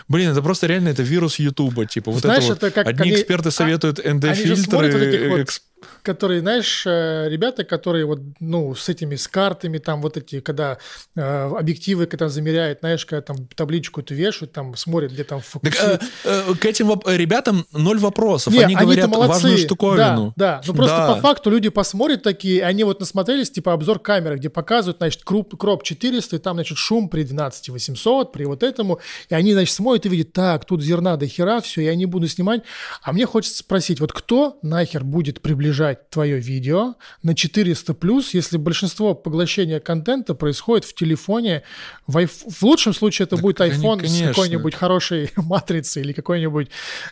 Блин, это просто реально это вирус Ютуба, типа вот Знаешь, это, вот. это как, Одни они, эксперты а, советуют ND-фильтры, вот эксп которые, знаешь, э, ребята, которые вот, ну, с этими, с картами, там, вот эти, когда э, объективы, когда замеряют, знаешь, когда там табличку эту вешают, там, смотрят, где там фокусы. Так, э, э, к этим воп- ребятам ноль вопросов, Не, они, они молодцы. важную штуковину. Да, да, ну, просто да. по факту люди посмотрят такие, они вот насмотрелись, типа, обзор камеры, где показывают, значит, круп, кроп 400, и там, значит, шум при 12800 при вот этому, и они, значит, смотрят и видят, так, тут зерна до хера, все, я не буду снимать, а мне хочется спросить, вот кто нахер будет приближаться заряжать твое видео на 400 плюс, если большинство поглощения контента происходит в телефоне. В, айф... в лучшем случае это так будет iPhone с какой-нибудь хорошей матрицей или какой-нибудь,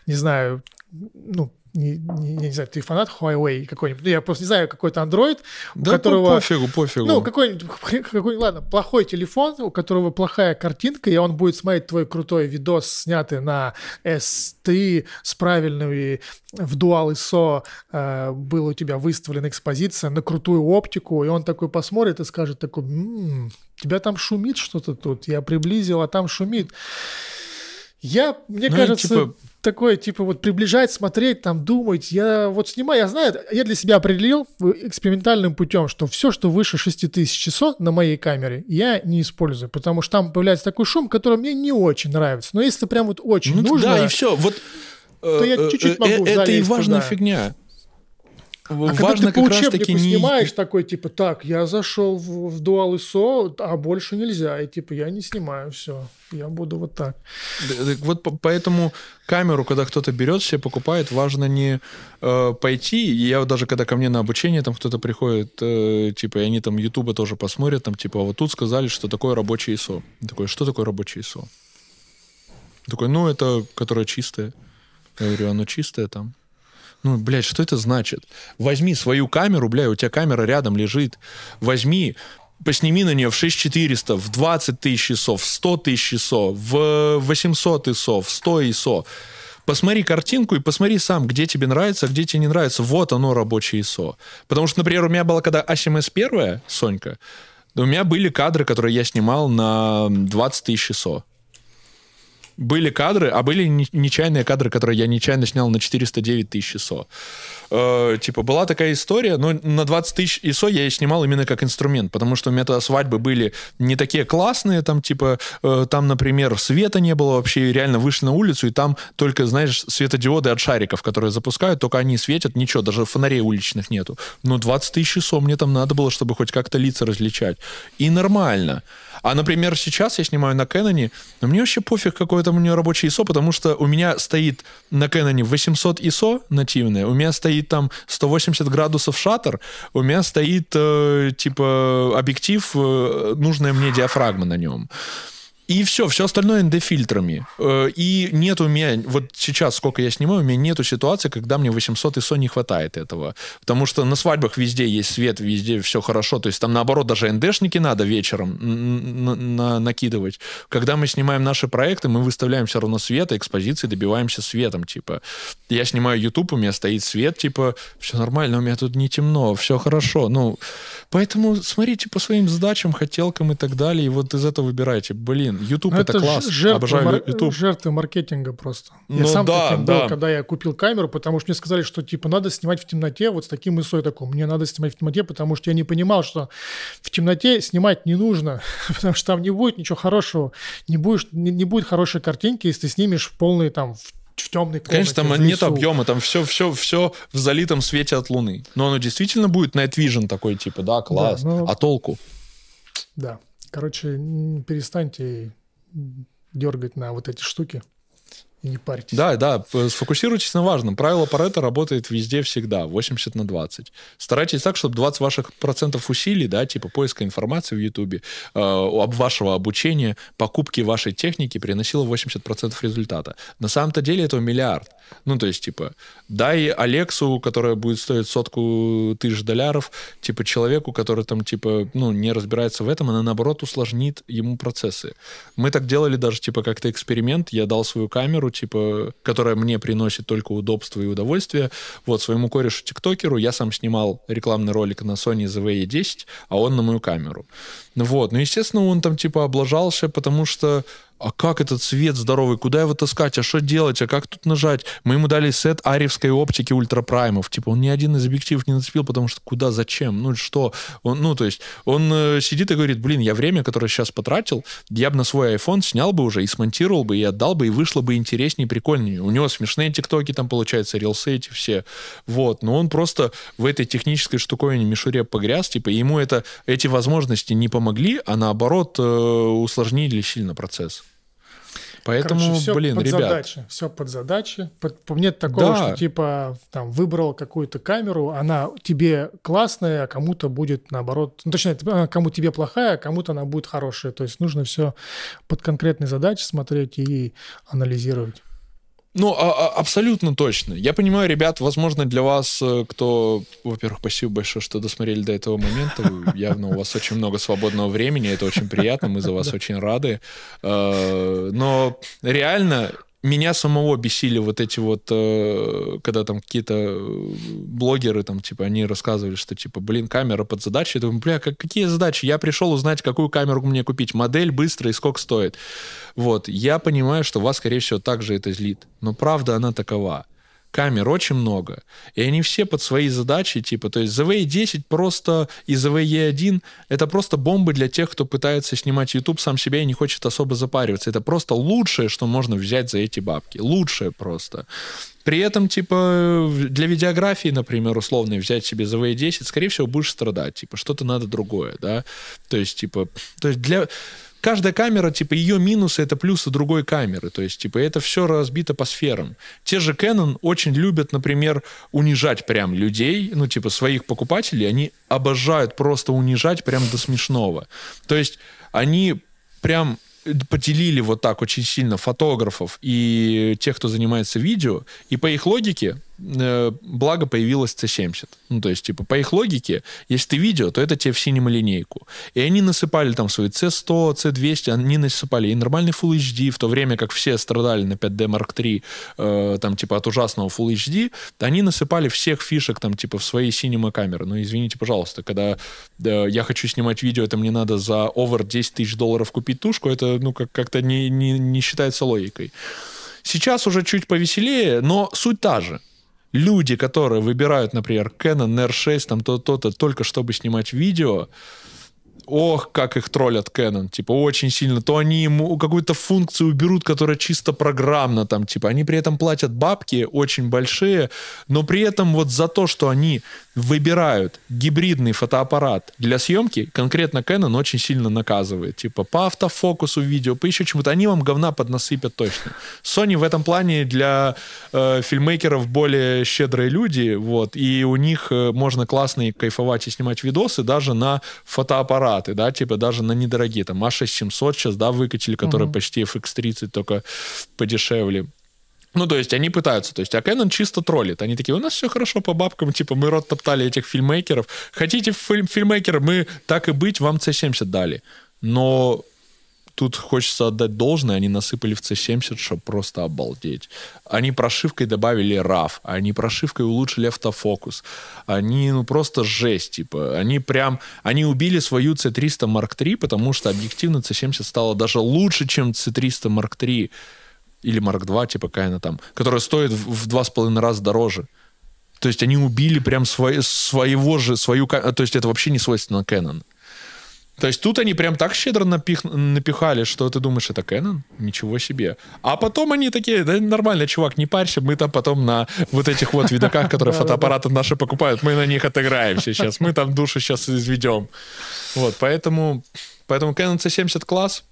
не знаю, ну, не, не, не знаю, ты фанат Huawei какой-нибудь, ну, я просто не знаю, какой-то Android, у да, ну, которого... пофигу, пофигу. Ну, какой-нибудь, какой, ладно, плохой телефон, у которого плохая картинка, и он будет смотреть твой крутой видос, снятый на S3 с правильными в дуал ISO э, была у тебя выставлена экспозиция на крутую оптику, и он такой посмотрит и скажет такой, м-м, тебя там шумит что-то тут, я приблизил, а там шумит. Я, мне ну, кажется... Типа такой, типа, вот приближать, смотреть, там, думать. Я вот снимаю, я знаю, я для себя определил экспериментальным путем, что все, что выше 6600 на моей камере, я не использую, потому что там появляется такой шум, который мне не очень нравится. Но если прям вот очень ну, нужно... Да, и все. Вот то я э, чуть-чуть э, могу э, Это и важная туда. фигня. А важно когда ты по учебнику не... снимаешь такой, типа, так, я зашел в, в дуал ISO, а больше нельзя, и типа, я не снимаю, все, я буду вот так. Вот поэтому камеру, когда кто-то берет, все покупает, важно не э, пойти, и я даже, когда ко мне на обучение там кто-то приходит, э, типа, и они там Ютуба тоже посмотрят, там, типа, а вот тут сказали, что такое рабочее ISO. Я такой, что такое рабочее ISO? Я такой, ну, это, которое чистое. Я говорю, оно чистое там ну, блядь, что это значит? Возьми свою камеру, бля, у тебя камера рядом лежит, возьми, посними на нее в 6400, в 20 тысяч часов, в 100 тысяч часов, в 800 э, ISO, в 100 ISO. Посмотри картинку и посмотри сам, где тебе нравится, где тебе не нравится. Вот оно, рабочее ISO. Потому что, например, у меня была когда Асимс первая, Сонька, у меня были кадры, которые я снимал на 20 тысяч ISO были кадры, а были нечаянные кадры, которые я нечаянно снял на 409 тысяч ISO. Э, типа, была такая история, но на 20 тысяч ISO я и снимал именно как инструмент, потому что у меня тогда свадьбы были не такие классные, там, типа, э, там, например, света не было вообще, реально вышли на улицу, и там только, знаешь, светодиоды от шариков, которые запускают, только они светят, ничего, даже фонарей уличных нету. Но 20 тысяч ISO мне там надо было, чтобы хоть как-то лица различать. И нормально. А, например, сейчас я снимаю на Кэноне, но мне вообще пофиг, какой там у нее рабочий ISO, потому что у меня стоит на Кэноне 800 ISO нативное, у меня стоит там 180 градусов шаттер, у меня стоит, э, типа, объектив, э, нужная мне диафрагма на нем. И все, все остальное ND-фильтрами. Э, и нет у меня, вот сейчас, сколько я снимаю, у меня нету ситуации, когда мне 800 ISO не хватает этого. Потому что на свадьбах везде есть свет, везде все хорошо. То есть там, наоборот, даже ND-шники надо вечером накидывать. Когда мы снимаем наши проекты, мы выставляем все равно свет, экспозиции, добиваемся светом, типа. Я снимаю YouTube, у меня стоит свет, типа, все нормально, у меня тут не темно, все хорошо. Ну, поэтому смотрите по своим задачам, хотелкам и так далее, и вот из этого выбирайте. Блин, YouTube ну, это, это класс. Жертва, Обожаю мар- YouTube. Жертвы маркетинга просто. Я ну сам да, таким да. был, когда я купил камеру, потому что мне сказали, что типа надо снимать в темноте вот с таким ISO и таком. Мне надо снимать в темноте, потому что я не понимал, что в темноте снимать не нужно, потому что там не будет ничего хорошего, не, будешь, не, не будет хорошей картинки, если ты снимешь полный там в в темной комнате. Конечно, там нет объема, там все, все, все в залитом свете от луны. Но оно действительно будет Night Vision такой, типа, да, класс. Да, ну, но... А толку? Да. Короче, перестаньте дергать на вот эти штуки. И не парьтесь. Да, да, сфокусируйтесь на важном. Правило Парета работает везде всегда, 80 на 20. Старайтесь так, чтобы 20 ваших процентов усилий, да, типа поиска информации в Ютубе, э, об вашего обучения, покупки вашей техники приносило 80 процентов результата. На самом-то деле это миллиард. Ну, то есть, типа, дай Алексу, которая будет стоить сотку тысяч долларов, типа, человеку, который там, типа, ну, не разбирается в этом, она, наоборот, усложнит ему процессы. Мы так делали даже, типа, как-то эксперимент. Я дал свою камеру корешу, типа, которая мне приносит только удобство и удовольствие. Вот своему корешу тиктокеру я сам снимал рекламный ролик на Sony ZVE-10, а он на мою камеру. Ну вот. Ну, естественно, он там, типа, облажался, потому что а как этот свет здоровый, куда его таскать, а что делать, а как тут нажать? Мы ему дали сет аревской оптики ультрапраймов. Типа он ни один из объективов не нацепил, потому что куда, зачем, ну что? Он, ну, то есть он э, сидит и говорит, блин, я время, которое сейчас потратил, я бы на свой iPhone снял бы уже и смонтировал бы, и отдал бы, и вышло бы интереснее, прикольнее. У него смешные тиктоки там, получается, рилсы эти все. Вот, но он просто в этой технической штуковине мишуре погряз, типа, ему это, эти возможности не помогли, а наоборот э, усложнили сильно процесс. Поэтому, Короче, все блин, под ребят. Задачи, все под задачи. Под, мне такого, да. что типа там выбрал какую-то камеру, она тебе классная, а кому-то будет наоборот. Ну, точнее, а кому тебе плохая, а кому-то она будет хорошая. То есть нужно все под конкретные задачи смотреть и анализировать. Ну, а, а, абсолютно точно. Я понимаю, ребят, возможно, для вас, э, кто... Во-первых, спасибо большое, что досмотрели до этого момента. Явно у вас очень много свободного времени, это очень приятно, мы за вас очень рады. Э, но реально, меня самого бесили вот эти вот, э, когда там какие-то э, блогеры там, типа, они рассказывали, что, типа, блин, камера под задачи. Я думаю, бля, как, какие задачи? Я пришел узнать, какую камеру мне купить, модель быстро и сколько стоит. Вот, я понимаю, что вас, скорее всего, также это злит. Но правда она такова камер очень много, и они все под свои задачи, типа, то есть ZVE-10 просто и ZVE-1 — это просто бомбы для тех, кто пытается снимать YouTube сам себе и не хочет особо запариваться. Это просто лучшее, что можно взять за эти бабки. Лучшее просто. При этом, типа, для видеографии, например, условно взять себе ZV-10, скорее всего, будешь страдать. Типа, что-то надо другое, да? То есть, типа, то есть для каждая камера, типа, ее минусы — это плюсы другой камеры. То есть, типа, это все разбито по сферам. Те же Canon очень любят, например, унижать прям людей, ну, типа, своих покупателей. Они обожают просто унижать прям до смешного. То есть, они прям поделили вот так очень сильно фотографов и тех, кто занимается видео, и по их логике Э, благо появилась C70. Ну, то есть, типа, по их логике, если ты видео, то это тебе в синему линейку. И они насыпали там свои C100, C200, они насыпали и нормальный Full HD, в то время как все страдали на 5D Mark III, э, там, типа, от ужасного Full HD, они насыпали всех фишек, там, типа, в свои синема камеры. Ну, извините, пожалуйста, когда э, я хочу снимать видео, это мне надо за over 10 тысяч долларов купить тушку, это, ну, как- как-то не, не, не считается логикой. Сейчас уже чуть повеселее, но суть та же люди, которые выбирают, например, Canon R6, там то-то, то только чтобы снимать видео, ох, как их троллят Canon, типа, очень сильно, то они ему какую-то функцию уберут, которая чисто программно там, типа, они при этом платят бабки очень большие, но при этом вот за то, что они выбирают гибридный фотоаппарат для съемки, конкретно Canon очень сильно наказывает. Типа по автофокусу видео, по еще чему-то. Они вам говна поднасыпят точно. Sony в этом плане для э, фильмейкеров более щедрые люди, вот, и у них э, можно классно и кайфовать и снимать видосы даже на фотоаппараты, да, типа даже на недорогие, там, А6700 сейчас, да, выкатили, которые угу. почти FX30, только подешевле. Ну, то есть они пытаются, то есть, а Canon чисто троллит. Они такие, у нас все хорошо по бабкам, типа, мы рот топтали этих фильмейкеров. Хотите фильм фильмейкера, мы так и быть, вам C70 дали. Но тут хочется отдать должное, они насыпали в C70, чтобы просто обалдеть. Они прошивкой добавили RAV, они прошивкой улучшили автофокус. Они, ну, просто жесть, типа. Они прям, они убили свою C300 Mark III, потому что объективно C70 стало даже лучше, чем C300 Mark III или марк 2, типа Каина там, которая стоит в два с половиной раза дороже. То есть они убили прям свой, своего же, свою... То есть это вообще не свойственно кэнон, То есть тут они прям так щедро напих, напихали, что ты думаешь, это кэнон? Ничего себе. А потом они такие, да нормально, чувак, не парься, мы там потом на вот этих вот видоках, которые фотоаппараты наши покупают, мы на них отыграемся сейчас, мы там души сейчас изведем. Вот, поэтому, поэтому Canon C70 класс,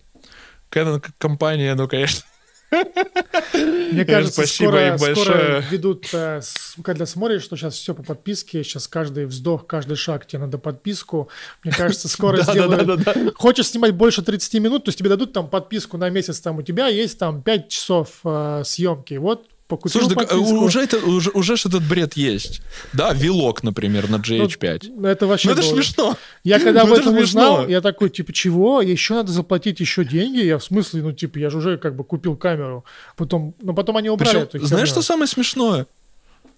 Canon компания, ну, конечно, мне э, кажется, Спасибо скоро, скоро ведут, э, когда смотришь, что сейчас все по подписке, сейчас каждый вздох, каждый шаг тебе надо подписку. Мне кажется, скоро сделают... Хочешь снимать больше 30 минут, то есть тебе дадут там подписку на месяц, там у тебя есть там 5 часов э, съемки. Вот покупил Слушай, так, э, уже, это, уже, уже ж этот бред есть. Да, вилок, например, на GH5. Ну, это вообще... Ну, это было... смешно. Я когда ну, об этом узнал, я такой, типа, чего? Еще надо заплатить еще деньги? Я в смысле, ну, типа, я же уже как бы купил камеру. Потом, но ну, потом они убрали Причем, эту Знаешь, камеру. что самое смешное?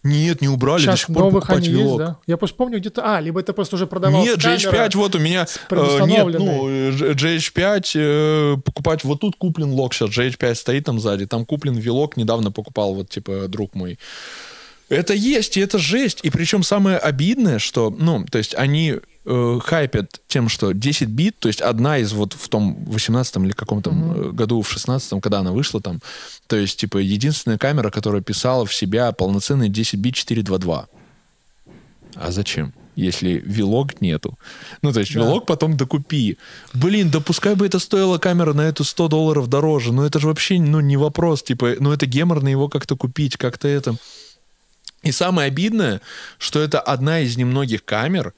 Нет, не убрали, Сейчас до сих пор покупать они вилок. Есть, да? Я просто помню где-то... А, либо это просто уже продавалось Нет, GH5 вот у меня... Э, нет, ну, GH5 э, покупать... Вот тут куплен лок сейчас, GH5 стоит там сзади, там куплен вилок, недавно покупал вот, типа, друг мой. Это есть, и это жесть. И причем самое обидное, что, ну, то есть они Э, хайпят тем, что 10 бит, то есть одна из вот в том 18 или каком-то mm-hmm. Э, году, в 16 когда она вышла там, то есть, типа, единственная камера, которая писала в себя полноценный 10 бит 422. А зачем? если вилог нету. Ну, то есть да. вилог потом докупи. Блин, да пускай бы это стоило камера на эту 100 долларов дороже, но это же вообще, ну, не вопрос, типа, ну, это геморно его как-то купить, как-то это... И самое обидное, что это одна из немногих камер,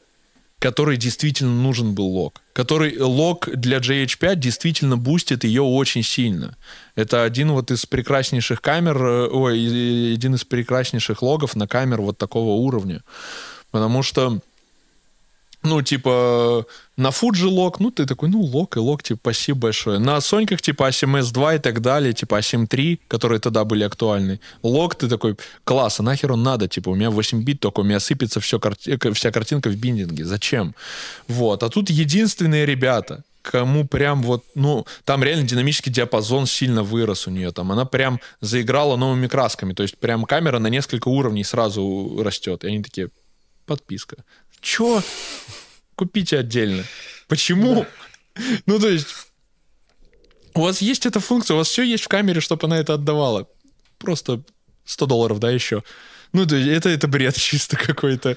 который действительно нужен был лог. Который лог для GH5 действительно бустит ее очень сильно. Это один вот из прекраснейших камер, э, ой, один из прекраснейших логов на камер вот такого уровня. Потому что ну, типа, на Fuji лог, ну, ты такой, ну, лок и лок типа, спасибо большое. На Соньках, типа, ASIM S2 и так далее, типа, ASIM 3, которые тогда были актуальны. лок ты такой, класс, а нахер он надо? Типа, у меня 8 бит только, у меня сыпется все карти... Э, вся картинка в биндинге. Зачем? Вот. А тут единственные ребята, кому прям вот, ну, там реально динамический диапазон сильно вырос у нее, там она прям заиграла новыми красками, то есть прям камера на несколько уровней сразу растет, и они такие, подписка. Чё? Купите отдельно. Почему? Да. Ну, то есть, у вас есть эта функция, у вас все есть в камере, чтобы она это отдавала. Просто 100 долларов, да, еще. Ну, то есть это, это бред чисто какой-то.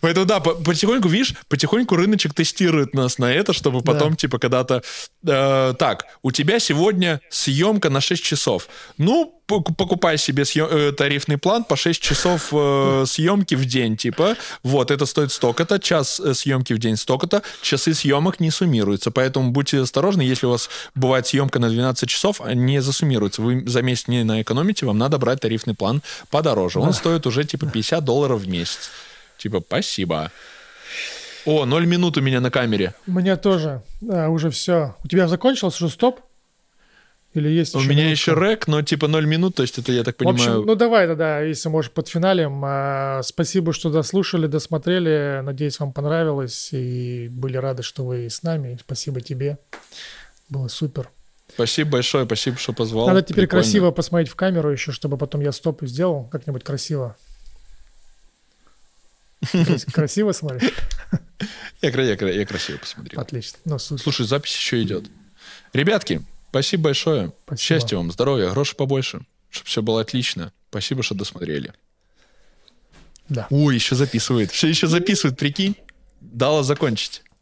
Поэтому, да, по потихоньку, видишь, потихоньку рыночек тестирует нас на это, чтобы потом, да. типа, когда-то... Э, так, у тебя сегодня съемка на 6 часов. Ну, покупай себе съем, э, тарифный план по 6 часов э, съемки в день, типа, вот, это стоит столько-то, час э, съемки в день столько-то, часы съемок не суммируются, поэтому будьте осторожны, если у вас бывает съемка на 12 часов, а не засуммируется, вы за месяц не наэкономите, вам надо брать тарифный план подороже, он стоит уже, типа, 50 долларов в месяц. Типа, спасибо. О, ноль минут у меня на камере. У меня тоже. А, уже все. У тебя закончилось уже стоп? Или есть У меня минутка? еще рэк, но типа 0 минут, то есть это я так понимаю. В общем, ну давай тогда, если можешь, под финалем. А, спасибо, что дослушали, досмотрели. Надеюсь, вам понравилось и были рады, что вы с нами. Спасибо тебе. Было супер. Спасибо большое, спасибо, что позвал. Надо теперь Прикольно. красиво посмотреть в камеру еще, чтобы потом я стоп сделал как-нибудь красиво. Красиво смотришь? Я, я, я красиво посмотрел. Отлично. Ну, Слушай, запись еще идет. Ребятки, Спасибо большое. Спасибо. Счастья вам, здоровья, грошей побольше, чтобы все было отлично. Спасибо, что досмотрели. Да. О, еще записывает. Все еще записывает, прикинь. Дала закончить.